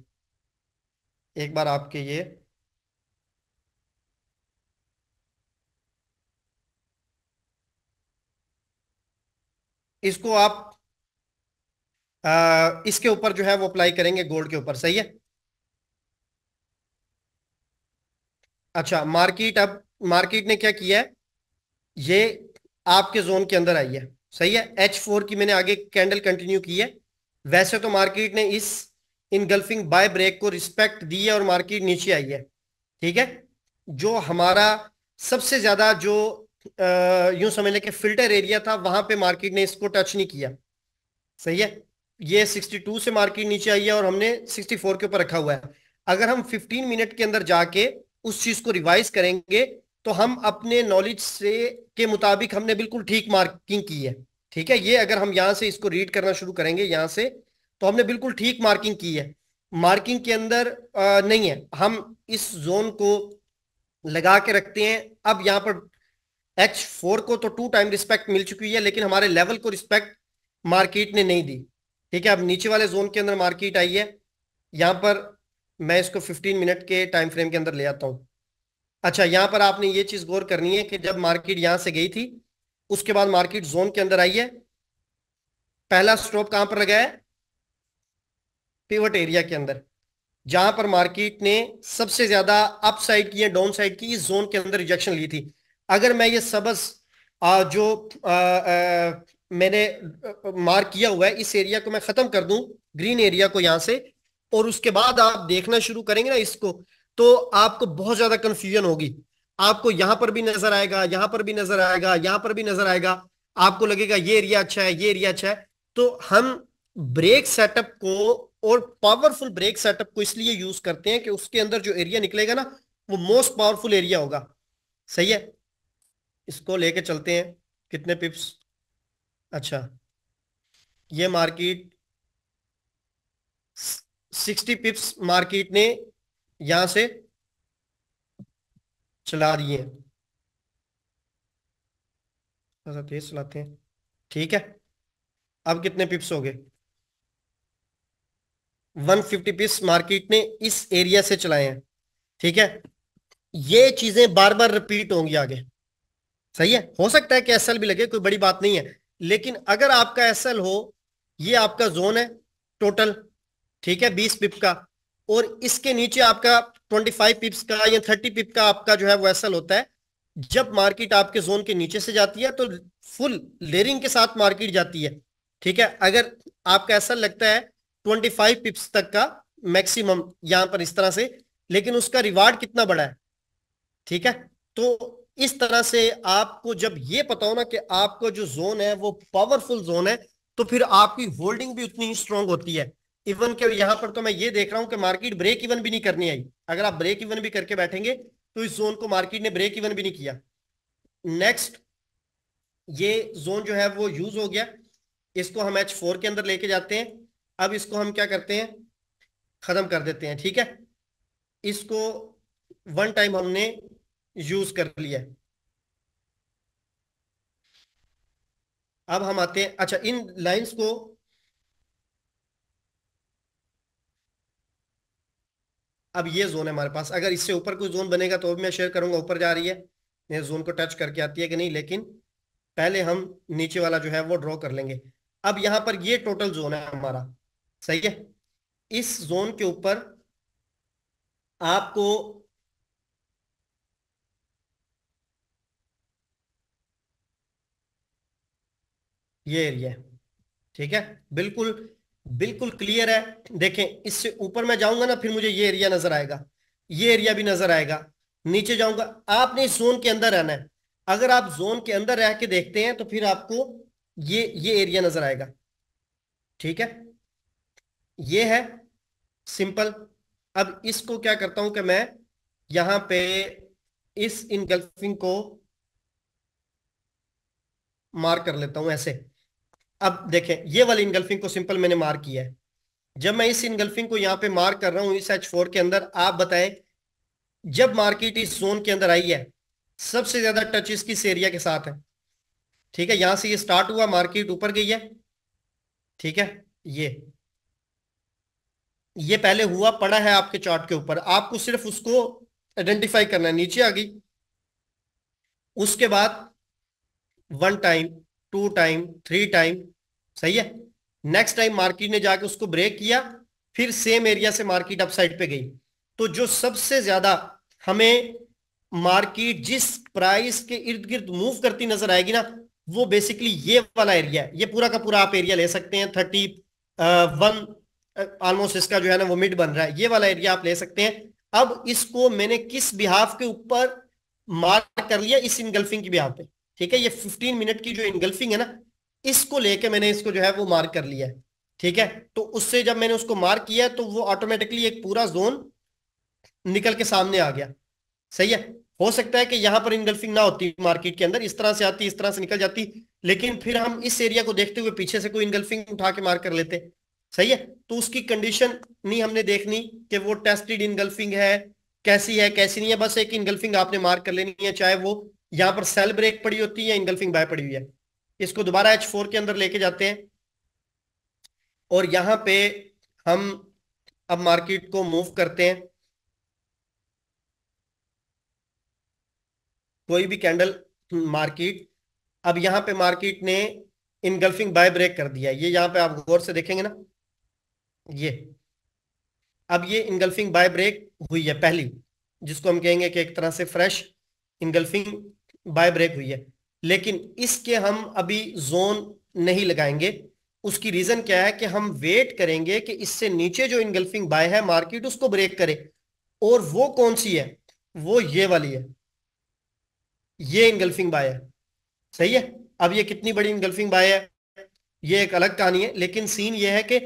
एक बार आपके ये इसको आप इसके ऊपर जो है वो अप्लाई करेंगे गोल्ड के ऊपर सही है अच्छा मार्केट अब मार्केट ने क्या किया है ये आपके जोन के अंदर आई है सही है एच फोर की मैंने आगे कैंडल कंटिन्यू की है वैसे तो मार्केट ने इस इनगल्फिंग बाय ब्रेक को रिस्पेक्ट दी है और मार्केट नीचे आई है ठीक है जो हमारा सबसे ज्यादा जो यूं समझ लें कि फिल्टर एरिया था वहां पे मार्केट ने इसको टच नहीं किया सही है ये 62 से मार्केट नीचे आई है और हमने 64 के ऊपर रखा हुआ है अगर हम 15 मिनट के अंदर जाके उस चीज को रिवाइज करेंगे तो हम अपने नॉलेज से के मुताबिक हमने बिल्कुल ठीक मार्किंग की है ठीक है ये अगर हम यहां से इसको रीड करना शुरू करेंगे यहां से तो हमने बिल्कुल ठीक मार्किंग की है मार्किंग के अंदर आ, नहीं है हम इस जोन को लगा के रखते हैं अब यहां पर एच फोर को तो टू टाइम रिस्पेक्ट मिल चुकी है लेकिन हमारे लेवल को रिस्पेक्ट मार्केट ने नहीं दी ठीक है अब नीचे वाले जोन के अंदर मार्केट आई है यहां पर मैं इसको 15 मिनट के टाइम फ्रेम के अंदर ले आता हूं अच्छा यहां पर आपने ये चीज़ गौर करनी है कि जब मार्केट यहां से गई थी उसके बाद मार्केट जोन के अंदर आई है पहला स्टॉप कहां पर लगा है पिवट एरिया के अंदर जहां पर मार्केट ने सबसे ज्यादा अप साइड की या डाउन साइड की इस जोन के अंदर रिजेक्शन ली थी अगर मैं ये सबस जो आ, आ, मैंने मार्क किया हुआ है इस एरिया को मैं खत्म कर दूं ग्रीन एरिया को यहां से और उसके बाद आप देखना शुरू करेंगे ना इसको तो आपको बहुत ज्यादा कंफ्यूजन होगी आपको यहां पर भी नजर आएगा यहां पर भी नजर आएगा यहां पर भी नजर आएगा आपको लगेगा ये एरिया अच्छा है ये एरिया अच्छा है तो हम ब्रेक सेटअप को और पावरफुल ब्रेक सेटअप को इसलिए यूज करते हैं कि उसके अंदर जो एरिया निकलेगा ना वो मोस्ट पावरफुल एरिया होगा सही है इसको लेके चलते हैं कितने पिप्स अच्छा ये मार्केट सिक्सटी पिप्स मार्केट ने यहां से चला दिए हैं अच्छा, तेज तो चलाते हैं ठीक है अब कितने पिप्स हो गए 150 पिप्स मार्केट ने इस एरिया से चलाए हैं ठीक है ये चीजें बार बार रिपीट होंगी आगे सही है हो सकता है कि एसएल भी लगे कोई बड़ी बात नहीं है लेकिन अगर आपका एसएल हो ये आपका जोन है टोटल ठीक है बीस पिप का और इसके नीचे आपका ट्वेंटी फाइव पिप्स का या थर्टी पिप का आपका जो है वो एसएल होता है जब मार्केट आपके जोन के नीचे से जाती है तो फुल लेरिंग के साथ मार्केट जाती है ठीक है अगर आपका ऐसा लगता है 25 पिप्स तक का मैक्सिमम यहां पर इस तरह से लेकिन उसका रिवार्ड कितना बड़ा है ठीक है तो इस तरह से आपको जब ये पता हो ना कि आपका जो जोन है वो पावरफुल जोन है तो फिर आपकी होल्डिंग भी उतनी ही स्ट्रॉन्ग होती है इवन के यहां पर तो मैं ये देख रहा हूं कि मार्केट ब्रेक इवन भी नहीं करनी आई अगर आप ब्रेक इवन भी करके बैठेंगे तो इस जोन को मार्केट ने ब्रेक इवन भी नहीं किया नेक्स्ट ये जोन जो है वो यूज हो गया इसको हम एच फोर के अंदर लेके जाते हैं अब इसको हम क्या करते हैं खत्म कर देते हैं ठीक है इसको वन टाइम हमने यूज कर लिया अब हम आते हैं अच्छा इन लाइंस को अब ये जोन है हमारे पास अगर इससे ऊपर कोई जोन बनेगा तो अभी मैं शेयर करूंगा ऊपर जा रही है नहीं जोन को टच करके आती है कि नहीं लेकिन पहले हम नीचे वाला जो है वो ड्रॉ कर लेंगे अब यहां पर ये टोटल जोन है हमारा सही है इस जोन के ऊपर आपको ये एरिया ठीक है बिल्कुल बिल्कुल क्लियर है देखें इससे ऊपर मैं जाऊंगा ना फिर मुझे ये एरिया नजर आएगा ये एरिया भी नजर आएगा नीचे जाऊंगा आपने इस जोन के अंदर रहना है अगर आप जोन के अंदर रह के देखते हैं तो फिर आपको ये ये एरिया नजर आएगा ठीक है ये है सिंपल अब इसको क्या करता हूं कि मैं यहां पे इस इनगल्फिंग को मार्क कर लेता हूं ऐसे अब देखें ये वाली इनगल्फिंग को सिंपल मैंने मार्क किया है जब मैं इस इनगल्फिंग को यहाँ पे मार्क कर रहा हूँ इस एच फोर के अंदर आप बताएं जब मार्केट इस जोन के अंदर आई है सबसे ज्यादा टच इसकी इस एरिया के साथ है ठीक है यहां से ये स्टार्ट हुआ मार्केट ऊपर गई है ठीक है ये ये पहले हुआ पड़ा है आपके चार्ट के ऊपर आपको सिर्फ उसको आइडेंटिफाई करना है नीचे आ गई उसके बाद one time two time three time सही है नेक्स्ट टाइम मार्केट ने जाके उसको ब्रेक किया फिर सेम एरिया से मार्केट अपसाइड पे गई तो जो सबसे ज्यादा हमें मार्केट जिस प्राइस के इर्द गिर्द मूव करती नजर आएगी ना वो बेसिकली ये वाला एरिया है ये पूरा का पूरा आप एरिया ले सकते हैं थर्टी वन ऑलमोस्ट इसका जो है ना वो मिड बन रहा है ये वाला एरिया आप ले सकते हैं अब इसको मैंने किस बिहाफ के ऊपर मार्क कर लिया इस इनगल्फिंग की बिहाफ पे ठीक है ये 15 मिनट की जो इनगल्फिंग है ना इसको लेके मैंने इसको जो है वो मार्क कर लिया है ठीक है तो उससे जब मैंने उसको मार्क किया तो वो ऑटोमेटिकली एक पूरा जोन निकल के सामने आ गया सही है हो सकता है कि यहां पर इनगल्फिंग ना होती मार्केट के अंदर इस तरह से आती इस तरह से निकल जाती लेकिन फिर हम इस एरिया को देखते हुए पीछे से कोई इनगल्फिंग उठा के मार कर लेते सही है तो उसकी कंडीशन नहीं हमने देखनी कि वो टेस्टेड इनगल्फिंग है कैसी है कैसी नहीं है बस एक इनगल्फिंग आपने मार्क कर लेनी है चाहे वो यहां पर सेल ब्रेक पड़ी होती है इंगल्फिंग बाय पड़ी हुई है इसको दोबारा एच फोर के अंदर लेके जाते हैं और यहां पे हम अब मार्केट को मूव करते हैं कोई भी कैंडल मार्केट हम्म, अब यहां पे मार्केट ने इनगल्फिंग बाय ब्रेक कर दिया ये यहां पे आप गौर से देखेंगे ना ये अब ये इनगल्फिंग बाय ब्रेक हुई है पहली जिसको हम कहेंगे कि एक तरह से फ्रेश इनगल्फिंग बाय ब्रेक हुई है लेकिन इसके हम अभी जोन नहीं लगाएंगे उसकी रीजन क्या है कि हम वेट करेंगे कि इससे नीचे जो इनगल्फिंग बाय है मार्केट उसको ब्रेक करे और वो कौन सी है वो ये वाली है ये इनगल्फिंग बाय है सही है अब ये कितनी बड़ी इनगल्फिंग बाय है ये एक अलग कहानी है लेकिन सीन ये है कि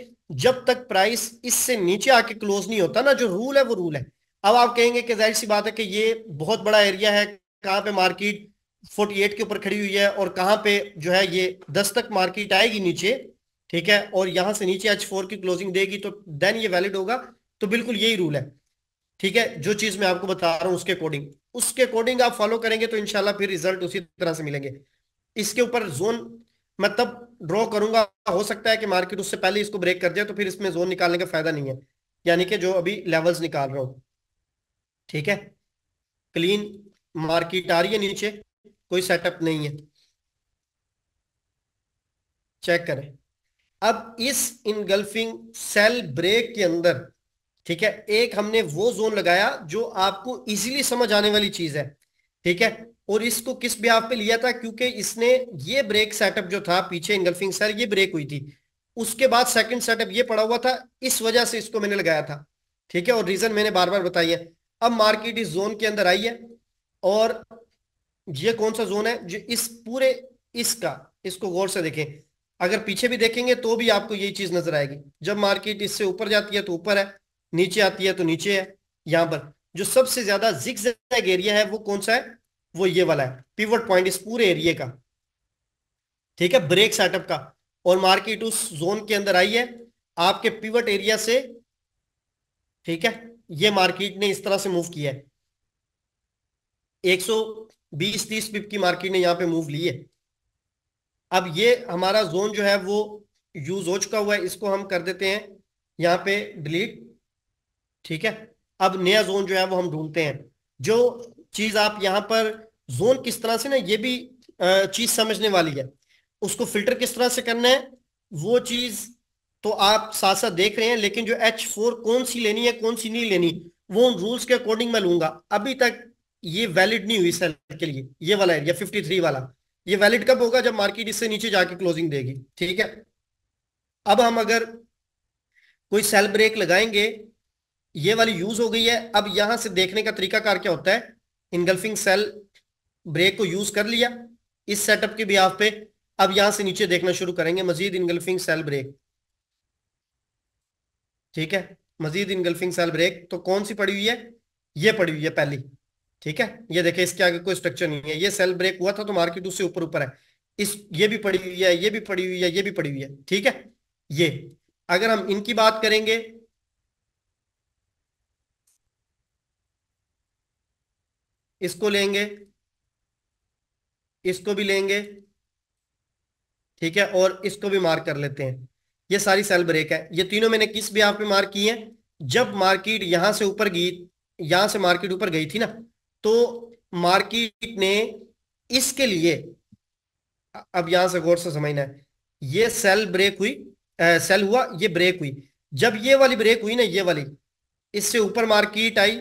जब तक प्राइस इससे नीचे आके क्लोज नहीं होता ना जो रूल है वो रूल है अब आप कहेंगे कि जाहिर सी बात है कि ये बहुत बड़ा एरिया है कहां पे मार्केट 48 के ऊपर खड़ी हुई है और कहां पे जो है ये 10 तक मार्केट आएगी नीचे ठीक है और यहां से नीचे एच फोर की क्लोजिंग देगी तो देन ये वैलिड होगा तो बिल्कुल यही रूल है ठीक है जो चीज मैं आपको बता रहा हूं उसके अकॉर्डिंग उसके अकॉर्डिंग आप फॉलो करेंगे तो इनशाला फिर रिजल्ट उसी तरह से मिलेंगे इसके ऊपर जोन मैं तब ड्रॉ करूंगा हो सकता है कि मार्केट उससे पहले इसको ब्रेक कर दे तो फिर इसमें जोन निकालने का फायदा नहीं है यानी कि जो अभी लेवल्स निकाल रहा हूं ठीक है क्लीन मार्केट आ रही है नीचे कोई सेटअप नहीं है चेक करें अब इस इनगल्फिंग सेल ब्रेक के अंदर ठीक है एक हमने वो जोन लगाया जो आपको इजीली समझ आने वाली चीज है ठीक है और इसको किस ब्याह पे लिया था क्योंकि इसने ये ब्रेक सेटअप जो था पीछे इनगल्फिंग सेल ये ब्रेक हुई थी उसके बाद सेकंड सेटअप ये पड़ा हुआ था इस वजह से इसको मैंने लगाया था ठीक है और रीजन मैंने बार बार बताई है अब मार्केट इस जोन के अंदर आई है और ये कौन सा जोन है जो इस पूरे इसका इसको गौर से देखें अगर पीछे भी देखेंगे तो भी आपको यही चीज नजर आएगी जब मार्केट इससे ऊपर जाती है तो ऊपर है नीचे आती है तो नीचे है यहां पर जो सबसे ज्यादा जिक्स एरिया है वो कौन सा है वो ये वाला है पिवट पॉइंट इस पूरे एरिया का ठीक है ब्रेक सेटअप का और मार्केट उस जोन के अंदर आई है आपके पिवट एरिया से ठीक है ये मार्केट ने इस तरह से मूव किया है एक बीस तीस पिप की मार्केट ने यहाँ पे मूव ली है अब ये हमारा जोन जो है वो यूज हो चुका हुआ है इसको हम कर देते हैं यहाँ पे डिलीट ठीक है अब नया जोन जो है वो हम ढूंढते हैं जो चीज आप यहाँ पर जोन किस तरह से ना ये भी चीज समझने वाली है उसको फिल्टर किस तरह से करना है वो चीज तो आप साथ साथ देख रहे हैं लेकिन जो एच फोर कौन सी लेनी है कौन सी नहीं लेनी वो उन रूल्स के अकॉर्डिंग मैं लूंगा अभी तक ये वैलिड नहीं हुई सेल के लिए ये वाला एरिया 53 वाला ये वैलिड कब होगा जब मार्केट इससे नीचे जाके क्लोजिंग देगी ठीक है अब हम अगर कोई सेल ब्रेक लगाएंगे ये वाली यूज हो गई है अब यहां से देखने का तरीका कार क्या होता है इनगल्फिंग सेल ब्रेक को यूज कर लिया इस सेटअप के बिहाफ पे अब यहां से नीचे देखना शुरू करेंगे मजीद इनगल्फिंग सेल ब्रेक ठीक है मजीद इनगल्फिंग सेल ब्रेक तो कौन सी पड़ी हुई है ये पड़ी हुई है पहली ठीक है ये देखिए इसके आगे कोई स्ट्रक्चर नहीं है ये सेल ब्रेक हुआ था तो मार्केट उससे ऊपर ऊपर है इस ये भी पड़ी हुई है ये भी पड़ी हुई है ये भी पड़ी हुई है ठीक है ये अगर हम इनकी बात करेंगे इसको लेंगे इसको भी लेंगे ठीक है और इसको भी मार्क कर लेते हैं ये सारी सेल ब्रेक है ये तीनों मैंने किस भी आप मार्क की है जब मार्केट यहां से ऊपर गई यहां से मार्केट ऊपर गई थी ना तो मार्केट ने इसके लिए अब यहां से गौर से समझना है ये सेल ब्रेक हुई आ, सेल हुआ ये ब्रेक हुई जब ये वाली ब्रेक हुई ना ये वाली इससे ऊपर मार्केट आई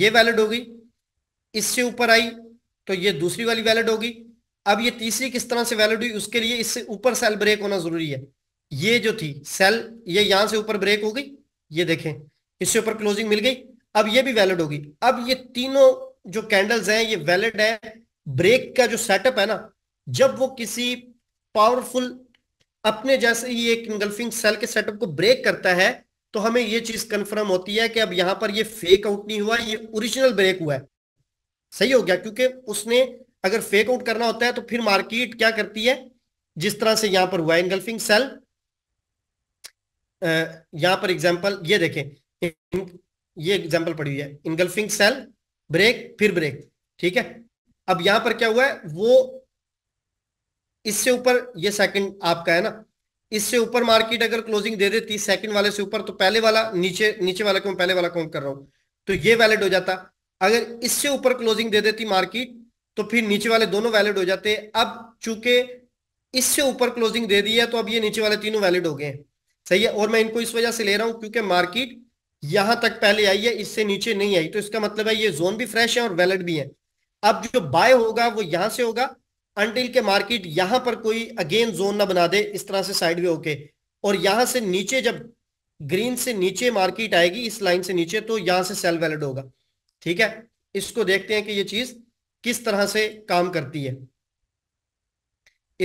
ये वैलिड हो गई इससे ऊपर आई तो ये दूसरी वाली वैलिड होगी अब ये तीसरी किस तरह से वैलिड हुई उसके लिए इससे ऊपर सेल ब्रेक होना जरूरी है ये जो थी सेल ये यहां से ऊपर ब्रेक हो गई ये देखें इससे ऊपर क्लोजिंग मिल गई अब ये भी वैलिड होगी अब ये तीनों जो कैंडल्स हैं ये वैलिड है ब्रेक का जो सेटअप है ना जब वो किसी पावरफुल अपने जैसे ही एक इंगल्फिंग सेल के सेटअप को ब्रेक करता है तो हमें ये चीज कंफर्म होती है कि अब यहां पर ये फेक आउट नहीं हुआ ये ओरिजिनल ब्रेक हुआ है सही हो गया क्योंकि उसने अगर फेक आउट करना होता है तो फिर मार्केट क्या करती है जिस तरह से यहां पर हुआ इनगल्फिंग सेल यहां पर एग्जांपल ये देखें ये एग्जाम्पल पड़ी हुई है इनगल्फिंग सेल ब्रेक फिर ब्रेक ठीक है अब यहां पर क्या हुआ है वो इससे ऊपर ये सेकंड आपका है ना इससे ऊपर मार्केट अगर क्लोजिंग दे देती सेकंड वाले से ऊपर तो पहले वाला नीचे नीचे वाला क्यों पहले वाला काउंट कर रहा हूं तो ये वैलिड हो जाता अगर इससे ऊपर क्लोजिंग दे देती मार्केट तो फिर नीचे वाले दोनों वैलिड हो जाते अब चूंकि इससे ऊपर क्लोजिंग दे दी है तो अब ये नीचे वाले तीनों वैलिड हो गए सही है और मैं इनको इस वजह से ले रहा हूं क्योंकि मार्केट यहां तक पहले आई है इससे नीचे नहीं आई तो इसका मतलब है ये जोन भी फ्रेश है और वैलिड भी है अब जो बाय होगा वो यहां से होगा अंटिल के मार्केट यहां पर कोई अगेन जोन ना बना दे इस तरह से साइड वे होके और यहां से नीचे जब ग्रीन से नीचे मार्केट आएगी इस लाइन से नीचे तो यहां से सेल वैलिड होगा ठीक है इसको देखते हैं कि ये चीज किस तरह से काम करती है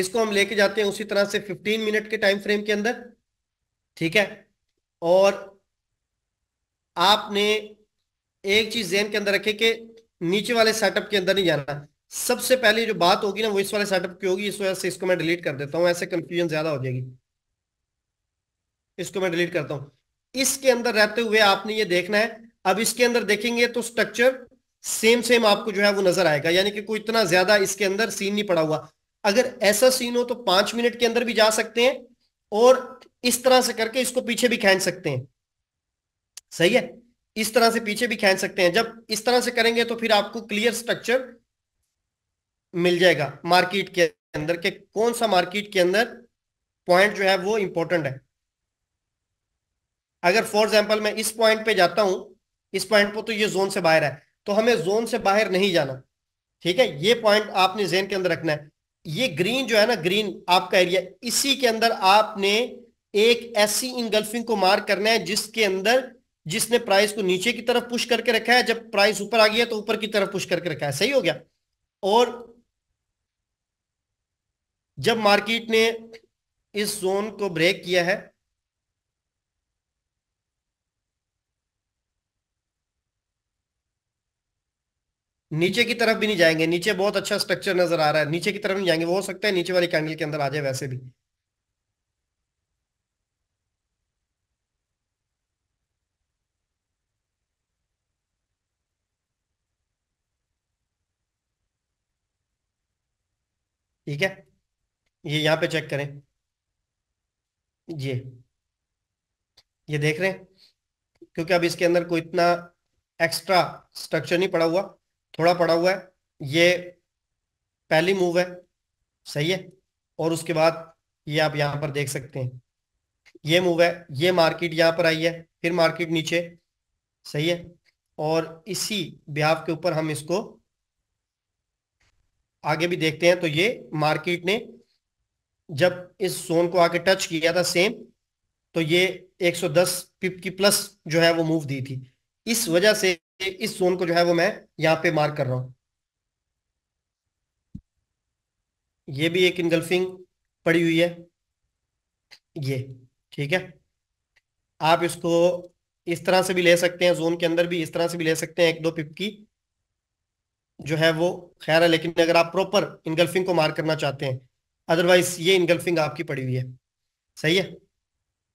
इसको हम लेके जाते हैं उसी तरह से 15 मिनट के टाइम फ्रेम के अंदर ठीक है और आपने एक चीज जहन के अंदर रखे कि नीचे वाले सेटअप के अंदर नहीं जाना सबसे पहले जो बात होगी ना वो इस वाले सेटअप की होगी इस वजह से इसको मैं डिलीट कर देता हूँ ऐसे कंफ्यूजन ज्यादा हो जाएगी इसको मैं डिलीट करता हूँ इसके अंदर रहते हुए आपने ये देखना है अब इसके अंदर देखेंगे तो स्ट्रक्चर सेम सेम आपको जो है वो नजर आएगा यानी कि कोई इतना ज्यादा इसके अंदर सीन नहीं पड़ा हुआ अगर ऐसा सीन हो तो पांच मिनट के अंदर भी जा सकते हैं और इस तरह से करके इसको पीछे भी खेच सकते हैं सही है इस तरह से पीछे भी खेच सकते हैं जब इस तरह से करेंगे तो फिर आपको क्लियर स्ट्रक्चर मिल जाएगा मार्केट के अंदर के कौन सा मार्केट के अंदर पॉइंट जो है वो इंपॉर्टेंट है अगर फॉर एग्जाम्पल मैं इस पॉइंट पे जाता हूं इस पॉइंट पर तो ये जोन से बाहर है तो हमें जोन से बाहर नहीं जाना ठीक है ये पॉइंट आपने जेन के अंदर रखना है ये ग्रीन जो है ना ग्रीन आपका एरिया इसी के अंदर आपने एक ऐसी इंगल्फिंग को मार्क करना है जिसके अंदर जिसने प्राइस को नीचे की तरफ पुश करके रखा है जब प्राइस ऊपर आ गया तो ऊपर की तरफ पुश करके रखा है सही हो गया और जब मार्केट ने इस जोन को ब्रेक किया है नीचे की तरफ भी नहीं जाएंगे नीचे बहुत अच्छा स्ट्रक्चर नजर आ रहा है नीचे की तरफ नहीं जाएंगे वो हो सकता है नीचे वाली कैंडल के अंदर आ जाए वैसे भी ठीक है ये यहां पे चेक करें ये ये देख रहे हैं क्योंकि अब इसके अंदर कोई इतना एक्स्ट्रा स्ट्रक्चर नहीं पड़ा हुआ थोड़ा पड़ा हुआ है ये पहली मूव है सही है और उसके बाद ये आप यहां पर देख सकते हैं ये मूव है ये मार्केट यहां पर आई है फिर मार्केट नीचे सही है और इसी ब्याव के ऊपर हम इसको आगे भी देखते हैं तो ये मार्केट ने जब इस जोन को आके टच किया था सेम तो ये 110 पिप की प्लस जो है वो मूव दी थी इस वजह से इस जोन को जो है वो मैं यहां पे मार्क कर रहा हूं ये भी एक इनगल्फिंग पड़ी हुई है ये ठीक है आप इसको इस तरह से भी ले सकते हैं जोन के अंदर भी इस तरह से भी ले सकते हैं एक दो पिप की जो है वो खैर है लेकिन अगर आप प्रॉपर इनगल्फिंग को मार करना चाहते हैं अदरवाइज ये इनगल्फिंग आपकी पड़ी हुई है सही है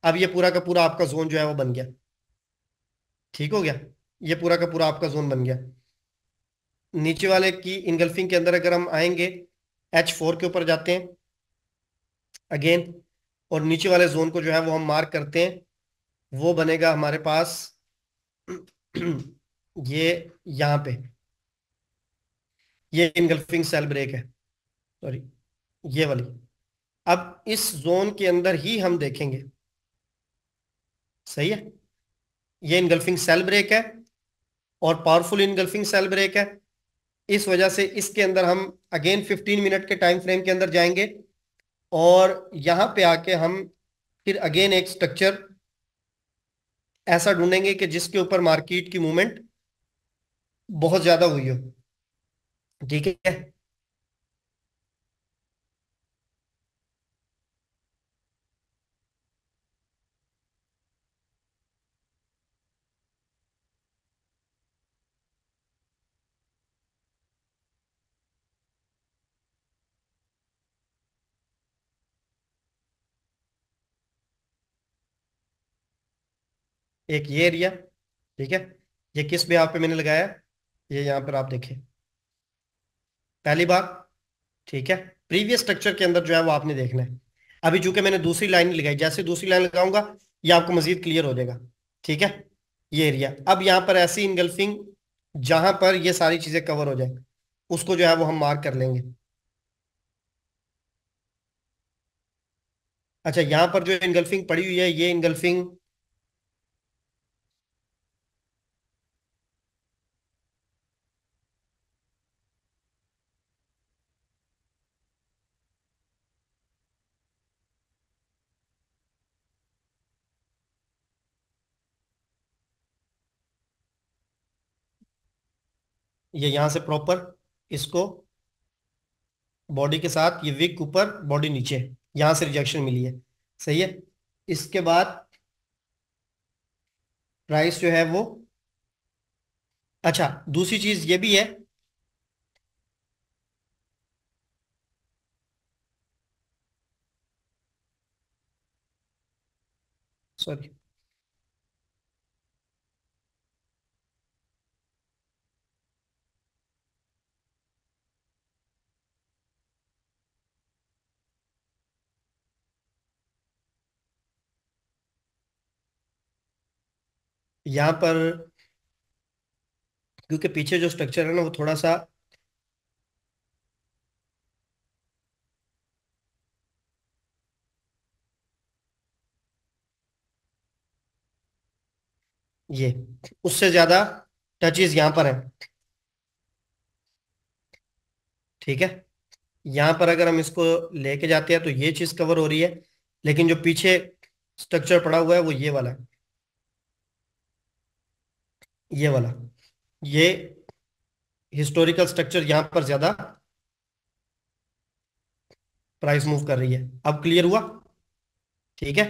अब ये पूरा का पूरा आपका जोन जो है वो बन गया ठीक हो गया ये पूरा का पूरा आपका जोन बन गया नीचे वाले की इनगल्फिंग के अंदर अगर हम आएंगे एच फोर के ऊपर जाते हैं अगेन और नीचे वाले जोन को जो है वो हम मार्क करते हैं वो बनेगा हमारे पास ये यहां पे ये इनगल्फिंग सेल ब्रेक है सॉरी ये वाली अब इस जोन के अंदर ही हम देखेंगे सही है ये इनगल्फिंग सेल ब्रेक है और पावरफुल इनगल्फिंग सेल ब्रेक है इस वजह से इसके अंदर हम अगेन 15 मिनट के टाइम फ्रेम के अंदर जाएंगे और यहां पे आके हम फिर अगेन एक स्ट्रक्चर ऐसा ढूंढेंगे कि जिसके ऊपर मार्केट की मूवमेंट बहुत ज़्यादा हुई हो ठीक है एक ये एरिया ठीक है ये किस भी यहाँ पे मैंने लगाया ये यहां पर आप देखें पहली बार ठीक है प्रीवियस स्ट्रक्चर के अंदर जो है वो आपने देखना है अभी चूंकि मैंने दूसरी लाइन लगाई जैसे दूसरी लाइन लगाऊंगा ये आपको मजीद क्लियर हो जाएगा ठीक है ये एरिया अब यहां पर ऐसी इनगल्फिंग जहां पर ये सारी चीजें कवर हो जाए उसको जो है वो हम मार्क कर लेंगे अच्छा यहां पर जो इनगल्फिंग पड़ी हुई है ये इनगल्फिंग ये यहां से प्रॉपर इसको बॉडी के साथ ये विक ऊपर बॉडी नीचे यहां से रिजेक्शन मिली है सही है इसके बाद प्राइस जो है वो अच्छा दूसरी चीज ये भी है सॉरी यहाँ पर क्योंकि पीछे जो स्ट्रक्चर है ना वो थोड़ा सा ये उससे ज्यादा टचेस यहां पर है ठीक है यहां पर अगर हम इसको लेके जाते हैं तो ये चीज कवर हो रही है लेकिन जो पीछे स्ट्रक्चर पड़ा हुआ है वो ये वाला है ये वाला ये हिस्टोरिकल स्ट्रक्चर यहां पर ज्यादा प्राइस मूव कर रही है अब क्लियर हुआ ठीक है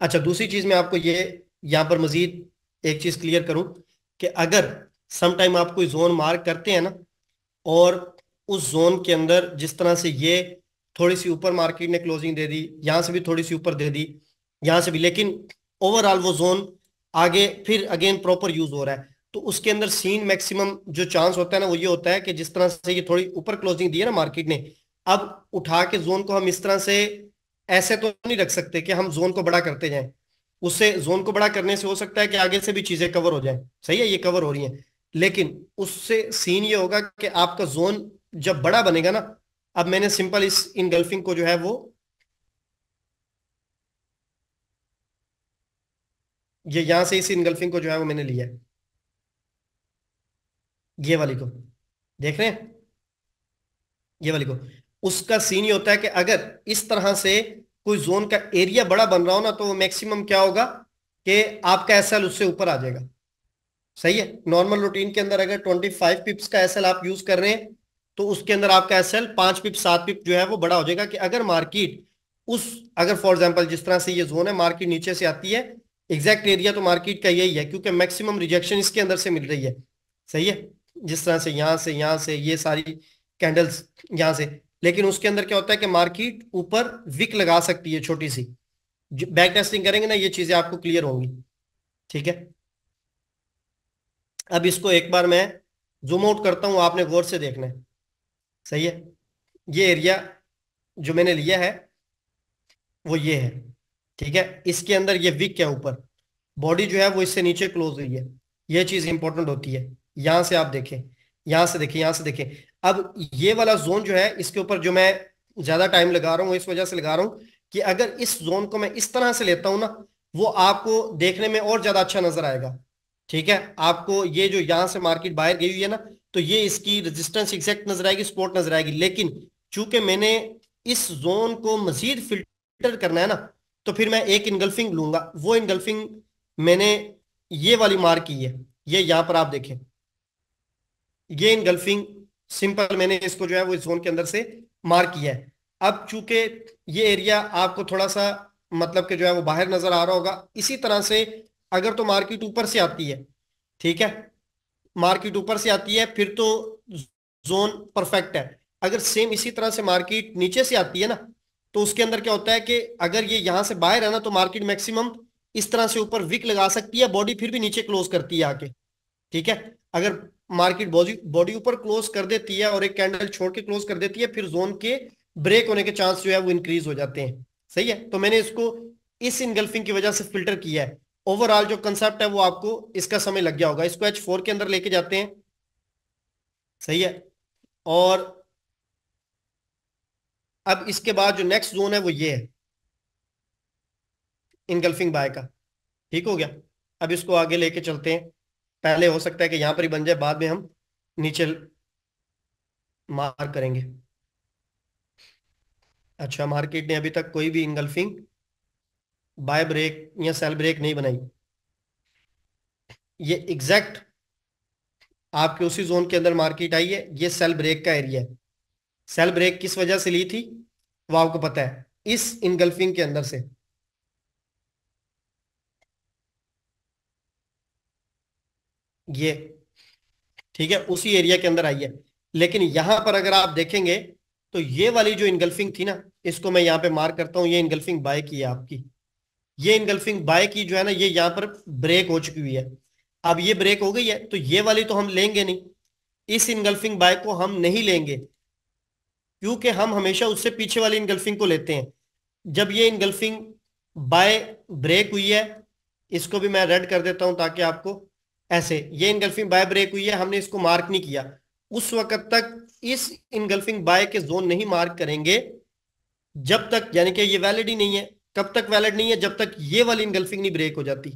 अच्छा दूसरी चीज मैं आपको ये यहां पर मजीद एक चीज क्लियर करूं कि अगर समटाइम आप कोई जोन मार्क करते हैं ना और उस जोन के अंदर जिस तरह से ये थोड़ी सी ऊपर मार्केट ने क्लोजिंग दे दी यहां से भी थोड़ी सी ऊपर दे दी यहां से भी लेकिन ओवरऑल वो जोन आगे फिर अगेन प्रॉपर यूज हो रहा है तो उसके अंदर सीन मैक्सिमम जो चांस होता है ना वो ये होता है कि जिस तरह से ये थोड़ी ऊपर क्लोजिंग दी है ना मार्केट ने अब उठा के जोन को हम इस तरह से ऐसे तो नहीं रख सकते कि हम जोन को बड़ा करते जाएं उससे जोन को बड़ा करने से हो सकता है कि आगे से भी चीजें कवर हो जाएं सही है ये कवर हो रही है लेकिन उससे सीन ये होगा कि आपका जोन जब बड़ा बनेगा ना अब मैंने सिंपल इस इनगल्फिंग को जो है वो ये यहां से इस इनगल्फिंग को जो है वो मैंने लिया है ये वाली को देख रहे हैं ये वाली को उसका सीन ये होता है कि अगर इस तरह से कोई जोन का एरिया बड़ा बन रहा हो ना तो वो मैक्सिमम क्या होगा कि आपका एसएल उससे ऊपर आ जाएगा सही है नॉर्मल रूटीन के अंदर अगर 25 पिप्स का एस आप यूज कर रहे हैं तो उसके अंदर आपका एस एल पांच पिप सात पिप जो है वो बड़ा हो जाएगा कि अगर मार्केट उस अगर फॉर एग्जाम्पल जिस तरह से ये जोन है मार्केट नीचे से आती है एग्जैक्ट एरिया तो मार्केट का यही है क्योंकि मैक्सिमम रिजेक्शन इसके अंदर से मिल रही है सही है जिस तरह से यहाँ से यहाँ से ये सारी कैंडल्स यहाँ से लेकिन उसके अंदर क्या होता है कि मार्केट ऊपर विक लगा सकती है छोटी सी बैक टेस्टिंग करेंगे ना ये चीजें आपको क्लियर होंगी ठीक है अब इसको एक बार मैं जूम आउट करता हूँ आपने गौर से देखना है सही है ये एरिया जो मैंने लिया है वो ये है ठीक है इसके अंदर ये विक है ऊपर बॉडी जो है वो इससे नीचे क्लोज हुई है ये चीज इंपॉर्टेंट होती है यहां से आप देखें यहां से देखें यहां से देखें अब ये वाला जोन जो है इसके ऊपर जो मैं ज्यादा टाइम लगा रहा हूँ इस वजह से लगा रहा हूं कि अगर इस जोन को मैं इस तरह से लेता हूं ना वो आपको देखने में और ज्यादा अच्छा नजर आएगा ठीक है आपको ये जो यहां से मार्केट बाहर गई हुई है ना तो ये इसकी रेजिस्टेंस एग्जैक्ट नजर आएगी स्पोर्ट नजर आएगी लेकिन चूंकि मैंने इस जोन को मजीद फिल्टर करना है ना तो फिर मैं एक इनगल्फिंग लूंगा वो इनगल्फिंग मैंने ये वाली मार्क की है ये यहां पर आप देखें ये इनगल्फिंग सिंपल मैंने इसको जो है वो इस जोन के अंदर से मार्क किया है अब चूंकि ये एरिया आपको थोड़ा सा मतलब के जो है वो बाहर नजर आ रहा होगा इसी तरह से अगर तो मार्केट ऊपर से आती है ठीक है मार्केट ऊपर से आती है फिर तो जोन परफेक्ट है अगर सेम इसी तरह से मार्केट नीचे से आती है ना तो उसके अंदर क्या होता है कि अगर ये यहां से बाहर है ना तो मार्केट मैक्सिमम इस तरह से ऊपर विक लगा सकती है बॉडी फिर भी नीचे क्लोज करती है आके ठीक है अगर मार्केट बॉडी बॉडी ऊपर क्लोज कर देती है और एक कैंडल छोड़ के क्लोज कर देती है फिर जोन के ब्रेक होने के चांस जो है वो इंक्रीज हो जाते हैं सही है तो मैंने इसको इस इनगल्फिंग की वजह से फिल्टर किया है ओवरऑल जो कंसेप्ट है वो आपको इसका समय लग गया होगा इसको एच फोर के अंदर लेके जाते हैं सही है और अब इसके बाद जो नेक्स्ट जोन है वो ये है इनगल्फिंग बाय का ठीक हो गया अब इसको आगे लेके चलते हैं पहले हो सकता है कि यहां पर ही बन जाए बाद में हम नीचे मार करेंगे अच्छा मार्केट ने अभी तक कोई भी इंगल्फिंग बाय ब्रेक या सेल ब्रेक नहीं बनाई ये एग्जैक्ट आपके उसी जोन के अंदर मार्केट आई है ये सेल ब्रेक का एरिया है सेल ब्रेक किस वजह से ली थी वो आपको पता है इस इनगल्फिंग के अंदर से ये ठीक है उसी एरिया के अंदर आई है लेकिन यहां पर अगर आप देखेंगे तो ये वाली जो इनगल्फिंग थी ना इसको मैं यहां पे मार्क करता हूं ये इनगल्फिंग बाय की है आपकी ये इनगल्फिंग बाय की जो है ना ये यहां पर ब्रेक हो चुकी हुई है अब ये ब्रेक हो गई है तो ये वाली तो हम लेंगे नहीं इस इनगल्फिंग बाय को हम नहीं लेंगे क्योंकि हम हमेशा उससे पीछे वाली इनगल्फिंग को लेते हैं जब ये इनगल्फिंग बाय ब्रेक हुई है इसको भी मैं रेड कर देता हूं ताकि आपको ऐसे ये इनगल्फिंग बाय ब्रेक हुई है हमने इसको मार्क नहीं किया उस वक्त तक इस इनगल्फिंग बाय के जोन नहीं मार्क करेंगे जब तक यानी कि ये वैलिड ही नहीं है कब तक वैलिड नहीं है जब तक ये वाली इनगल्फिंग नहीं ब्रेक हो जाती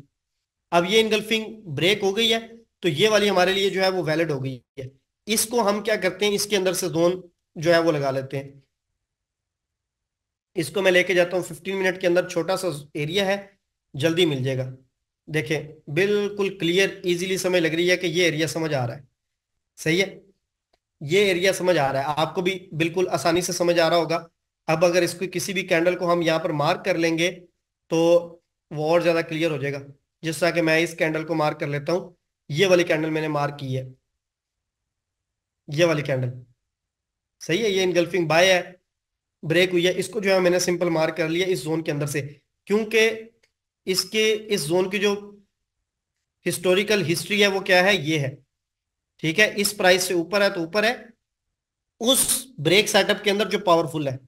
अब ये इनगल्फिंग ब्रेक हो गई है तो ये वाली हमारे लिए जो है वो वैलिड हो गई है इसको हम क्या करते हैं इसके अंदर से जोन जो है वो लगा लेते हैं इसको मैं लेके जाता हूँ फिफ्टीन मिनट के अंदर छोटा सा एरिया है जल्दी मिल जाएगा देखें बिल्कुल क्लियर इजीली समझ लग रही है कि ये एरिया समझ आ रहा है सही है ये एरिया समझ आ रहा है आपको भी बिल्कुल आसानी से समझ आ रहा होगा अब अगर इसको किसी भी कैंडल को हम यहाँ पर मार्क कर लेंगे तो वो और ज़्यादा क्लियर हो जाएगा जिस तरह के मैं इस कैंडल को मार्क कर लेता हूँ ये वाली कैंडल मैंने मार्क की है ये वाली कैंडल सही है ये इनगल्फिंग बाय है ब्रेक हुई है इसको जो है मैंने सिंपल मार्क कर लिया इस जोन के अंदर से क्योंकि इसके इस जोन की जो हिस्टोरिकल हिस्ट्री है वो क्या है ये है ठीक है इस प्राइस से ऊपर है तो ऊपर है उस ब्रेक सेटअप के अंदर जो पावरफुल है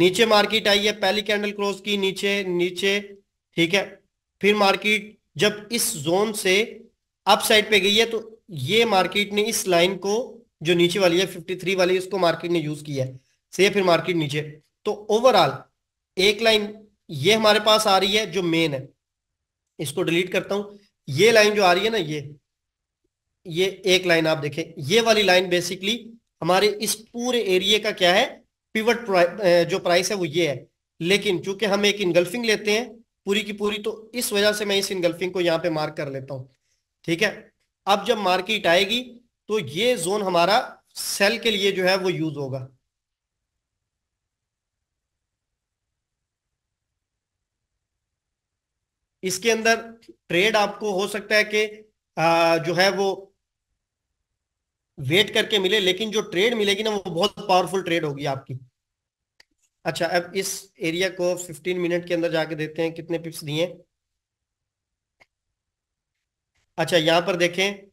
नीचे मार्केट आई है पहली कैंडल क्लोज की नीचे नीचे ठीक है फिर मार्केट जब इस जोन से अप साइड पे गई है तो ये मार्केट ने इस लाइन को जो नीचे वाली है फिफ्टी थ्री वाली इसको मार्केट ने यूज किया है से फिर मार्केट नीचे तो ओवरऑल एक लाइन ये हमारे पास आ रही है जो मेन है इसको डिलीट करता हूं ये लाइन जो आ रही है ना ये ये एक लाइन आप देखें ये वाली लाइन बेसिकली हमारे इस पूरे एरिया का क्या है पिवट जो प्राइस है वो ये है लेकिन चूंकि हम एक इनगल्फिंग लेते हैं पूरी की पूरी तो इस वजह से मैं इस इनगल्फिंग को यहां पे मार्क कर लेता हूं ठीक है अब जब मार्केट आएगी तो ये जोन हमारा सेल के लिए जो है वो यूज होगा इसके अंदर ट्रेड आपको हो सकता है कि जो है वो वेट करके मिले लेकिन जो ट्रेड मिलेगी ना वो बहुत पावरफुल ट्रेड होगी आपकी अच्छा अब इस एरिया को 15 मिनट के अंदर जाके देते हैं कितने पिप्स दिए अच्छा यहां पर देखें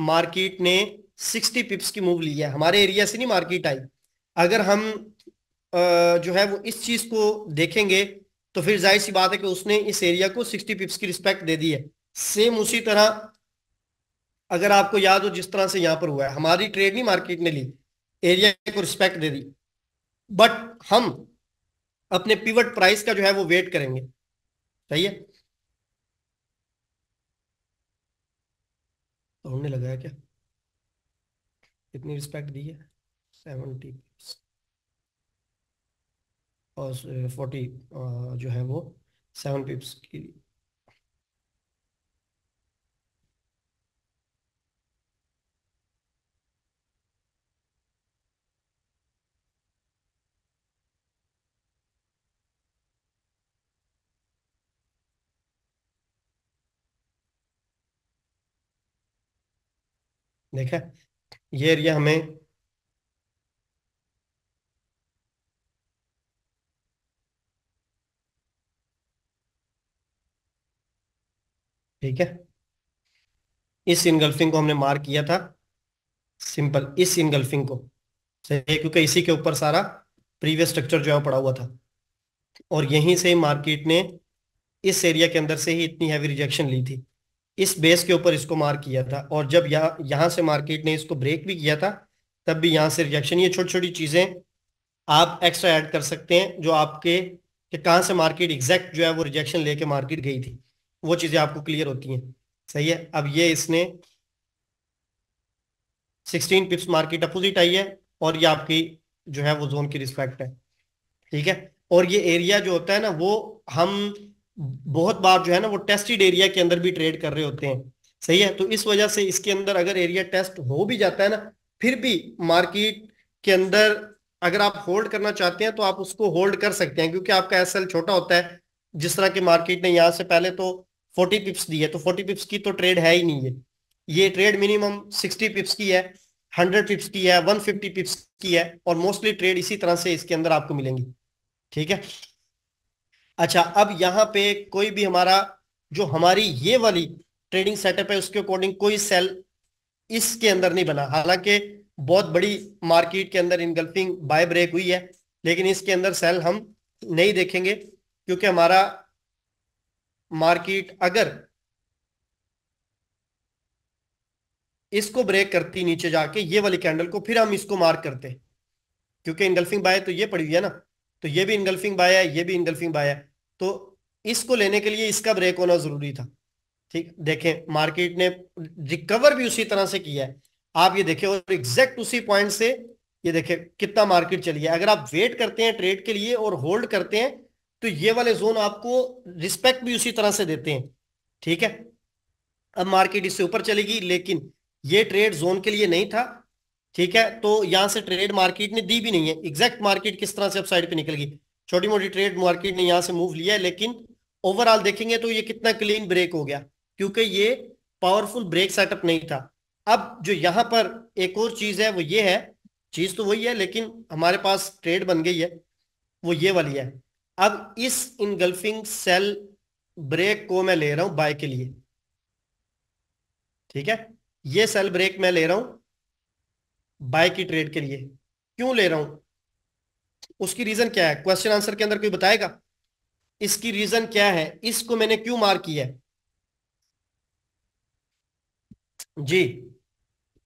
मार्केट ने 60 पिप्स की मूव ली है हमारे एरिया से नहीं मार्केट आई अगर हम जो है वो इस चीज को देखेंगे तो फिर जाहिर सी बात है कि उसने इस एरिया को 60 पिप्स की रिस्पेक्ट दे दी है सेम उसी तरह अगर आपको याद हो जिस तरह से यहां पर हुआ है हमारी ट्रेड नहीं मार्केट ने ली एरिया को रिस्पेक्ट दे दी बट हम अपने पिवट प्राइस का जो है वो वेट करेंगे सही है उड़ने लगाया क्या इतनी रिस्पेक्ट दी है सेवेंटी और फोर्टी uh, uh, जो है वो सेवन पिप्स की देखा ये एरिया हमें ठीक है इस इनगल्फिंग को हमने मार्क किया था सिंपल इस इनगल्फिंग को सही क्योंकि इसी के ऊपर सारा प्रीवियस स्ट्रक्चर जो है पड़ा हुआ था और यहीं से मार्केट ने इस एरिया के अंदर से ही इतनी हैवी रिजेक्शन ली थी इस बेस के ऊपर इसको मार्क किया था और जब यहाँ यहाँ से मार्केट ने इसको ब्रेक भी किया था तब भी यहाँ से रिजेक्शन ये छोटी छोटी चीज़ें आप एक्स्ट्रा ऐड कर सकते हैं जो आपके कि कहाँ से मार्केट एग्जैक्ट जो है वो रिजेक्शन लेके मार्केट गई थी वो चीज़ें आपको क्लियर होती हैं सही है अब ये इसने 16 पिप्स मार्केट अपोजिट आई है और ये आपकी जो है वो जोन की रिस्पेक्ट है ठीक है और ये एरिया जो होता है ना वो हम बहुत बार जो है ना वो टेस्टेड एरिया के अंदर भी ट्रेड कर रहे होते हैं सही है तो इस वजह से इसके अंदर अगर एरिया टेस्ट हो भी जाता है ना फिर भी मार्केट के अंदर अगर आप होल्ड करना चाहते हैं तो आप उसको होल्ड कर सकते हैं क्योंकि आपका एस छोटा होता है जिस तरह के मार्केट ने यहां से पहले तो 40 पिप्स दी है तो 40 पिप्स की तो ट्रेड है ही नहीं है ये ट्रेड मिनिमम 60 पिप्स की है 100 पिप्स की है 150 पिप्स की है और मोस्टली ट्रेड इसी तरह से इसके अंदर आपको मिलेंगी ठीक है अच्छा अब यहाँ पे कोई भी हमारा जो हमारी ये वाली ट्रेडिंग सेटअप है उसके अकॉर्डिंग कोई सेल इसके अंदर नहीं बना हालांकि बहुत बड़ी मार्केट के अंदर इनगल्फिंग बाय ब्रेक हुई है लेकिन इसके अंदर सेल हम नहीं देखेंगे क्योंकि हमारा मार्केट अगर इसको ब्रेक करती नीचे जाके ये वाली कैंडल को फिर हम इसको मार्क करते क्योंकि इनगल्फिंग बाय तो ये पड़ी हुई है ना तो ये भी इनगल्फिंग बाय है ये भी इनगल्फिंग बाय है तो इसको लेने के लिए इसका ब्रेक होना जरूरी था ठीक देखें मार्केट ने रिकवर भी उसी तरह से किया है आप ये देखें और एग्जैक्ट उसी पॉइंट से ये देखें कितना मार्केट चली है अगर आप वेट करते हैं ट्रेड के लिए और होल्ड करते हैं तो ये वाले जोन आपको रिस्पेक्ट भी उसी तरह से देते हैं ठीक है अब मार्केट इससे ऊपर चलेगी लेकिन ये ट्रेड जोन के लिए नहीं था ठीक है तो यहां से ट्रेड मार्केट ने दी भी नहीं है एग्जैक्ट मार्केट किस तरह से अपसाइड साइड निकल गई छोटी मोटी ट्रेड मार्केट ने यहां से मूव लिया है लेकिन ओवरऑल देखेंगे तो ये कितना क्लीन ब्रेक हो गया क्योंकि ये पावरफुल ब्रेक सेटअप नहीं था अब जो यहां पर एक और चीज है वो ये है चीज तो वही है लेकिन हमारे पास ट्रेड बन गई है वो ये वाली है अब इस इनगल्फिंग सेल ब्रेक को मैं ले रहा हूं बाय के लिए ठीक है ये सेल ब्रेक मैं ले रहा हूं बाय की ट्रेड के लिए क्यों ले रहा हूं उसकी रीजन क्या है क्वेश्चन आंसर के अंदर कोई बताएगा इसकी रीजन क्या है इसको मैंने क्यों मार किया है जी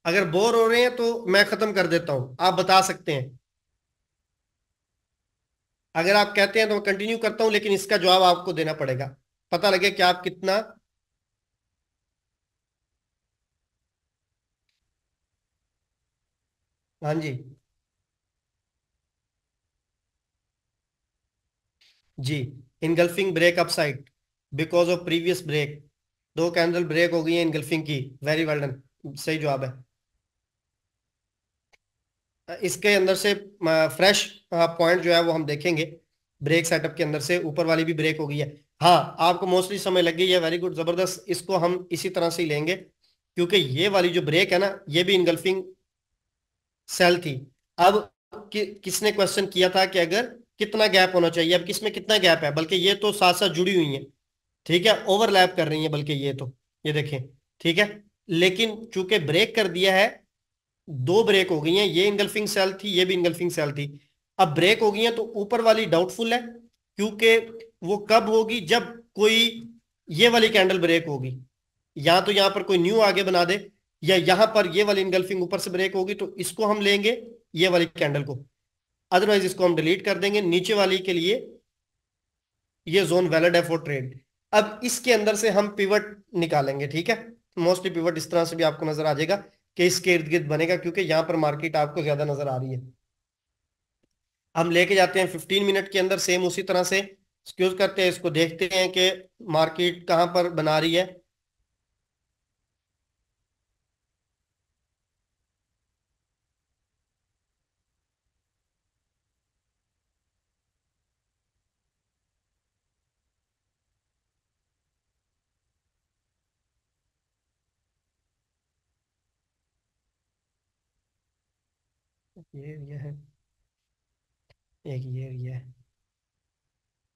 अगर बोर हो रहे हैं तो मैं खत्म कर देता हूं आप बता सकते हैं अगर आप कहते हैं तो मैं कंटिन्यू करता हूं लेकिन इसका जवाब आपको देना पड़ेगा पता लगे कि आप कितना हाँ जी जी engulfing break upside because of previous break दो कैंडल ब्रेक हो गई है इनगल्फिंग की वेरी वेल डन सही जवाब है इसके अंदर से फ्रेश पॉइंट जो है वो हम देखेंगे ब्रेक सेटअप के अंदर से ऊपर वाली भी ब्रेक हो गई है हाँ आपको मोस्टली समय लग गई है वेरी गुड जबरदस्त इसको हम इसी तरह से ही लेंगे क्योंकि ये वाली जो ब्रेक है ना ये भी इनगल्फिंग सेल थी अब कि, किसने क्वेश्चन किया था कि अगर कितना गैप होना चाहिए अब किसमें कितना गैप है बल्कि ये तो साथ साथ जुड़ी हुई है ठीक है ओवरलैप कर रही है बल्कि ये तो ये देखें ठीक है लेकिन चूंकि ब्रेक कर दिया है दो ब्रेक हो गई हैं ये इंगल्फिंग सेल थी ये भी इंगल्फिंग सेल थी अब ब्रेक हो गई है तो ऊपर वाली डाउटफुल है क्योंकि वो कब होगी जब कोई ये वाली कैंडल ब्रेक होगी या तो यहां पर कोई न्यू आगे बना दे या यहां पर ये वाली इनगल्फिंग ऊपर से ब्रेक होगी तो इसको हम लेंगे ये वाली कैंडल को अदरवाइज इसको हम डिलीट कर देंगे नीचे वाली के लिए ये जोन वैलिड है फॉर ट्रेड अब इसके अंदर से हम पिवट निकालेंगे ठीक है मोस्टली पिवट इस तरह से भी आपको नजर आ जाएगा कि इसके इर्द गिर्द बनेगा क्योंकि यहां पर मार्केट आपको ज्यादा नजर आ रही है हम लेके जाते हैं फिफ्टीन मिनट के अंदर सेम उसी तरह से करते हैं इसको देखते हैं कि मार्केट कहां पर बना रही है ये एरिया है एक ये एरिया है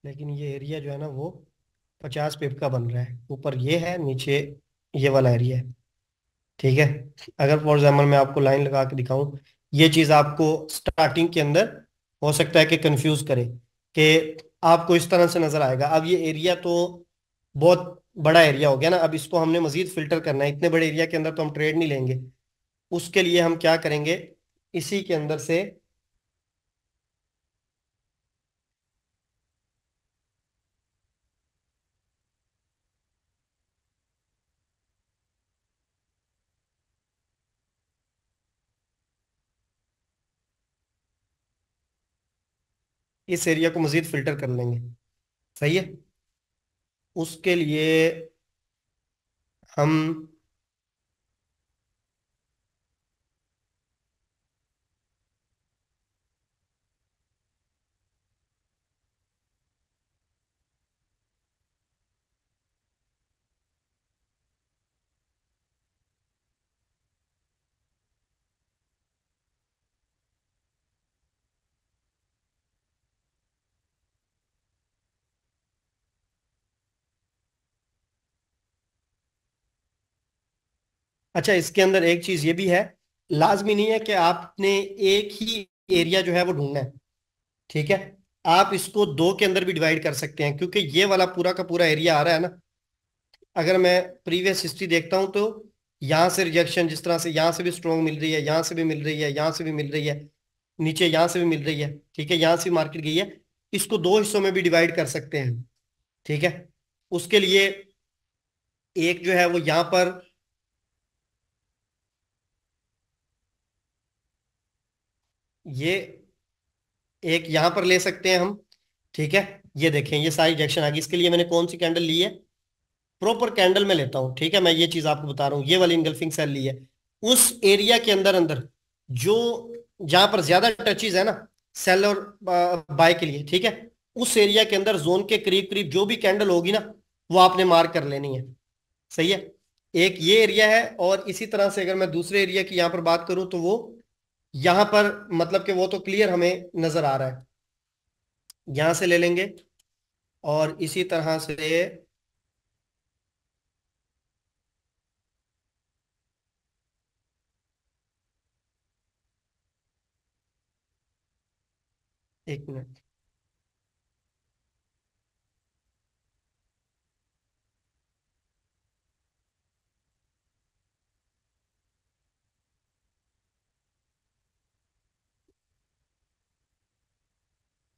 लेकिन ये एरिया जो है ना वो पचास पिप का बन रहा है ऊपर ये है नीचे ये वाला एरिया है ठीक है अगर फॉर एग्जाम्पल मैं आपको लाइन लगा के दिखाऊं ये चीज आपको स्टार्टिंग के अंदर हो सकता है कि कंफ्यूज करे कि आपको इस तरह से नजर आएगा अब ये एरिया तो बहुत बड़ा एरिया हो गया ना अब इसको हमने मजीद फिल्टर करना है इतने बड़े एरिया के अंदर तो हम ट्रेड नहीं लेंगे उसके लिए हम क्या करेंगे इसी के अंदर से इस एरिया को मज़ीद फ़िल्टर कर लेंगे सही है उसके लिए हम अच्छा इसके अंदर एक चीज ये भी है लाजमी नहीं है कि आपने एक ही एरिया जो है वो ढूंढना है ठीक है आप इसको दो के अंदर भी डिवाइड कर सकते हैं क्योंकि ये वाला पूरा का पूरा एरिया आ रहा है ना अगर मैं प्रीवियस हिस्ट्री देखता हूं तो यहां से रिजेक्शन जिस तरह से यहां से भी स्ट्रॉन्ग मिल रही है यहां से भी मिल रही है यहां से भी मिल रही है नीचे यहां से भी मिल रही है ठीक है यहां से मार्केट गई है इसको दो हिस्सों में भी डिवाइड कर सकते हैं ठीक है उसके लिए एक जो है वो यहां पर ये एक यहां पर ले सकते हैं हम ठीक है ये देखें ये सारी रिजेक्शन आ गई इसके लिए मैंने कौन सी कैंडल ली है प्रॉपर कैंडल में लेता हूं ठीक है मैं ये चीज आपको बता रहा हूं ये वाली इंगल्फिंग सेल ली है उस एरिया के अंदर अंदर जो जहां पर ज्यादा टचेज है ना सेल और बाय के लिए ठीक है उस एरिया के अंदर जोन के करीब करीब जो भी कैंडल होगी ना वो आपने मार्क कर लेनी है सही है एक ये एरिया है और इसी तरह से अगर मैं दूसरे एरिया की यहां पर बात करूं तो वो यहां पर मतलब कि वो तो क्लियर हमें नजर आ रहा है यहां से ले लेंगे और इसी तरह से एक मिनट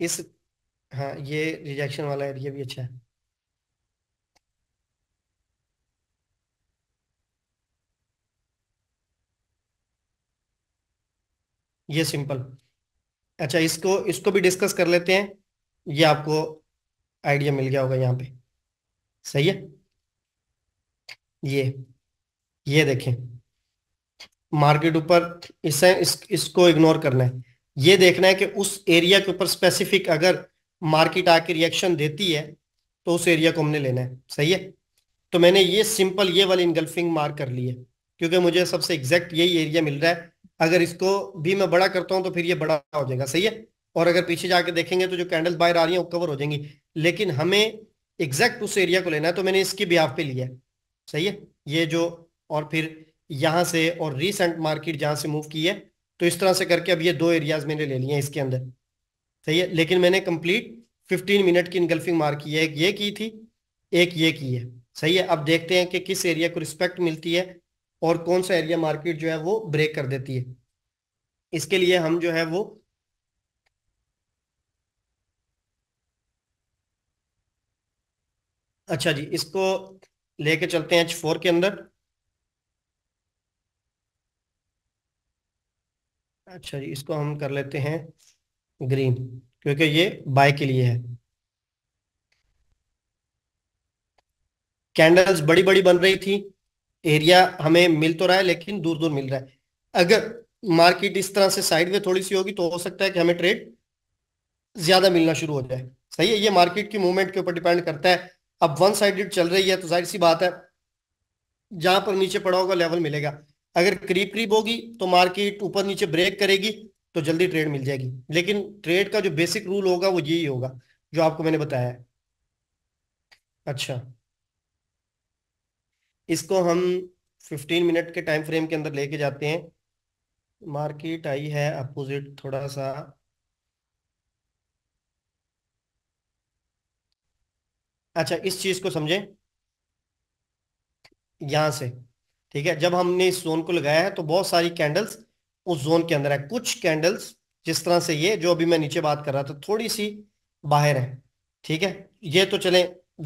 इस हाँ ये रिजेक्शन वाला एरिया भी अच्छा है ये सिंपल अच्छा इसको इसको भी डिस्कस कर लेते हैं ये आपको आइडिया मिल गया होगा यहाँ पे सही है ये ये देखें मार्केट ऊपर इसे इस, इसको इग्नोर करना है ये देखना है कि उस एरिया के ऊपर स्पेसिफिक अगर मार्केट आके रिएक्शन देती है तो उस एरिया को हमने लेना है सही है तो मैंने ये सिंपल ये वाली इनगल्फिंग मार्क कर ली है क्योंकि मुझे सबसे एग्जैक्ट यही एरिया मिल रहा है अगर इसको भी मैं बड़ा करता हूँ तो फिर ये बड़ा हो जाएगा सही है और अगर पीछे जाके देखेंगे तो जो कैंडल बाहर आ रही है वो कवर हो जाएंगी लेकिन हमें एग्जैक्ट उस एरिया को लेना है तो मैंने इसकी बिहाफ पे लिया है सही है ये जो और फिर यहां से और रिसेंट मार्केट जहां से मूव की है तो इस तरह से करके अब ये दो एरियाज मैंने ले लिए इसके अंदर सही है लेकिन मैंने कंप्लीट 15 मिनट की इनगल्फिंग मार की है एक ये की थी एक ये की है सही है अब देखते हैं कि किस एरिया को रिस्पेक्ट मिलती है और कौन सा एरिया मार्केट जो है वो ब्रेक कर देती है इसके लिए हम जो है वो अच्छा जी इसको लेके चलते हैं एच फोर के अंदर अच्छा जी इसको हम कर लेते हैं ग्रीन क्योंकि ये बाय के लिए है कैंडल्स बड़ी बड़ी बन रही थी एरिया हमें मिल तो रहा है लेकिन दूर दूर मिल रहा है अगर मार्केट इस तरह से साइड में थोड़ी सी होगी तो हो सकता है कि हमें ट्रेड ज्यादा मिलना शुरू हो जाए सही है ये मार्केट की मूवमेंट के ऊपर डिपेंड करता है अब वन साइडेड चल रही है तो जाहिर सी बात है जहां पर नीचे पड़ा होगा लेवल मिलेगा अगर करीब करीब होगी तो मार्केट ऊपर नीचे ब्रेक करेगी तो जल्दी ट्रेड मिल जाएगी लेकिन ट्रेड का जो बेसिक रूल होगा वो यही होगा जो आपको मैंने बताया है अच्छा इसको हम 15 मिनट के टाइम फ्रेम के अंदर लेके जाते हैं मार्केट आई है अपोजिट थोड़ा सा अच्छा इस चीज को समझें यहां से ठीक है जब हमने इस जोन को लगाया है तो बहुत सारी कैंडल्स उस जोन के अंदर है कुछ कैंडल्स जिस तरह से ये जो अभी मैं नीचे बात कर रहा था थोड़ी सी बाहर है ठीक है ये तो चले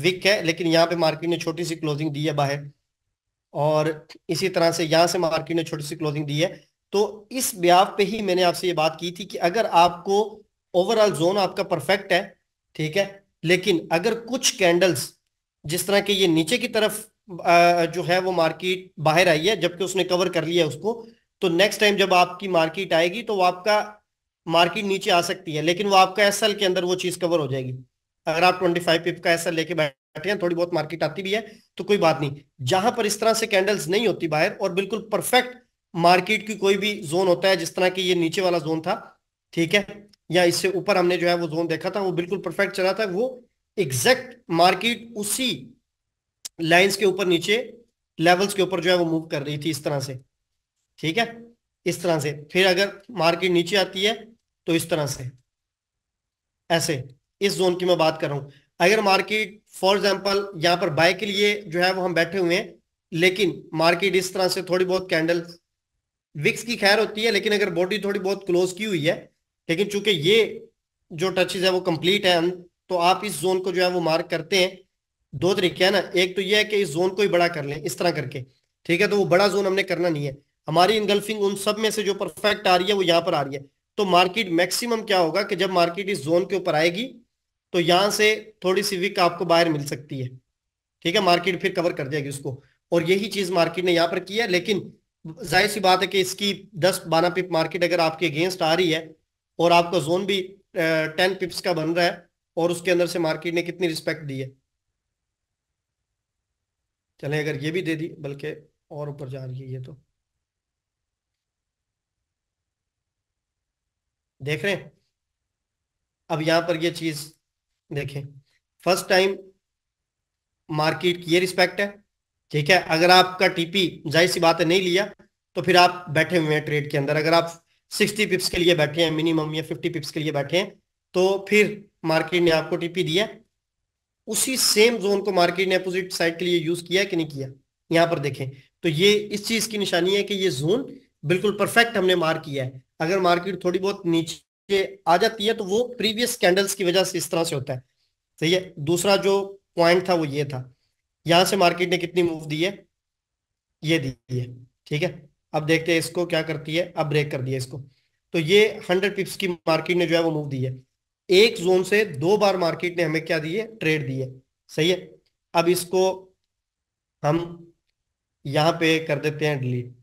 विक है लेकिन यहाँ पे मार्केट ने छोटी सी क्लोजिंग दी है बाहर और इसी तरह से यहाँ से मार्केट ने छोटी सी क्लोजिंग दी है तो इस ब्याव पे ही मैंने आपसे ये बात की थी कि अगर आपको ओवरऑल जोन आपका परफेक्ट है ठीक है लेकिन अगर कुछ कैंडल्स जिस तरह के ये नीचे की तरफ जो है वो मार्केट बाहर आई है जबकि उसने कवर कर लिया उसको तो नेक्स्ट टाइम जब आपकी मार्केट आएगी तो वो आपका मार्केट नीचे आ सकती है लेकिन वो आपका एस के अंदर वो चीज कवर हो जाएगी अगर आप ट्वेंटी फाइव पिप का एस लेके बैठे हैं थोड़ी बहुत मार्केट आती भी है तो कोई बात नहीं जहां पर इस तरह से कैंडल्स नहीं होती बाहर और बिल्कुल परफेक्ट मार्केट की कोई भी जोन होता है जिस तरह की ये नीचे वाला जोन था ठीक है या इससे ऊपर हमने जो है वो जोन देखा था वो बिल्कुल परफेक्ट चला था वो एग्जैक्ट मार्केट उसी लाइंस के ऊपर नीचे लेवल्स के ऊपर जो है वो मूव कर रही थी इस तरह से ठीक है इस तरह से फिर अगर मार्केट नीचे आती है तो इस तरह से ऐसे इस जोन की मैं बात कर रहा हूं अगर मार्केट फॉर एग्जाम्पल यहां पर बाय के लिए जो है वो हम बैठे हुए हैं लेकिन मार्केट इस तरह से थोड़ी बहुत कैंडल विक्स की खैर होती है लेकिन अगर बॉडी थोड़ी बहुत क्लोज की हुई है लेकिन चूंकि ये जो टचेज है वो कंप्लीट है तो आप इस जोन को जो है वो मार्क करते हैं दो तरीके हैं ना एक तो यह है कि इस जोन को ही बड़ा कर लें इस तरह करके ठीक है तो वो बड़ा जोन हमने करना नहीं है हमारी इनगल्फिंग उन सब में से जो परफेक्ट आ रही है वो यहां पर आ रही है तो मार्केट मैक्सिमम क्या होगा कि जब मार्केट इस जोन के ऊपर आएगी तो यहां से थोड़ी सी विक आपको बाहर मिल सकती है ठीक है मार्केट फिर कवर कर देगी उसको और यही चीज मार्केट ने यहाँ पर की है लेकिन जाहिर सी बात है कि इसकी दस बारह पिप मार्केट अगर आपके अगेंस्ट आ रही है और आपका जोन भी टेन पिप्स का बन रहा है और उसके अंदर से मार्केट ने कितनी रिस्पेक्ट दी है चले अगर ये भी दे दी बल्कि और ऊपर जा रही है ये तो देख रहे हैं अब यहां पर ये चीज देखें फर्स्ट टाइम मार्केट की ये रिस्पेक्ट है ठीक है अगर आपका टीपी जाहिर सी बात है नहीं लिया तो फिर आप बैठे हुए हैं ट्रेड के अंदर अगर आप 60 पिप्स के लिए बैठे हैं मिनिमम या 50 पिप्स के लिए बैठे हैं तो फिर मार्केट ने आपको टीपी दिया उसी सेम जोन को मार्केट ने अपोजिट साइड के लिए यूज किया कि नहीं किया यहां पर देखें तो ये इस चीज की निशानी है कि ये जोन बिल्कुल परफेक्ट हमने मार किया है अगर मार्केट थोड़ी बहुत नीचे आ जाती है तो वो प्रीवियस कैंडल्स की वजह से इस तरह से होता है सही है दूसरा जो पॉइंट था वो ये था यहां से मार्केट ने कितनी मूव दी है ये दी है ठीक है अब देखते हैं इसको क्या करती है अब ब्रेक कर दिया इसको तो ये हंड्रेड पिप्स की मार्केट ने जो है वो मूव दी है एक जोन से दो बार मार्केट ने हमें क्या दिए ट्रेड दिए सही है अब इसको हम यहां पे कर देते हैं डिलीट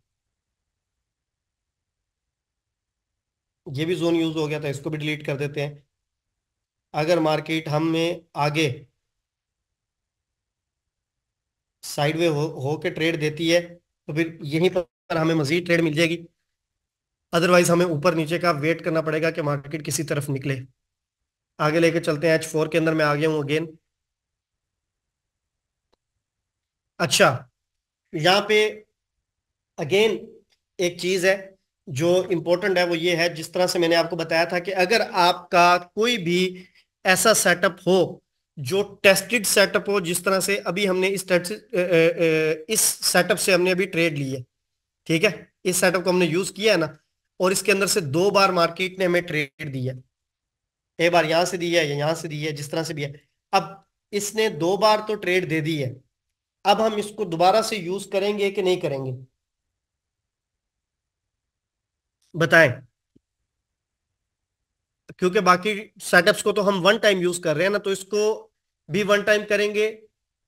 ये भी जोन यूज हो गया था इसको भी डिलीट कर देते हैं अगर मार्केट हमें आगे साइडवे हो हो के ट्रेड देती है तो फिर यहीं पर हमें मजीद ट्रेड मिल जाएगी अदरवाइज हमें ऊपर नीचे का वेट करना पड़ेगा कि मार्केट किसी तरफ निकले आगे लेके चलते हैं एच फोर के अंदर मैं आ गया हूं अगेन अच्छा यहाँ पे अगेन एक चीज है जो इम्पोर्टेंट है वो ये है जिस तरह से मैंने आपको बताया था कि अगर आपका कोई भी ऐसा सेटअप हो जो टेस्टेड सेटअप हो जिस तरह से अभी हमने इस इस सेटअप से हमने अभी ट्रेड ली है ठीक है इस सेटअप को हमने यूज किया है ना और इसके अंदर से दो बार मार्केट ने हमें ट्रेड दिया है एक बार यहां से दी है या यहां से दी है जिस तरह से भी है अब इसने दो बार तो ट्रेड दे दी है अब हम इसको दोबारा से यूज करेंगे कि नहीं करेंगे बताएं क्योंकि बाकी सेटअप्स को तो हम वन टाइम यूज कर रहे हैं ना तो इसको भी वन टाइम करेंगे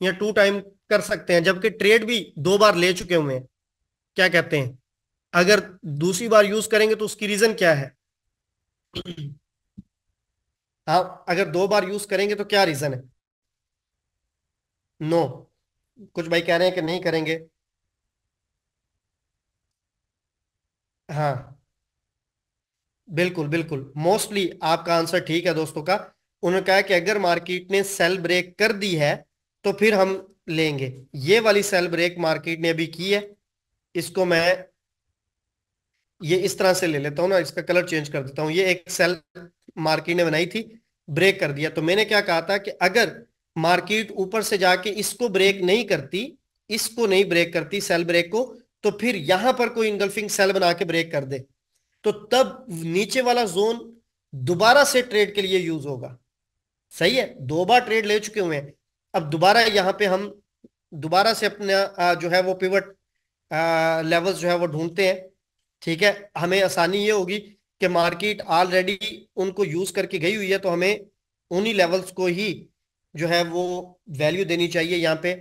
या टू टाइम कर सकते हैं जबकि ट्रेड भी दो बार ले चुके हुए हैं क्या कहते हैं अगर दूसरी बार यूज करेंगे तो उसकी रीजन क्या है आप अगर दो बार यूज करेंगे तो क्या रीजन है नो no. कुछ भाई कह रहे हैं कि नहीं करेंगे हाँ बिल्कुल बिल्कुल मोस्टली आपका आंसर ठीक है दोस्तों का उन्होंने कहा कि अगर मार्केट ने सेल ब्रेक कर दी है तो फिर हम लेंगे ये वाली सेल ब्रेक मार्केट ने अभी की है इसको मैं ये इस तरह से ले लेता हूं ना इसका कलर चेंज कर देता हूं ये एक सेल मार्केट ने बनाई थी ब्रेक कर दिया तो मैंने क्या कहा था कि अगर मार्केट ऊपर से जाके इसको ब्रेक नहीं करती इसको नहीं ब्रेक करती सेल ब्रेक को तो फिर यहां पर कोई इंगल्फिंग सेल बना के ब्रेक कर दे तो तब नीचे वाला जोन दोबारा से ट्रेड के लिए यूज होगा सही है दो बार ट्रेड ले चुके हुए हैं अब दोबारा यहाँ पे हम दोबारा से अपना जो है वो पिवट लेवल्स जो है वो ढूंढते हैं ठीक है हमें आसानी ये होगी कि मार्केट ऑलरेडी उनको यूज करके गई हुई है तो हमें उन्हीं लेवल्स को ही जो है वो वैल्यू देनी चाहिए यहां पे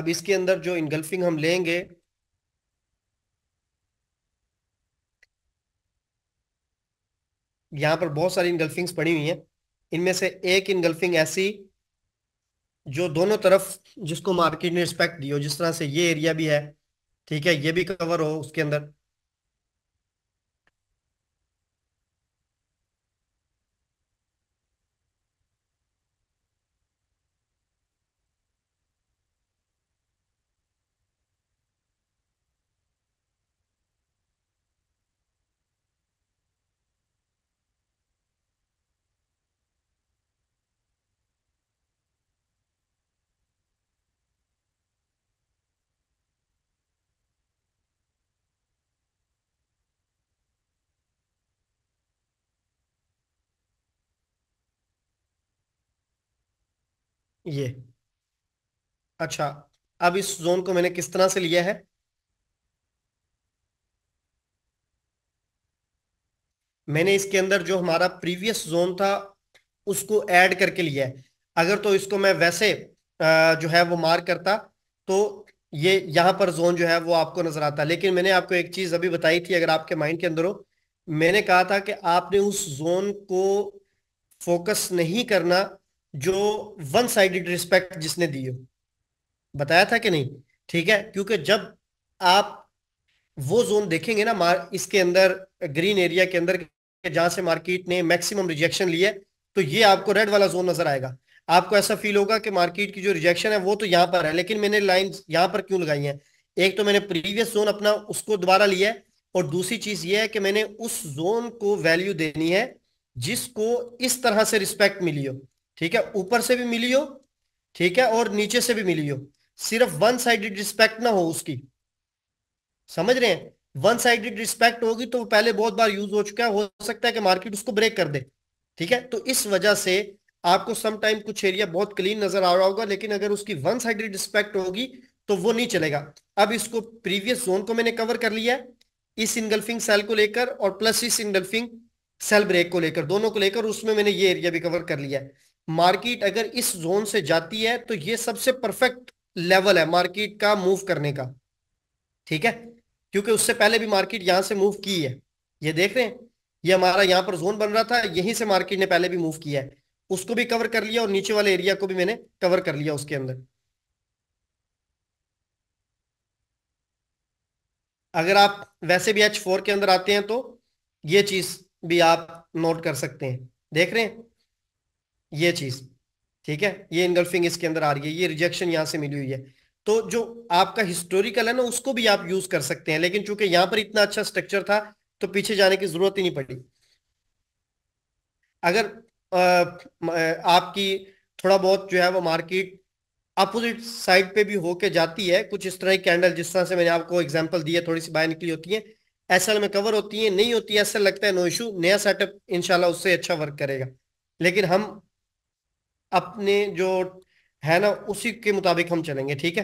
अब इसके अंदर जो इनगल्फिंग हम लेंगे यहाँ पर बहुत सारी इनगल्फिंग्स पड़ी हुई हैं इनमें से एक इनगल्फिंग ऐसी जो दोनों तरफ जिसको मार्केट ने रिस्पेक्ट दी हो जिस तरह से ये एरिया भी है ठीक है ये भी कवर हो उसके अंदर ये अच्छा अब इस जोन को मैंने किस तरह से लिया है मैंने इसके अंदर जो हमारा प्रीवियस जोन था उसको ऐड करके लिया है अगर तो इसको मैं वैसे जो है वो मार्क करता तो ये यहां पर जोन जो है वो आपको नजर आता लेकिन मैंने आपको एक चीज अभी बताई थी अगर आपके माइंड के अंदर हो मैंने कहा था कि आपने उस जोन को फोकस नहीं करना जो वन साइडेड रिस्पेक्ट जिसने दी हो बताया था कि नहीं ठीक है क्योंकि जब आप वो जोन देखेंगे ना मार इसके अंदर ग्रीन एरिया के अंदर जहां से मार्केट ने मैक्सिमम रिजेक्शन लिया है तो ये आपको रेड वाला जोन नजर आएगा आपको ऐसा फील होगा कि मार्केट की जो रिजेक्शन है वो तो यहाँ पर है लेकिन मैंने लाइन यहाँ पर क्यों लगाई है एक तो मैंने प्रीवियस जोन अपना उसको दोबारा लिया है और दूसरी चीज ये है कि मैंने उस जोन को वैल्यू देनी है जिसको इस तरह से रिस्पेक्ट मिली हो ठीक है ऊपर से भी मिली हो ठीक है और नीचे से भी मिली हो सिर्फ वन साइडेड रिस्पेक्ट ना हो उसकी समझ रहे हैं वन साइडेड रिस्पेक्ट होगी तो पहले बहुत बार यूज हो चुका है हो सकता है कि मार्केट उसको ब्रेक कर दे ठीक है तो इस वजह से आपको सम टाइम कुछ एरिया बहुत क्लीन नजर आ रहा होगा लेकिन अगर उसकी वन साइडेड रिस्पेक्ट होगी तो वो नहीं चलेगा अब इसको प्रीवियस जोन को मैंने कवर कर लिया है इस इनगल्फिंग सेल को लेकर और प्लस इस इनगल्फिंग सेल ब्रेक को लेकर दोनों को लेकर उसमें मैंने ये एरिया भी कवर कर लिया है मार्केट अगर इस जोन से जाती है तो ये सबसे परफेक्ट लेवल है मार्केट का मूव करने का ठीक है क्योंकि उससे पहले भी मार्केट यहां से मूव की है ये देख रहे हैं ये हमारा यहां पर जोन बन रहा था यहीं से मार्केट ने पहले भी मूव किया है उसको भी कवर कर लिया और नीचे वाले एरिया को भी मैंने कवर कर लिया उसके अंदर अगर आप वैसे भी एच फोर के अंदर आते हैं तो ये चीज भी आप नोट कर सकते हैं देख रहे हैं ये चीज ठीक है ये इनगल्फिंग इसके अंदर आ रही है ये रिजेक्शन यहां से मिली हुई है तो जो आपका हिस्टोरिकल है ना उसको भी आप यूज कर सकते हैं लेकिन चूंकि यहां पर इतना अच्छा स्ट्रक्चर था तो पीछे जाने की जरूरत ही नहीं पड़ी अगर आपकी थोड़ा बहुत जो है वो मार्केट अपोजिट साइड पे भी होके जाती है कुछ इस तरह की कैंडल जिस तरह से मैंने आपको एग्जांपल दिया थोड़ी सी बाय निकली होती है एसएल में कवर होती है नहीं होती है एसएल लगता है नो इशू नया सेटअप इनशाला उससे अच्छा वर्क करेगा लेकिन हम अपने जो है ना उसी के मुताबिक हम चलेंगे ठीक है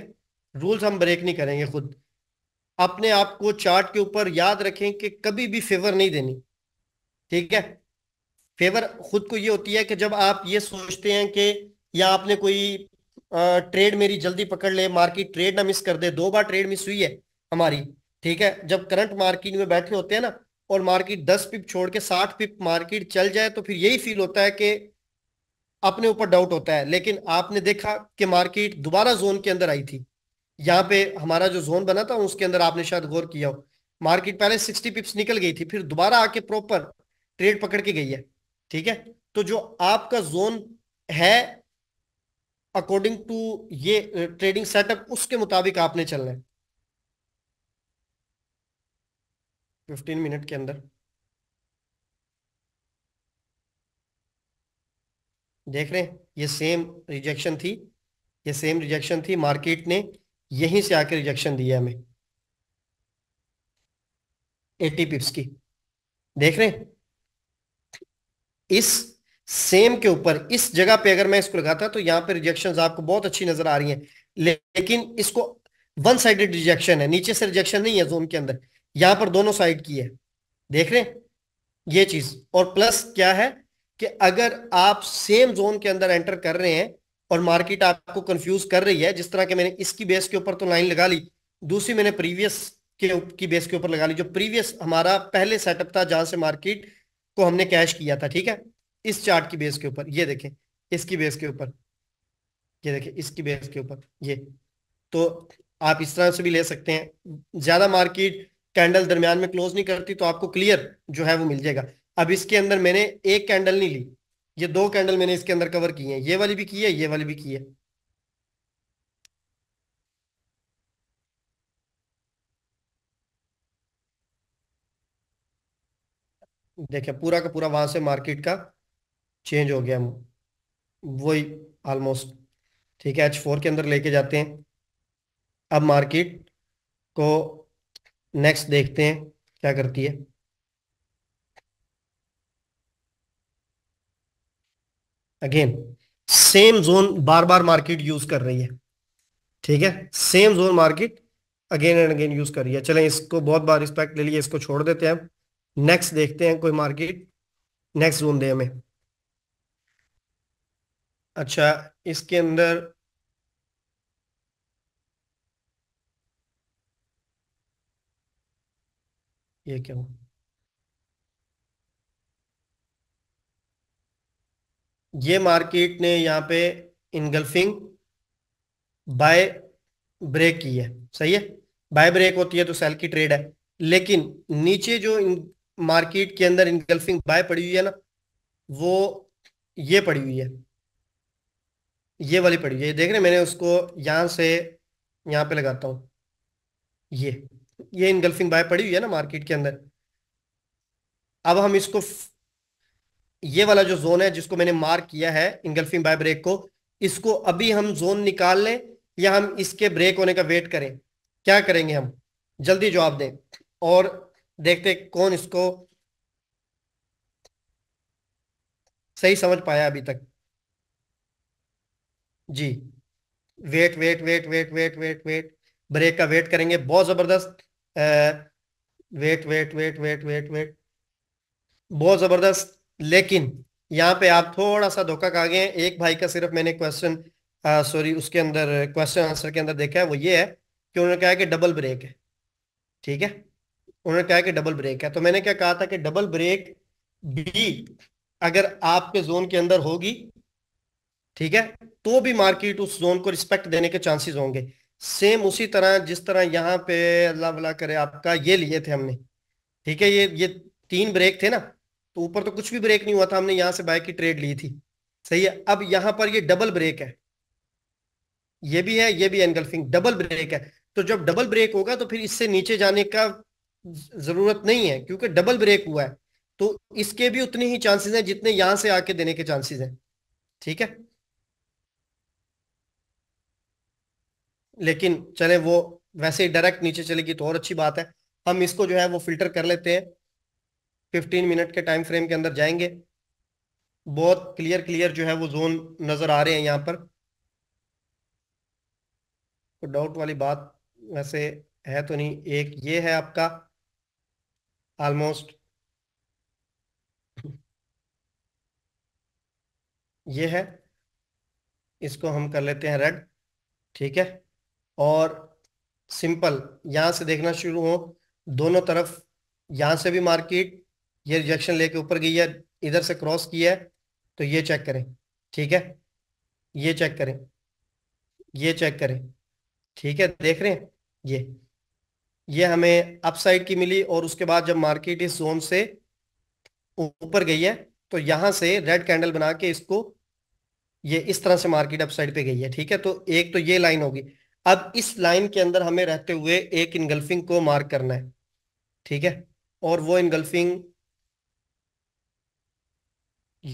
रूल्स हम ब्रेक नहीं करेंगे खुद अपने आप को चार्ट के ऊपर याद रखें कि कभी भी फेवर नहीं देनी ठीक है फेवर खुद को ये होती है कि जब आप ये सोचते हैं कि या आपने कोई ट्रेड मेरी जल्दी पकड़ ले मार्केट ट्रेड ना मिस कर दे दो बार ट्रेड मिस हुई है हमारी ठीक है जब करंट मार्केट में बैठे होते हैं ना और मार्केट दस पिप छोड़ के साठ पिप मार्केट चल जाए तो फिर यही फील होता है कि अपने ऊपर डाउट होता है लेकिन आपने देखा कि मार्केट दोबारा जोन के अंदर आई थी यहाँ पे हमारा जो जोन बना था उसके अंदर आपने शायद गौर किया हो मार्केट पहले 60 पिप्स निकल गई थी फिर दोबारा आके प्रॉपर ट्रेड पकड़ के गई है ठीक है तो जो आपका जोन है अकॉर्डिंग टू ये ट्रेडिंग सेटअप उसके मुताबिक आपने चलना है फिफ्टीन मिनट के अंदर देख रहे हैं ये सेम रिजेक्शन थी ये सेम रिजेक्शन थी मार्केट ने यहीं से आके रिजेक्शन दिया हमें 80 पिप्स की देख रहे हैं इस सेम के ऊपर इस जगह पे अगर मैं इसको लगाता तो यहां पे रिजेक्शन आपको बहुत अच्छी नजर आ रही है लेकिन इसको वन साइडेड रिजेक्शन है नीचे से रिजेक्शन नहीं है जोन के अंदर यहां पर दोनों साइड की है देख रहे हैं ये चीज और प्लस क्या है कि अगर आप सेम जोन के अंदर एंटर कर रहे हैं और मार्केट आपको कंफ्यूज कर रही है जिस तरह के मैंने इसकी बेस के ऊपर तो लाइन लगा ली दूसरी मैंने प्रीवियस के की बेस के ऊपर लगा ली जो प्रीवियस हमारा पहले सेटअप था जहां से मार्केट को हमने कैश किया था ठीक है इस चार्ट की बेस के ऊपर ये देखें इसकी बेस के ऊपर ये देखें इसकी बेस के ऊपर ये तो आप इस तरह से भी ले सकते हैं ज्यादा मार्केट कैंडल दरमियान में क्लोज नहीं करती तो आपको क्लियर जो है वो मिल जाएगा अब इसके अंदर मैंने एक कैंडल नहीं ली ये दो कैंडल मैंने इसके अंदर कवर की है ये वाली भी की है ये वाली भी की है देखिए पूरा का पूरा वहां से मार्केट का चेंज हो गया वही ऑलमोस्ट ठीक है एच फोर के अंदर लेके जाते हैं अब मार्केट को नेक्स्ट देखते हैं क्या करती है अगेन सेम जोन बार बार मार्केट यूज कर रही है ठीक है same zone market again and again use कर रही है चलें इसको बहुत बार रिस्पेक्ट ले लिए इसको छोड़ देते हैं नेक्स्ट देखते हैं कोई मार्केट नेक्स्ट जोन दे हमें अच्छा इसके अंदर ये क्या हुआ ये मार्केट ने यहाँ पे इनगल्फिंग बाय ब्रेक की है सही है बाय ब्रेक होती है तो सेल की ट्रेड है लेकिन नीचे जो मार्केट के अंदर इनगल्फिंग बाय पड़ी हुई है ना वो ये पड़ी हुई है ये वाली पड़ी हुई है देख रहे मैंने उसको यहां से यहाँ पे लगाता हूं ये ये इनगल्फिंग बाय पड़ी हुई है ना मार्केट के अंदर अब हम इसको ये वाला जो जोन है जिसको मैंने मार्क किया है इंगल्फिंग बाय ब्रेक को इसको अभी हम जोन निकाल लें या हम इसके ब्रेक होने का वेट करें क्या करेंगे हम जल्दी जवाब दें और देखते कौन इसको सही समझ पाया अभी तक जी wait wait wait wait wait wait wait break का वेट करेंगे बहुत जबरदस्त wait wait wait wait wait wait बहुत जबरदस्त लेकिन यहाँ पे आप थोड़ा सा धोखा खा गए एक भाई का सिर्फ मैंने क्वेश्चन सॉरी उसके अंदर क्वेश्चन आंसर के अंदर देखा है वो ये है कि उन्होंने कहा कि डबल ब्रेक है ठीक है उन्होंने कहा कि डबल ब्रेक है तो मैंने क्या कहा था कि डबल ब्रेक भी अगर आपके जोन के अंदर होगी ठीक है तो भी मार्केट उस जोन को रिस्पेक्ट देने के चांसेस होंगे सेम उसी तरह जिस तरह यहाँ पे अल्लाह भला करे आपका ये लिए थे हमने ठीक है ये ये तीन ब्रेक थे ना तो ऊपर तो कुछ भी ब्रेक नहीं हुआ था हमने यहां से बाय की ट्रेड ली थी सही है अब यहां पर ये डबल ब्रेक है ये भी है ये भी एनगल्फिंग डबल ब्रेक है तो जब डबल ब्रेक होगा तो फिर इससे नीचे जाने का जरूरत नहीं है क्योंकि डबल ब्रेक हुआ है तो इसके भी उतने ही चांसेस हैं जितने यहां से आके देने के चांसेस हैं ठीक है लेकिन चले वो वैसे ही डायरेक्ट नीचे चलेगी तो और अच्छी बात है हम इसको जो है वो फिल्टर कर लेते हैं फिफ्टीन मिनट के टाइम फ्रेम के अंदर जाएंगे बहुत क्लियर क्लियर जो है वो जोन नज़र आ रहे हैं यहाँ पर तो डाउट वाली बात वैसे है तो नहीं एक ये है आपका ऑलमोस्ट ये है इसको हम कर लेते हैं रेड ठीक है और सिंपल यहां से देखना शुरू हो दोनों तरफ यहां से भी मार्केट ये रिजेक्शन लेके ऊपर गई है इधर से क्रॉस किया है तो ये चेक करें ठीक है ये चेक करें ये चेक करें ठीक है देख रहे हैं ये ये हमें अपसाइड की मिली और उसके बाद जब मार्केट इस जोन से ऊपर गई है तो यहां से रेड कैंडल बना के इसको ये इस तरह से मार्केट अपसाइड पे गई है ठीक है तो एक तो ये लाइन होगी अब इस लाइन के अंदर हमें रहते हुए एक इनगल्फिंग को मार्क करना है ठीक है और वो इनगल्फिंग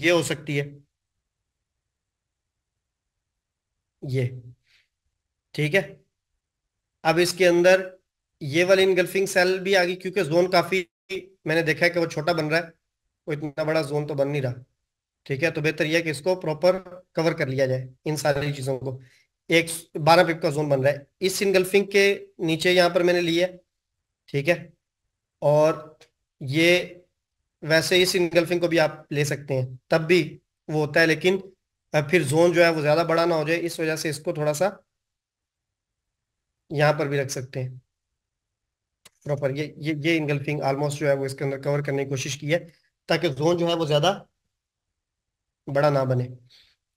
ये हो सकती है ये ठीक है अब इसके अंदर ये वाली इनगल्फिंग सेल भी आ गई क्योंकि जोन काफी मैंने देखा है कि वो छोटा बन रहा है वो इतना बड़ा जोन तो बन नहीं रहा ठीक है तो बेहतर यह कि इसको प्रॉपर कवर कर लिया जाए इन सारी चीजों को एक बारह पिप का जोन बन रहा है इस इनगल्फिंग के नीचे यहां पर मैंने लिया ठीक है और ये वैसे ही इनगल्फिंग को भी आप ले सकते हैं तब भी वो होता है लेकिन फिर जोन जो है वो ज़्यादा बड़ा ना हो जाए इस वजह से इसको थोड़ा सा यहां पर भी रख सकते हैं प्रॉपर ये ये ये इनगल्फिंग ऑलमोस्ट जो है वो इसके अंदर कवर करने की कोशिश की है ताकि जोन जो है वो ज़्यादा बड़ा ना बने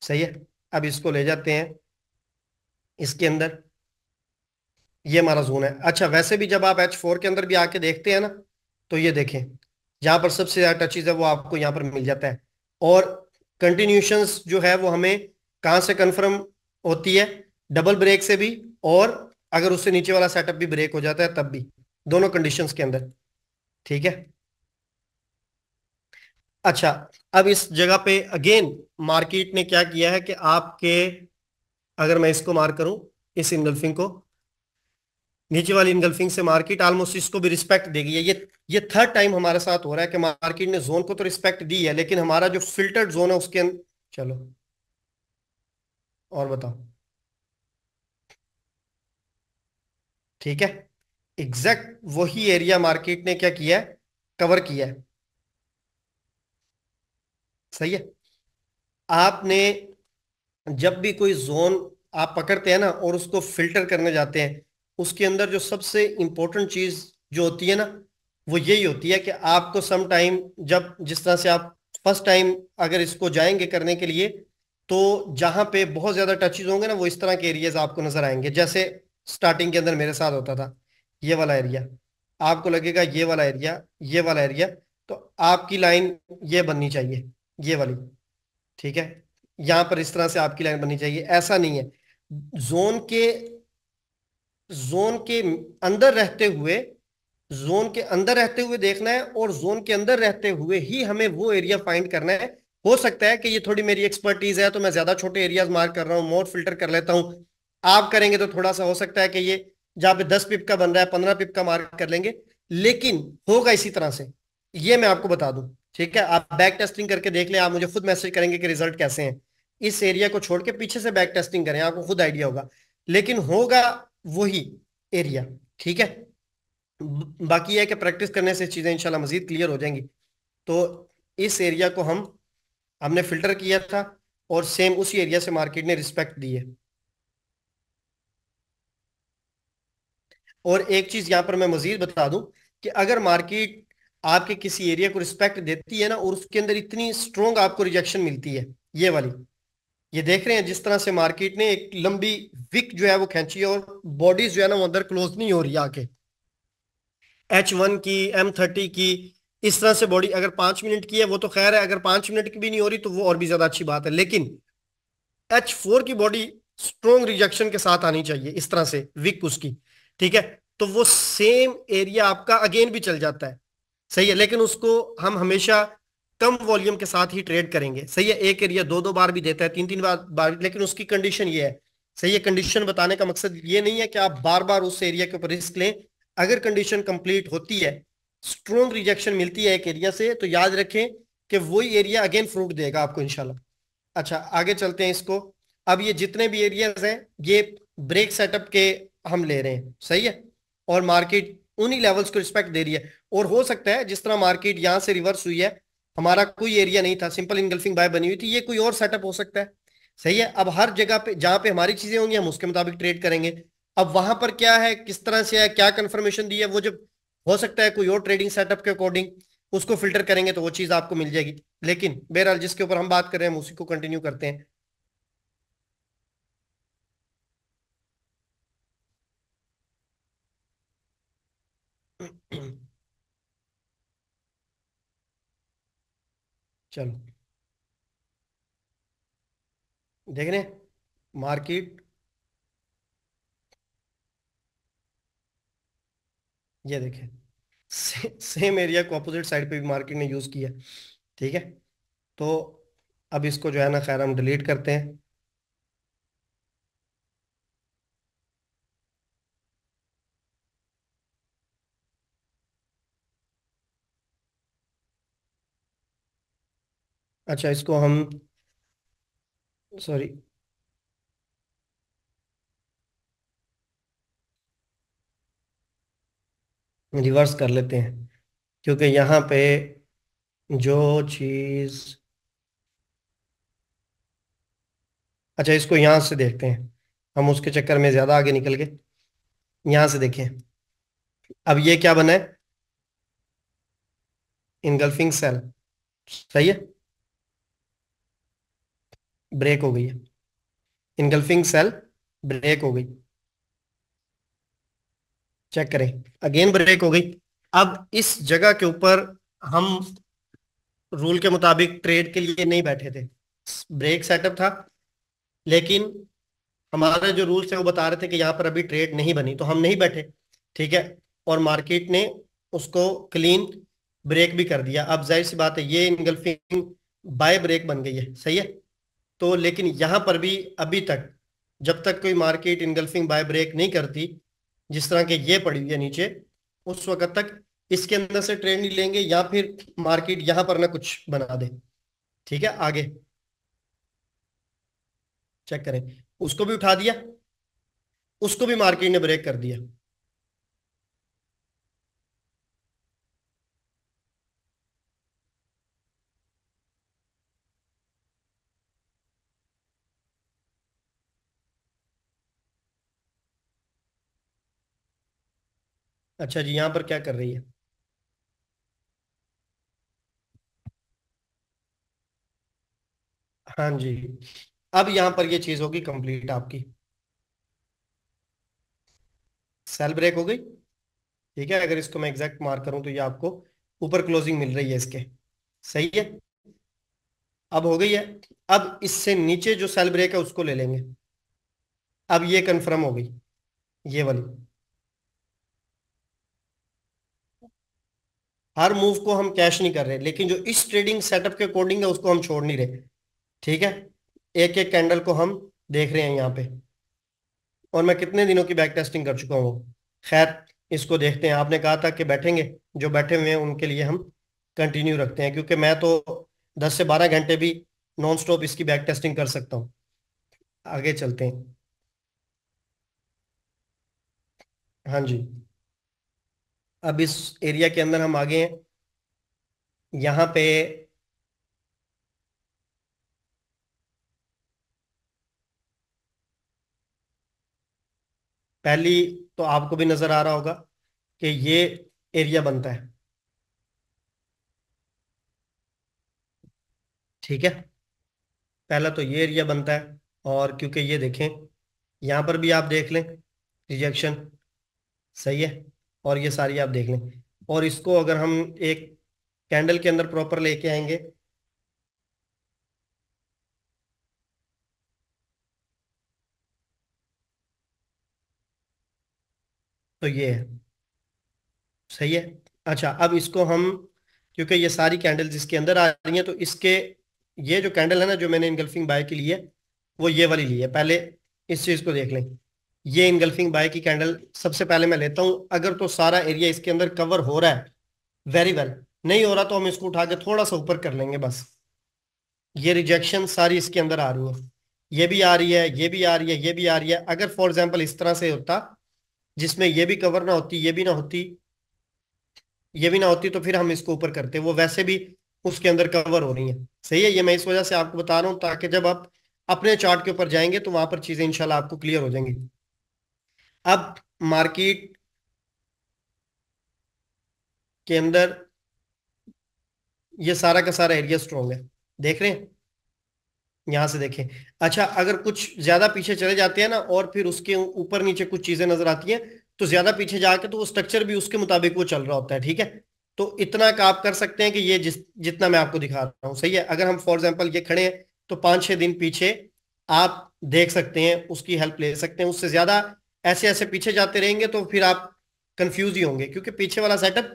सही है अब इसको ले जाते हैं इसके अंदर ये हमारा जोन है अच्छा वैसे भी जब आप एच फोर के अंदर भी आके देखते हैं ना तो ये देखें जहां पर सबसे ज्यादा टचेज है वो आपको यहाँ पर मिल जाता है और कंटिन्यूशन जो है वो हमें कहां से कंफर्म होती है डबल ब्रेक से भी और अगर उससे नीचे वाला सेटअप भी ब्रेक हो जाता है तब भी दोनों कंडीशंस के अंदर ठीक है अच्छा अब इस जगह पे अगेन मार्केट ने क्या किया है कि आपके अगर मैं इसको मार करूं इस इंगल्फिंग को नीचे वाली इनगल्फिंग से मार्केट ऑलमोस्ट इसको भी रिस्पेक्ट देगी ये ये थर्ड टाइम हमारे साथ हो रहा है कि मार्केट ने जोन को तो रिस्पेक्ट दी है लेकिन हमारा जो फिल्टर्ड जोन है उसके अंदर चलो और बताओ ठीक है एग्जैक्ट वही एरिया मार्केट ने क्या किया है कवर किया है सही है आपने जब भी कोई जोन आप पकड़ते हैं ना और उसको फिल्टर करने जाते हैं उसके अंदर जो सबसे इंपॉर्टेंट चीज़ जो होती है ना वो यही होती है कि आपको सम टाइम जब जिस तरह से आप फर्स्ट टाइम अगर इसको जाएंगे करने के लिए तो जहां पे बहुत ज़्यादा टचेज होंगे ना वो इस तरह के एरियाज आपको नज़र आएंगे जैसे स्टार्टिंग के अंदर मेरे साथ होता था ये वाला एरिया आपको लगेगा ये वाला एरिया ये वाला एरिया तो आपकी लाइन ये बननी चाहिए ये वाली ठीक है यहां पर इस तरह से आपकी लाइन बननी चाहिए ऐसा नहीं है जोन के जोन के अंदर रहते हुए जोन के अंदर रहते हुए देखना है और जोन के अंदर रहते हुए ही हमें वो एरिया फाइंड करना है हो सकता है कि ये थोड़ी मेरी एक्सपर्टीज है तो मैं ज्यादा छोटे एरियाज मार्क कर रहा हूँ मोर फिल्टर कर लेता हूँ आप करेंगे तो थोड़ा सा हो सकता है कि ये जहां पे दस पिप का बन रहा है पंद्रह पिप का मार्क कर लेंगे लेकिन होगा इसी तरह से ये मैं आपको बता दूं ठीक है आप बैक टेस्टिंग करके देख ले आप मुझे खुद मैसेज करेंगे कि रिजल्ट कैसे हैं इस एरिया को छोड़ के पीछे से बैक टेस्टिंग करें आपको खुद आइडिया होगा लेकिन होगा वही एरिया ठीक है बाकी यह है कि प्रैक्टिस करने से चीज़ें इंशाल्लाह मज़ीद क्लियर हो जाएंगी तो इस एरिया को हम हमने फ़िल्टर किया था और सेम उसी एरिया से मार्केट ने रिस्पेक्ट दी है और एक चीज़ यहां पर मैं मज़ीद बता दूं कि अगर मार्केट आपके किसी एरिया को रिस्पेक्ट देती है ना और उसके अंदर इतनी स्ट्रोंग आपको रिजेक्शन मिलती है ये वाली ये देख रहे हैं जिस तरह से मार्केट ने एक लंबी विक जो है वो खींची और बॉडीज जो है ना वो अंदर क्लोज नहीं हो रही आके एच वन की एम थर्टी की इस तरह से बॉडी अगर पांच मिनट की है वो तो खैर है अगर पांच मिनट की भी नहीं हो रही तो वो और भी ज्यादा अच्छी बात है लेकिन एच फोर की बॉडी स्ट्रोंग रिजेक्शन के साथ आनी चाहिए इस तरह से विक उसकी ठीक है तो वो सेम एरिया आपका अगेन भी चल जाता है सही है लेकिन उसको हम हमेशा कम वॉल्यूम के साथ ही ट्रेड करेंगे सही है एक एरिया दो दो बार भी देता है तीन तीन बार बार लेकिन उसकी कंडीशन ये है सही है कंडीशन बताने का मकसद ये नहीं है कि आप बार बार उस एरिया के ऊपर रिस्क लें अगर कंडीशन कंप्लीट होती है स्ट्रॉन्ग रिजेक्शन मिलती है एक एरिया से तो याद रखें कि वही एरिया अगेन फ्रूट देगा आपको इनशाला अच्छा आगे चलते हैं इसको अब ये जितने भी एरियाज हैं ये ब्रेक सेटअप के हम ले रहे हैं सही है और मार्केट उन्हीं लेवल्स को रिस्पेक्ट दे रही है और हो सकता है जिस तरह मार्केट यहां से रिवर्स हुई है हमारा कोई एरिया नहीं था सिंपल इनगल्फिंग बाय बनी हुई थी ये कोई और सेटअप हो सकता है सही है अब हर जगह पे जहां पे हमारी चीजें होंगी हम उसके मुताबिक ट्रेड करेंगे अब वहां पर क्या है किस तरह से है क्या कंफर्मेशन दी है वो जब हो सकता है कोई और ट्रेडिंग सेटअप के अकॉर्डिंग उसको फिल्टर करेंगे तो वो चीज आपको मिल जाएगी लेकिन बहरहाल जिसके ऊपर हम बात कर रहे हैं उसी को कंटिन्यू करते हैं चलो देख रहे मार्केट ये देखे से, सेम एरिया को अपोजिट साइड पे भी मार्केट ने यूज़ किया ठीक है तो अब इसको जो है ना खैर हम डिलीट करते हैं अच्छा इसको हम सॉरी रिवर्स कर लेते हैं क्योंकि यहाँ पे जो चीज़ अच्छा इसको यहाँ से देखते हैं हम उसके चक्कर में ज़्यादा आगे निकल गए यहाँ से देखें अब ये क्या बना है इनगल्फिंग सेल सही है ब्रेक हो गई है इनगल्फिंग सेल ब्रेक हो गई चेक करें अगेन ब्रेक हो गई अब इस जगह के ऊपर हम रूल के मुताबिक ट्रेड के लिए नहीं बैठे थे ब्रेक सेटअप था लेकिन हमारे जो रूल्स हैं वो बता रहे थे कि यहाँ पर अभी ट्रेड नहीं बनी तो हम नहीं बैठे ठीक है और मार्केट ने उसको क्लीन ब्रेक भी कर दिया अब जाहिर सी बात है ये इनगल्फिंग बाय ब्रेक बन गई है सही है तो लेकिन यहां पर भी अभी तक जब तक कोई मार्केट इनगल्फिंग बाय ब्रेक नहीं करती जिस तरह के ये पड़ी हुई है नीचे उस वक्त तक इसके अंदर से ट्रेंड नहीं लेंगे या फिर मार्केट यहां पर ना कुछ बना दे ठीक है आगे चेक करें उसको भी उठा दिया उसको भी मार्केट ने ब्रेक कर दिया अच्छा जी यहाँ पर क्या कर रही है हाँ जी अब यहाँ पर ये चीज होगी कंप्लीट आपकी सेल ब्रेक हो गई ठीक है अगर इसको मैं एग्जैक्ट मार्क करूं तो ये आपको ऊपर क्लोजिंग मिल रही है इसके सही है अब हो गई है अब इससे नीचे जो सेल ब्रेक है उसको ले लेंगे अब ये कंफर्म हो गई ये वाली हर मूव को हम कैश नहीं कर रहे लेकिन जो इस ट्रेडिंग सेटअप के अकॉर्डिंग है उसको हम छोड़ नहीं रहे ठीक है एक एक कैंडल को हम देख रहे हैं यहाँ पे और मैं कितने दिनों की बैक टेस्टिंग कर चुका हूँ खैर इसको देखते हैं आपने कहा था कि बैठेंगे जो बैठे हुए हैं उनके लिए हम कंटिन्यू रखते हैं क्योंकि मैं तो दस से बारह घंटे भी नॉन स्टॉप इसकी बैक टेस्टिंग कर सकता हूँ आगे चलते हैं हाँ जी अब इस एरिया के अंदर हम आगे हैं यहां पे पहली तो आपको भी नजर आ रहा होगा कि ये एरिया बनता है ठीक है पहला तो ये एरिया बनता है और क्योंकि ये देखें यहां पर भी आप देख लें रिजेक्शन सही है और ये सारी आप देख लें और इसको अगर हम एक कैंडल के अंदर प्रॉपर लेके आएंगे तो ये है सही है अच्छा अब इसको हम क्योंकि ये सारी कैंडल्स इसके अंदर आ रही हैं तो इसके ये जो कैंडल है ना जो मैंने इनगल्फिंग बाय की ली है वो ये वाली ली है पहले इस चीज़ को देख लें ये इनगल्फिंग बाय की कैंडल सबसे पहले मैं लेता हूं अगर तो सारा एरिया इसके अंदर कवर हो रहा है वेरी वेल नहीं हो रहा तो हम इसको उठा के थोड़ा सा ऊपर कर लेंगे बस ये रिजेक्शन सारी इसके अंदर आ रही है ये भी आ रही है ये भी आ रही है ये भी आ रही है अगर फॉर एग्जाम्पल इस तरह से होता जिसमें ये भी कवर ना होती ये भी ना होती ये भी ना होती तो फिर हम इसको ऊपर करते वो वैसे भी उसके अंदर कवर हो रही है सही है ये मैं इस वजह से आपको बता रहा हूं ताकि जब आप अपने चार्ट के ऊपर जाएंगे तो वहां पर चीजें इंशाल्लाह आपको क्लियर हो जाएंगी अब मार्केट के अंदर ये सारा का सारा एरिया स्ट्रॉन्ग है देख रहे हैं यहां से देखें अच्छा अगर कुछ ज्यादा पीछे चले जाते हैं ना और फिर उसके ऊपर नीचे कुछ चीजें नजर आती हैं तो ज्यादा पीछे जाके तो वो स्ट्रक्चर भी उसके मुताबिक वो चल रहा होता है ठीक है तो इतना का आप कर सकते हैं कि ये जिस जितना मैं आपको दिखा रहा हूँ सही है अगर हम फॉर एग्जाम्पल ये खड़े हैं तो पांच छह दिन पीछे आप देख सकते हैं उसकी हेल्प ले सकते हैं उससे ज़्यादा ऐसे ऐसे पीछे जाते रहेंगे तो फिर आप कंफ्यूज ही होंगे क्योंकि पीछे वाला सेटअप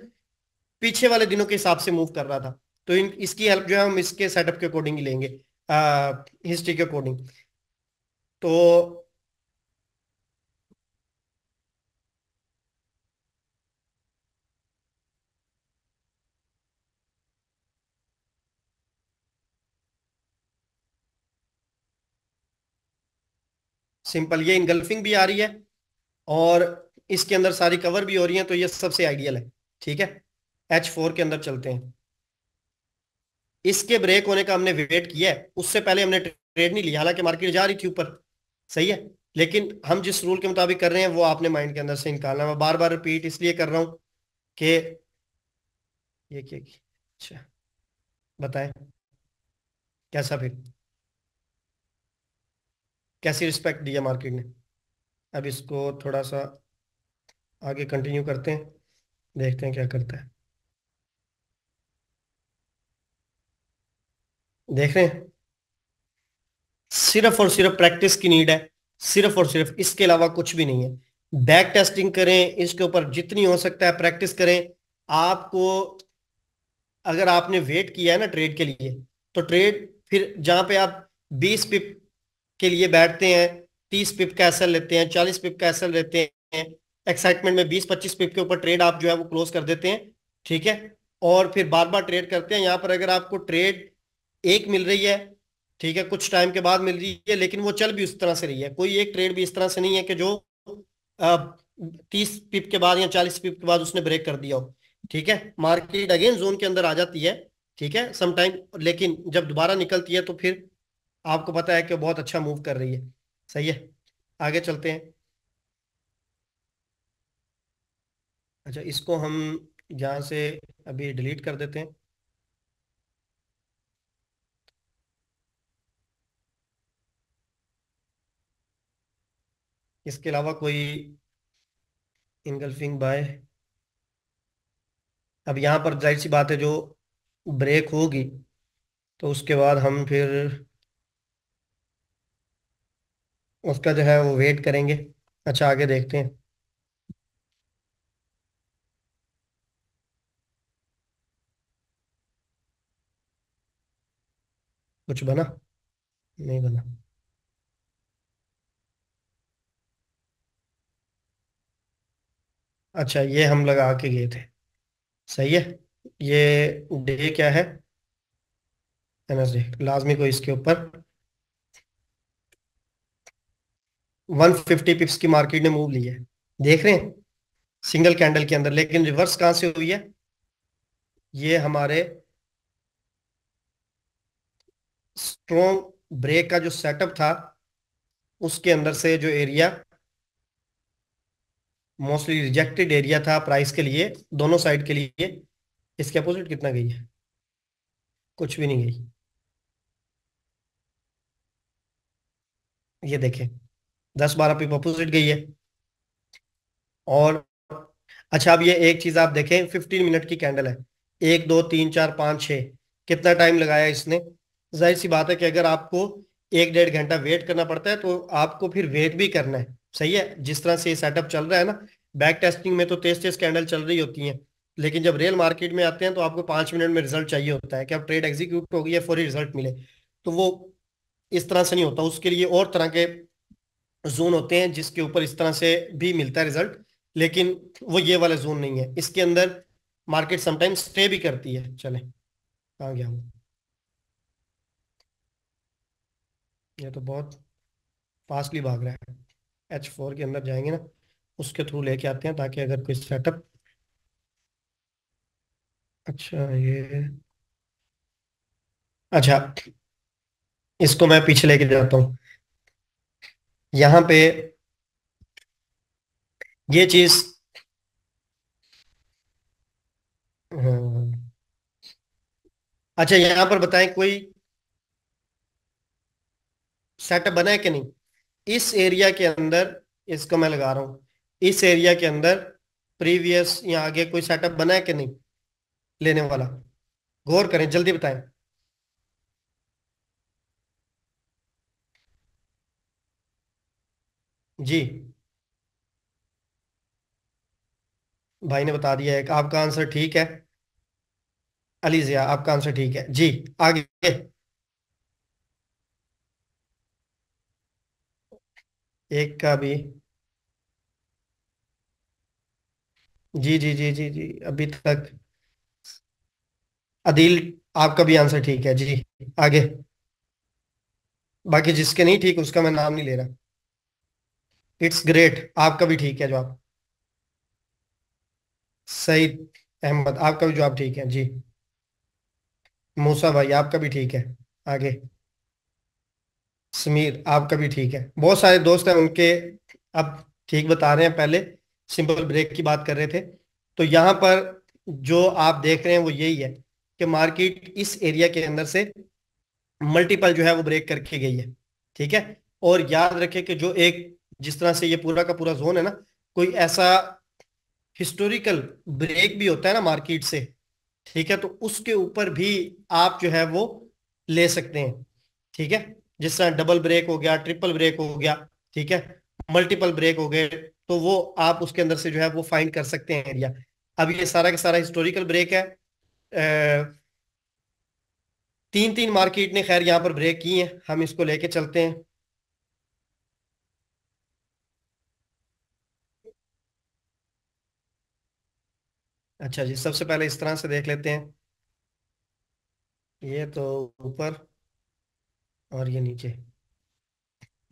पीछे वाले दिनों के हिसाब से मूव कर रहा था तो इन इसकी हेल्प जो है हम इसके सेटअप के अकॉर्डिंग ही लेंगे हिस्ट्री के अकॉर्डिंग तो सिंपल ये इनगल्फिंग भी आ रही है और इसके अंदर सारी कवर भी हो रही है तो ये सबसे आइडियल है ठीक है एच फोर के अंदर चलते हैं इसके ब्रेक होने का हमने वेट किया है उससे पहले हमने ट्रेड नहीं लिया हालांकि मार्केट जा रही थी ऊपर सही है लेकिन हम जिस रूल के मुताबिक कर रहे हैं वो आपने माइंड के अंदर से निकालना मैं बार बार रिपीट इसलिए कर रहा हूं कि ये अच्छा बताएं कैसा फिर कैसी रिस्पेक्ट दिया मार्केट ने अब इसको थोड़ा सा आगे कंटिन्यू करते हैं देखते हैं क्या करता है देख रहे हैं सिर्फ और सिर्फ प्रैक्टिस की नीड है सिर्फ और सिर्फ इसके अलावा कुछ भी नहीं है बैक टेस्टिंग करें इसके ऊपर जितनी हो सकता है प्रैक्टिस करें आपको अगर आपने वेट किया है ना ट्रेड के लिए तो ट्रेड फिर जहां पे आप 20 पिप के लिए बैठते हैं तीस पिप का एसएल लेते हैं चालीस पिप का एसएल लेते हैं एक्साइटमेंट में बीस पच्चीस पिप के ऊपर ट्रेड आप जो है वो क्लोज कर देते हैं ठीक है और फिर बार बार ट्रेड करते हैं यहाँ पर अगर आपको ट्रेड एक मिल रही है ठीक है कुछ टाइम के बाद मिल रही है लेकिन वो चल भी उस तरह से रही है कोई एक ट्रेड भी इस तरह से नहीं है कि जो तीस पिप के बाद या चालीस पिप के बाद उसने ब्रेक कर दिया हो ठीक है मार्केट अगेन जोन के अंदर आ जाती है ठीक है समटाइम लेकिन जब दोबारा निकलती है तो फिर आपको पता है कि बहुत अच्छा मूव कर रही है सही है आगे चलते हैं अच्छा इसको हम यहाँ से अभी डिलीट कर देते हैं इसके अलावा कोई इनगल्फिंग बाय अब यहाँ पर जाहिर सी बात है जो ब्रेक होगी तो उसके बाद हम फिर उसका जो है वो वेट करेंगे अच्छा आगे देखते हैं कुछ बना नहीं बना अच्छा ये हम लगा के गए थे सही है ये डे क्या है एनएसडे लाजमी को इसके ऊपर 150 पिप्स की मार्केट ने मूव लिया है देख रहे हैं सिंगल कैंडल के अंदर लेकिन रिवर्स कहां से हुई है ये हमारे स्ट्रॉन्ग ब्रेक का जो सेटअप था उसके अंदर से जो एरिया मोस्टली रिजेक्टेड एरिया था प्राइस के लिए दोनों साइड के लिए इसके अपोजिट कितना गई है कुछ भी नहीं गई ये देखें दस बारह पिप अपोजिट गई है और अच्छा अब ये एक चीज आप देखें फिफ्टीन मिनट की कैंडल है एक दो तीन चार पाँच छः कितना टाइम लगाया इसने जाहिर सी बात है कि अगर आपको एक डेढ़ घंटा वेट करना पड़ता है तो आपको फिर वेट भी करना है सही है जिस तरह से ये सेटअप चल रहा है ना बैक टेस्टिंग में तो तेज तेज कैंडल चल रही होती हैं लेकिन जब रियल मार्केट में आते हैं तो आपको पाँच मिनट में रिजल्ट चाहिए होता है कि अब ट्रेड एग्जीक्यूट हो गई है फौरी रिजल्ट मिले तो वो इस तरह से नहीं होता उसके लिए और तरह के जोन होते हैं जिसके ऊपर इस तरह से भी मिलता है रिजल्ट लेकिन वो ये वाला जोन नहीं है इसके अंदर मार्केट समटाइम्स स्टे भी करती है चले कहा गया हूँ ये तो बहुत फास्टली भाग रहा है एच फोर के अंदर जाएंगे ना उसके थ्रू लेके आते हैं ताकि अगर कोई सेटअप अच्छा ये अच्छा इसको मैं पीछे लेके जाता हूँ यहाँ पे ये चीज हम्म, अच्छा यहाँ पर बताएं कोई सेटअप बना है कि नहीं इस एरिया के अंदर इसको मैं लगा रहा हूं इस एरिया के अंदर प्रीवियस या आगे कोई सेटअप बना है कि नहीं लेने वाला गौर करें जल्दी बताएं जी भाई ने बता दिया है आपका आंसर ठीक है अली जिया आपका आंसर ठीक है जी आगे एक का भी जी जी जी जी जी अभी तक अदील आपका भी आंसर ठीक है जी आगे बाकी जिसके नहीं ठीक उसका मैं नाम नहीं ले रहा इट्स ग्रेट आपका भी ठीक है जवाब सईद अहमद आपका भी जवाब ठीक है जी मूसा भाई आपका भी ठीक है आगे समीर आपका भी ठीक है बहुत सारे दोस्त हैं उनके अब ठीक बता रहे हैं पहले सिंपल ब्रेक की बात कर रहे थे तो यहां पर जो आप देख रहे हैं वो यही है कि मार्केट इस एरिया के अंदर से मल्टीपल जो है वो ब्रेक करके गई है ठीक है और याद रखें कि जो एक जिस तरह से ये पूरा का पूरा जोन है ना कोई ऐसा हिस्टोरिकल ब्रेक भी होता है ना मार्केट से ठीक है तो उसके ऊपर भी आप जो है वो ले सकते हैं ठीक है जिस तरह डबल ब्रेक हो गया ट्रिपल ब्रेक हो गया ठीक है मल्टीपल ब्रेक हो गए तो वो आप उसके अंदर से जो है वो फाइंड कर सकते हैं एरिया अब ये सारा का सारा हिस्टोरिकल ब्रेक है ए, तीन तीन मार्केट ने खैर यहाँ पर ब्रेक की है हम इसको लेके चलते हैं अच्छा जी सबसे पहले इस तरह से देख लेते हैं ये तो ऊपर और ये नीचे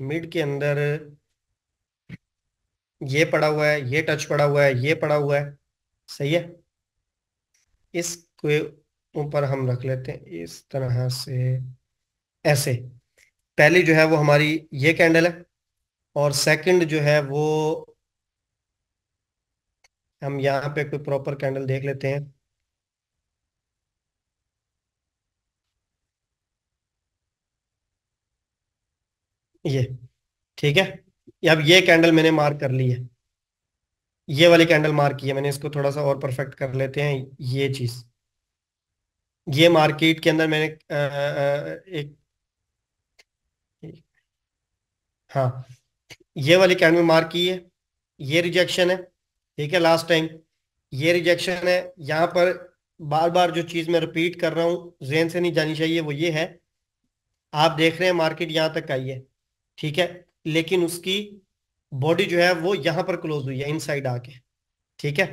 मिड के अंदर ये पड़ा हुआ है ये टच पड़ा हुआ है ये पड़ा हुआ है सही है इसके ऊपर हम रख लेते हैं इस तरह से ऐसे पहली जो है वो हमारी ये कैंडल है और सेकंड जो है वो हम यहाँ पे कोई प्रॉपर कैंडल देख लेते हैं ये ठीक है अब ये कैंडल मैंने मार्क कर ली है ये वाली कैंडल मार्क की है मैंने इसको थोड़ा सा और परफेक्ट कर लेते हैं ये चीज ये मार्केट के अंदर मैंने आ, आ, एक, एक हाँ ये वाली कैंडल मार्क की है ये रिजेक्शन है ठीक है लास्ट टाइम ये रिजेक्शन है यहां पर बार बार जो चीज़ मैं रिपीट कर रहा हूं जेन से नहीं जानी चाहिए वो ये है आप देख रहे हैं मार्केट यहां तक आई है ठीक है लेकिन उसकी बॉडी जो है वो यहां पर क्लोज हुई है इनसाइड आके ठीक है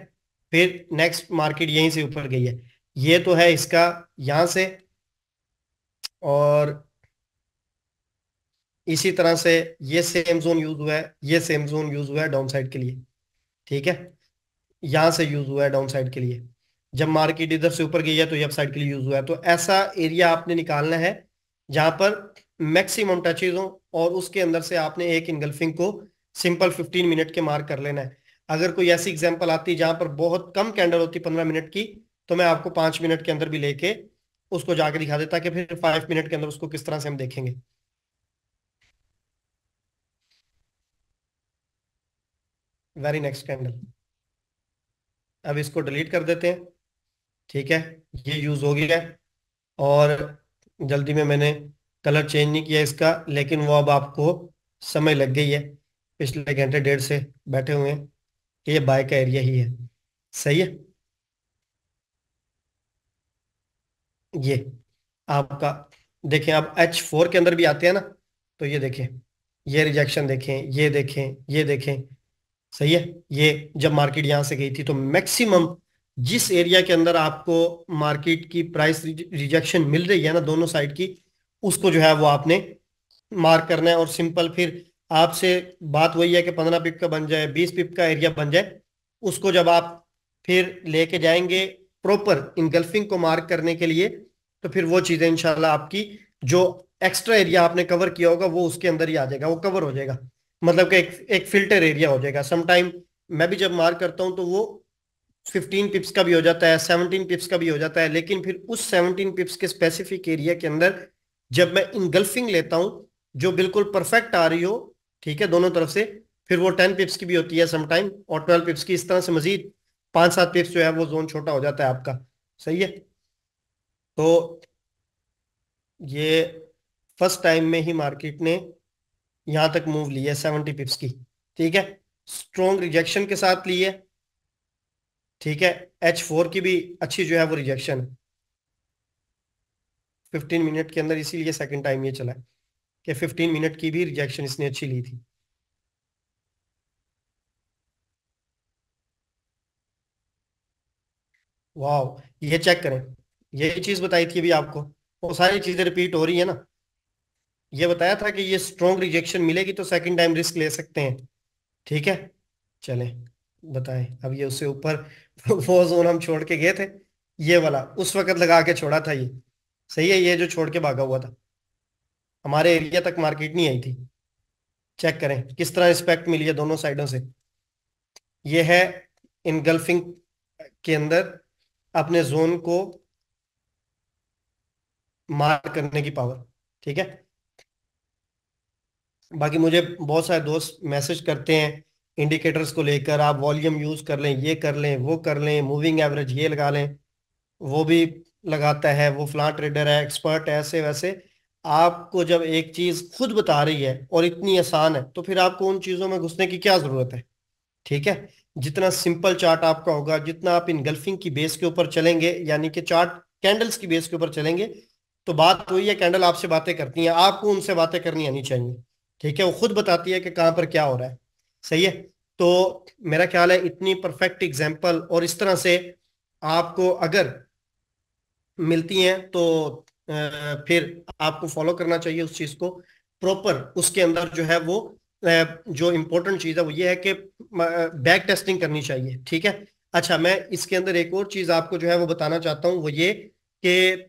फिर नेक्स्ट मार्केट यहीं से ऊपर गई है ये तो है इसका यहां से और इसी तरह से ये सेम जोन यूज हुआ है ये सेम जोन यूज हुआ है डाउन साइड के लिए ठीक है यहां से यूज हुआ है डाउन साइड के लिए जब मार्केट इधर से ऊपर गई है तो ये अपसाइड के लिए यूज हुआ है तो ऐसा एरिया आपने निकालना है जहां पर मैक्सिमम टचेज हो और उसके अंदर से आपने एक इनगल्फिंग को सिंपल 15 मिनट के मार्क कर लेना है अगर कोई ऐसी एग्जाम्पल आती जहां पर बहुत कम कैंडल होती 15 मिनट की तो मैं आपको पांच मिनट के अंदर भी लेके उसको जाके दिखा देता कि फिर फाइव मिनट के अंदर उसको किस तरह से हम देखेंगे वेरी नेक्स्ट कैंडल अब इसको डिलीट कर देते हैं ठीक है ये यूज हो गया और जल्दी में मैंने कलर चेंज नहीं किया इसका लेकिन वो अब आपको समय लग गई है पिछले घंटे डेढ़ से बैठे हुए हैं तो ये बाय का एरिया ही है सही है ये आपका देखें आप एच फोर के अंदर भी आते हैं ना तो ये देखें ये रिजेक्शन देखें ये देखें ये देखें सही है ये जब मार्केट यहां से गई थी तो मैक्सिमम जिस एरिया के अंदर आपको मार्केट की प्राइस रिजेक्शन मिल रही है ना दोनों साइड की उसको जो है वो आपने मार्क करना है और सिंपल फिर आपसे बात वही है कि पंद्रह पिप का बन जाए बीस पिप का एरिया बन जाए उसको जब आप फिर लेके जाएंगे प्रॉपर इनगल्फिंग को मार्क करने के लिए तो फिर वो चीज़ें इंशाल्लाह आपकी जो एक्स्ट्रा एरिया आपने कवर किया होगा वो उसके अंदर ही आ जाएगा वो कवर हो जाएगा मतलब कि एक एक फिल्टर एरिया हो जाएगा समटाइम मैं भी जब मार करता हूं तो वो 15 पिप्स का भी हो जाता है 17 पिप्स का भी हो जाता है लेकिन फिर उस 17 पिप्स के स्पेसिफिक एरिया के अंदर जब मैं इंगल्फिंग लेता हूं जो बिल्कुल परफेक्ट आ रही हो ठीक है दोनों तरफ से फिर वो 10 पिप्स की भी होती है समटाइम और 12 पिप्स की इस तरह से मजीद पांच सात पिप्स जो है वो जोन छोटा हो जाता है आपका सही है तो ये फर्स्ट टाइम में ही मार्केट ने यहां तक मूव ली है सेवेंटी पिप्स की ठीक है स्ट्रॉन्ग रिजेक्शन के साथ ली है ठीक है एच फोर की भी अच्छी जो है वो रिजेक्शन फिफ्टीन मिनट के अंदर इसीलिए सेकंड टाइम ये चला है कि फिफ्टीन मिनट की भी रिजेक्शन इसने अच्छी ली थी वाह ये चेक करें यही चीज बताई थी अभी आपको वो सारी चीजें रिपीट हो रही है ना ये बताया था कि ये स्ट्रॉन्ग रिजेक्शन मिलेगी तो सेकंड टाइम रिस्क ले सकते हैं ठीक है चलें बताएं अब ये उससे ऊपर वो जोन हम छोड़ के गए थे ये वाला उस वक्त लगा के छोड़ा था ये सही है ये जो छोड़ के भागा हुआ था हमारे एरिया तक मार्केट नहीं आई थी चेक करें किस तरह रिस्पेक्ट मिली है दोनों साइडों से ये है इनगल्फिंग के अंदर अपने जोन को मार करने की पावर ठीक है बाकी मुझे बहुत सारे दोस्त मैसेज करते हैं इंडिकेटर्स को लेकर आप वॉल्यूम यूज़ कर लें ये कर लें वो कर लें मूविंग एवरेज ये लगा लें वो भी लगाता है वो फ्लां ट्रेडर है एक्सपर्ट है ऐसे वैसे आपको जब एक चीज़ खुद बता रही है और इतनी आसान है तो फिर आपको उन चीज़ों में घुसने की क्या ज़रूरत है ठीक है जितना सिंपल चार्ट आपका होगा जितना आप इनगल्फिंग की बेस के ऊपर चलेंगे यानी कि चार्ट कैंडल्स की बेस के ऊपर चलेंगे तो बात वही है कैंडल आपसे बातें करती हैं आपको उनसे बातें करनी आनी चाहिए ठीक है वो खुद बताती है कि कहाँ पर क्या हो रहा है सही है तो मेरा ख्याल है इतनी परफेक्ट एग्जाम्पल और इस तरह से आपको अगर मिलती हैं तो फिर आपको फॉलो करना चाहिए उस चीज़ को प्रॉपर उसके अंदर जो है वो जो इम्पोर्टेंट चीज़ है वो ये है कि बैक टेस्टिंग करनी चाहिए ठीक है अच्छा मैं इसके अंदर एक और चीज़ आपको जो है वो बताना चाहता हूँ वो ये कि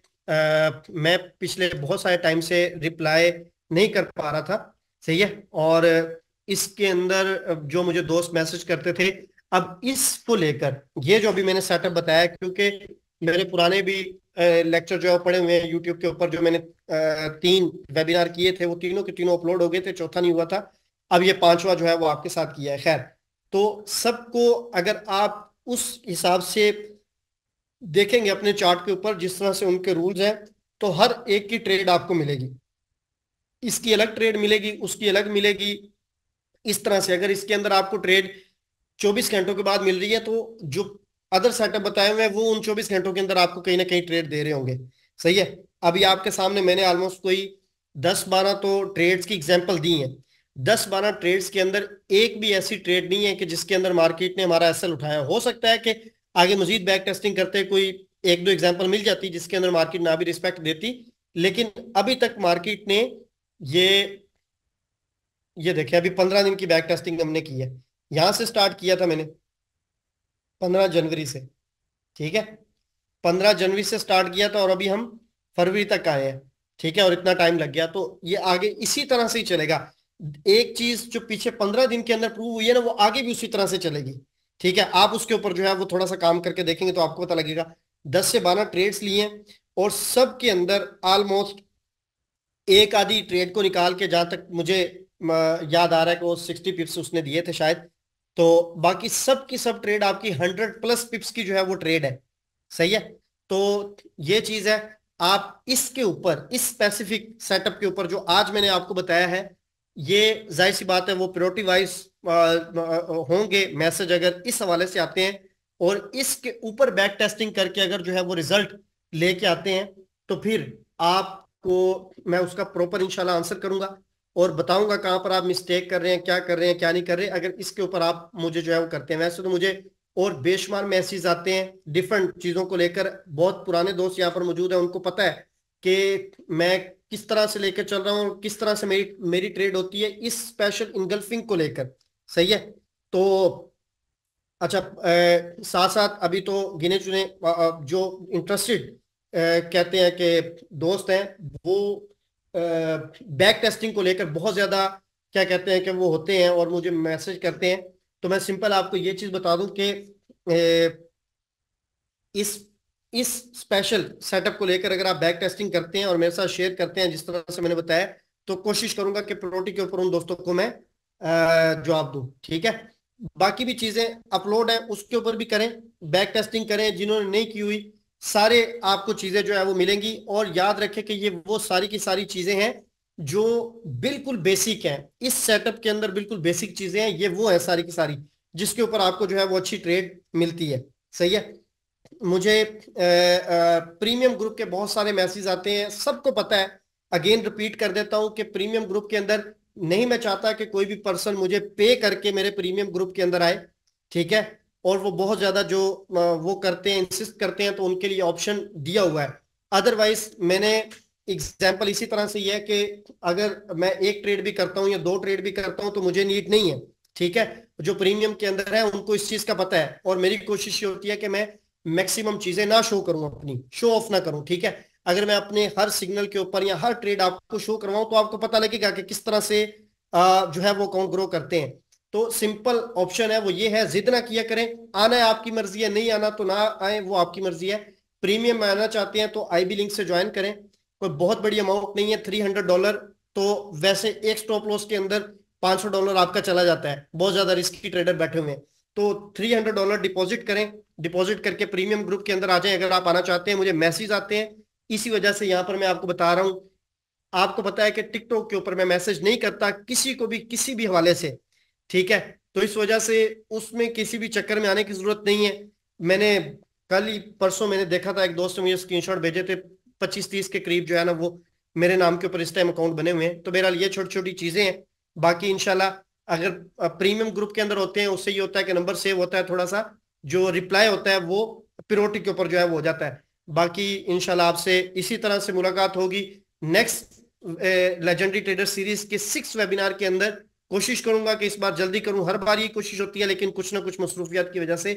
मैं पिछले बहुत सारे टाइम से रिप्लाई नहीं कर पा रहा था सही है और इसके अंदर जो मुझे दोस्त मैसेज करते थे अब इसको लेकर ये जो अभी मैंने सेटअप बताया क्योंकि मेरे पुराने भी लेक्चर जो है पड़े हुए हैं यूट्यूब के ऊपर जो मैंने तीन वेबिनार किए थे वो तीनों के तीनों अपलोड हो गए थे चौथा नहीं हुआ था अब ये पांचवा जो है वो आपके साथ किया है खैर तो सबको अगर आप उस हिसाब से देखेंगे अपने चार्ट के ऊपर जिस तरह से उनके रूल्स हैं तो हर एक की ट्रेड आपको मिलेगी इसकी अलग ट्रेड मिलेगी उसकी अलग मिलेगी इस तरह से अगर इसके अंदर आपको ट्रेड 24 घंटों के बाद मिल रही है तो जो अदर सेटअप बताए हुए हैं वो उन 24 घंटों के अंदर आपको कहीं ना कहीं ट्रेड दे रहे होंगे सही है अभी आपके सामने मैंने ऑलमोस्ट कोई 10-12 तो ट्रेड्स की एग्जाम्पल दी हैं 10-12 ट्रेड्स के अंदर एक भी ऐसी ट्रेड नहीं है कि जिसके अंदर मार्केट ने हमारा एसएल उठाया हो सकता है कि आगे मजीद बैक टेस्टिंग करते कोई एक दो एग्जाम्पल मिल जाती जिसके अंदर मार्केट ना भी रिस्पेक्ट देती लेकिन अभी तक मार्केट ने ये ये देखिए अभी पंद्रह दिन की बैक टेस्टिंग हमने की है यहां से स्टार्ट किया था मैंने पंद्रह जनवरी से ठीक है पंद्रह जनवरी से स्टार्ट किया था और अभी हम फरवरी तक आए हैं ठीक है और इतना टाइम लग गया तो ये आगे इसी तरह से ही चलेगा एक चीज जो पीछे पंद्रह दिन के अंदर प्रूव हुई है ना वो आगे भी उसी तरह से चलेगी ठीक है आप उसके ऊपर जो है वो थोड़ा सा काम करके देखेंगे तो आपको पता लगेगा दस से बारह ट्रेड्स लिए और सबके अंदर ऑलमोस्ट एक आदि ट्रेड को निकाल के जहां तक मुझे याद आ रहा है कि वो सिक्सटी पिप्स उसने दिए थे शायद तो बाकी सब की सब ट्रेड आपकी हंड्रेड प्लस पिप्स की जो है वो ट्रेड है सही है तो ये चीज है आप इसके ऊपर इस स्पेसिफिक सेटअप के ऊपर जो आज मैंने आपको बताया है ये जाहिर सी बात है वो प्योरिटी वाइज होंगे मैसेज अगर इस हवाले से आते हैं और इसके ऊपर बैक टेस्टिंग करके अगर जो है वो रिजल्ट लेके आते हैं तो फिर आप को मैं उसका प्रॉपर इंशाल्लाह आंसर करूंगा और बताऊंगा कहाँ पर आप मिस्टेक कर रहे हैं क्या कर रहे हैं क्या नहीं कर रहे हैं अगर इसके ऊपर आप मुझे जो है वो करते हैं वैसे तो मुझे और बेशुमार मैसेज आते हैं डिफरेंट चीज़ों को लेकर बहुत पुराने दोस्त यहाँ पर मौजूद है उनको पता है कि मैं किस तरह से लेकर चल रहा हूँ किस तरह से मेरी मेरी ट्रेड होती है इस स्पेशल इंगल्फिंग को लेकर सही है तो अच्छा साथ साथ अभी तो गिने चुने जो इंटरेस्टेड कहते हैं कि दोस्त हैं वो बैक टेस्टिंग को लेकर बहुत ज़्यादा क्या कहते हैं कि वो होते हैं और मुझे मैसेज करते हैं तो मैं सिंपल आपको ये चीज़ बता दूं कि इस इस स्पेशल सेटअप को लेकर अगर आप बैक टेस्टिंग करते हैं और मेरे साथ शेयर करते हैं जिस तरह से मैंने बताया तो कोशिश करूंगा कि प्रोटी के ऊपर उन दोस्तों को मैं जवाब दूं ठीक है बाकी भी चीज़ें अपलोड है उसके ऊपर भी करें बैक टेस्टिंग करें जिन्होंने नहीं की हुई सारे आपको चीजें जो है वो मिलेंगी और याद रखें कि ये वो सारी की सारी चीजें हैं जो बिल्कुल बेसिक हैं इस सेटअप के अंदर बिल्कुल बेसिक चीजें हैं ये वो है सारी की सारी जिसके ऊपर आपको जो है वो अच्छी ट्रेड मिलती है सही है मुझे प्रीमियम ग्रुप के बहुत सारे मैसेज आते हैं सबको पता है अगेन रिपीट कर देता हूं कि प्रीमियम ग्रुप के अंदर नहीं मैं चाहता कि कोई भी पर्सन मुझे पे करके मेरे प्रीमियम ग्रुप के अंदर आए ठीक है और वो बहुत ज़्यादा जो वो करते हैं इंसिस्ट करते हैं तो उनके लिए ऑप्शन दिया हुआ है अदरवाइज मैंने एग्जाम्पल इसी तरह से यह है कि अगर मैं एक ट्रेड भी करता हूँ या दो ट्रेड भी करता हूँ तो मुझे नीड नहीं है ठीक है जो प्रीमियम के अंदर है उनको इस चीज़ का पता है और मेरी कोशिश ये होती है कि मैं मैक्सिमम चीज़ें ना शो करूं अपनी शो ऑफ ना करूँ ठीक है अगर मैं अपने हर सिग्नल के ऊपर या हर ट्रेड आपको शो करवाऊँ तो आपको पता लगेगा कि किस तरह से जो है वो अकाउंट ग्रो करते हैं तो सिंपल ऑप्शन है वो ये है जिद ना किया करें आना है आपकी मर्जी है नहीं आना तो ना आए वो आपकी मर्जी है प्रीमियम में आना चाहते हैं तो आईबी लिंक से ज्वाइन करें कोई बहुत बड़ी अमाउंट नहीं है थ्री हंड्रेड डॉलर तो वैसे एक स्टॉप लॉस के अंदर पांच सौ डॉलर आपका चला जाता है बहुत ज्यादा रिस्की ट्रेडर बैठे हुए हैं तो थ्री हंड्रेड डॉलर डिपॉजिट करें डिपॉजिट करके प्रीमियम ग्रुप के अंदर आ जाए अगर आप आना चाहते हैं मुझे मैसेज आते हैं इसी वजह से यहां पर मैं आपको बता रहा हूं आपको पता है कि टिकटॉक के ऊपर मैं मैसेज नहीं करता किसी को भी किसी भी हवाले से ठीक है तो इस वजह से उसमें किसी भी चक्कर में आने की जरूरत नहीं है मैंने कल ही परसों मैंने देखा था एक दोस्त ने मुझे स्क्रीनशॉट भेजे थे पच्चीस तीस के करीब जो है ना वो मेरे नाम के ऊपर इस टाइम अकाउंट बने हुए हैं तो बहरहाल ये छोटी छोटी चीजें हैं बाकी इनशाला अगर प्रीमियम ग्रुप के अंदर होते हैं उससे ये होता है कि नंबर सेव होता है थोड़ा सा जो रिप्लाई होता है वो प्योरिटी के ऊपर जो है वो हो जाता है बाकी इनशाला आपसे इसी तरह से मुलाकात होगी नेक्स्ट लेजेंडरी ट्रेडर सीरीज के सिक्स वेबिनार के अंदर कोशिश करूंगा कि इस बार जल्दी करूं हर बार ये कोशिश होती है लेकिन कुछ ना कुछ मसरूफियात की वजह से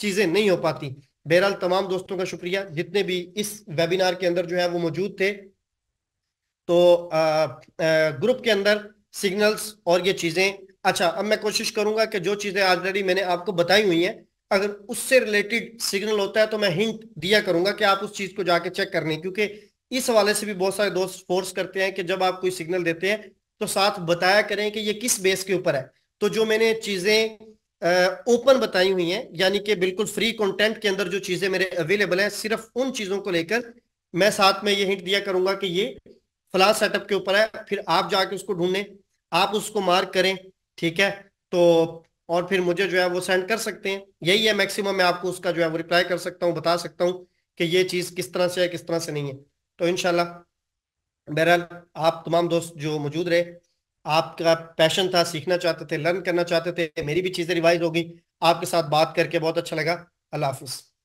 चीज़ें नहीं हो पाती बहरहाल तमाम दोस्तों का शुक्रिया जितने भी इस वेबिनार के अंदर जो है वो मौजूद थे तो ग्रुप के अंदर सिग्नल्स और ये चीज़ें अच्छा अब मैं कोशिश करूंगा कि जो चीज़ें ऑलरेडी मैंने आपको बताई हुई है अगर उससे रिलेटेड सिग्नल होता है तो मैं हिंट दिया करूंगा कि आप उस चीज़ को जाके चेक करने क्योंकि इस हवाले से भी बहुत सारे दोस्त फोर्स करते हैं कि जब आप कोई सिग्नल देते हैं तो साथ बताया करें कि ये किस बेस के ऊपर है तो जो मैंने चीज़ें ओपन बताई हुई हैं यानी कि बिल्कुल फ्री कंटेंट के अंदर जो चीज़ें मेरे अवेलेबल हैं सिर्फ उन चीज़ों को लेकर मैं साथ में ये हिंट दिया करूंगा कि ये फला सेटअप के ऊपर है फिर आप जाके उसको ढूंढें आप उसको मार्क करें ठीक है तो और फिर मुझे जो है वो सेंड कर सकते हैं यही है मैक्सिमम मैं आपको उसका जो है वो रिप्लाई कर सकता हूँ बता सकता हूँ कि ये चीज़ किस तरह से है किस तरह से नहीं है तो इनशाला बहरहाल आप तमाम दोस्त जो मौजूद रहे आपका पैशन था सीखना चाहते थे लर्न करना चाहते थे मेरी भी चीज़ें रिवाइज होगी आपके साथ बात करके बहुत अच्छा लगा अल्लाह हाफिज़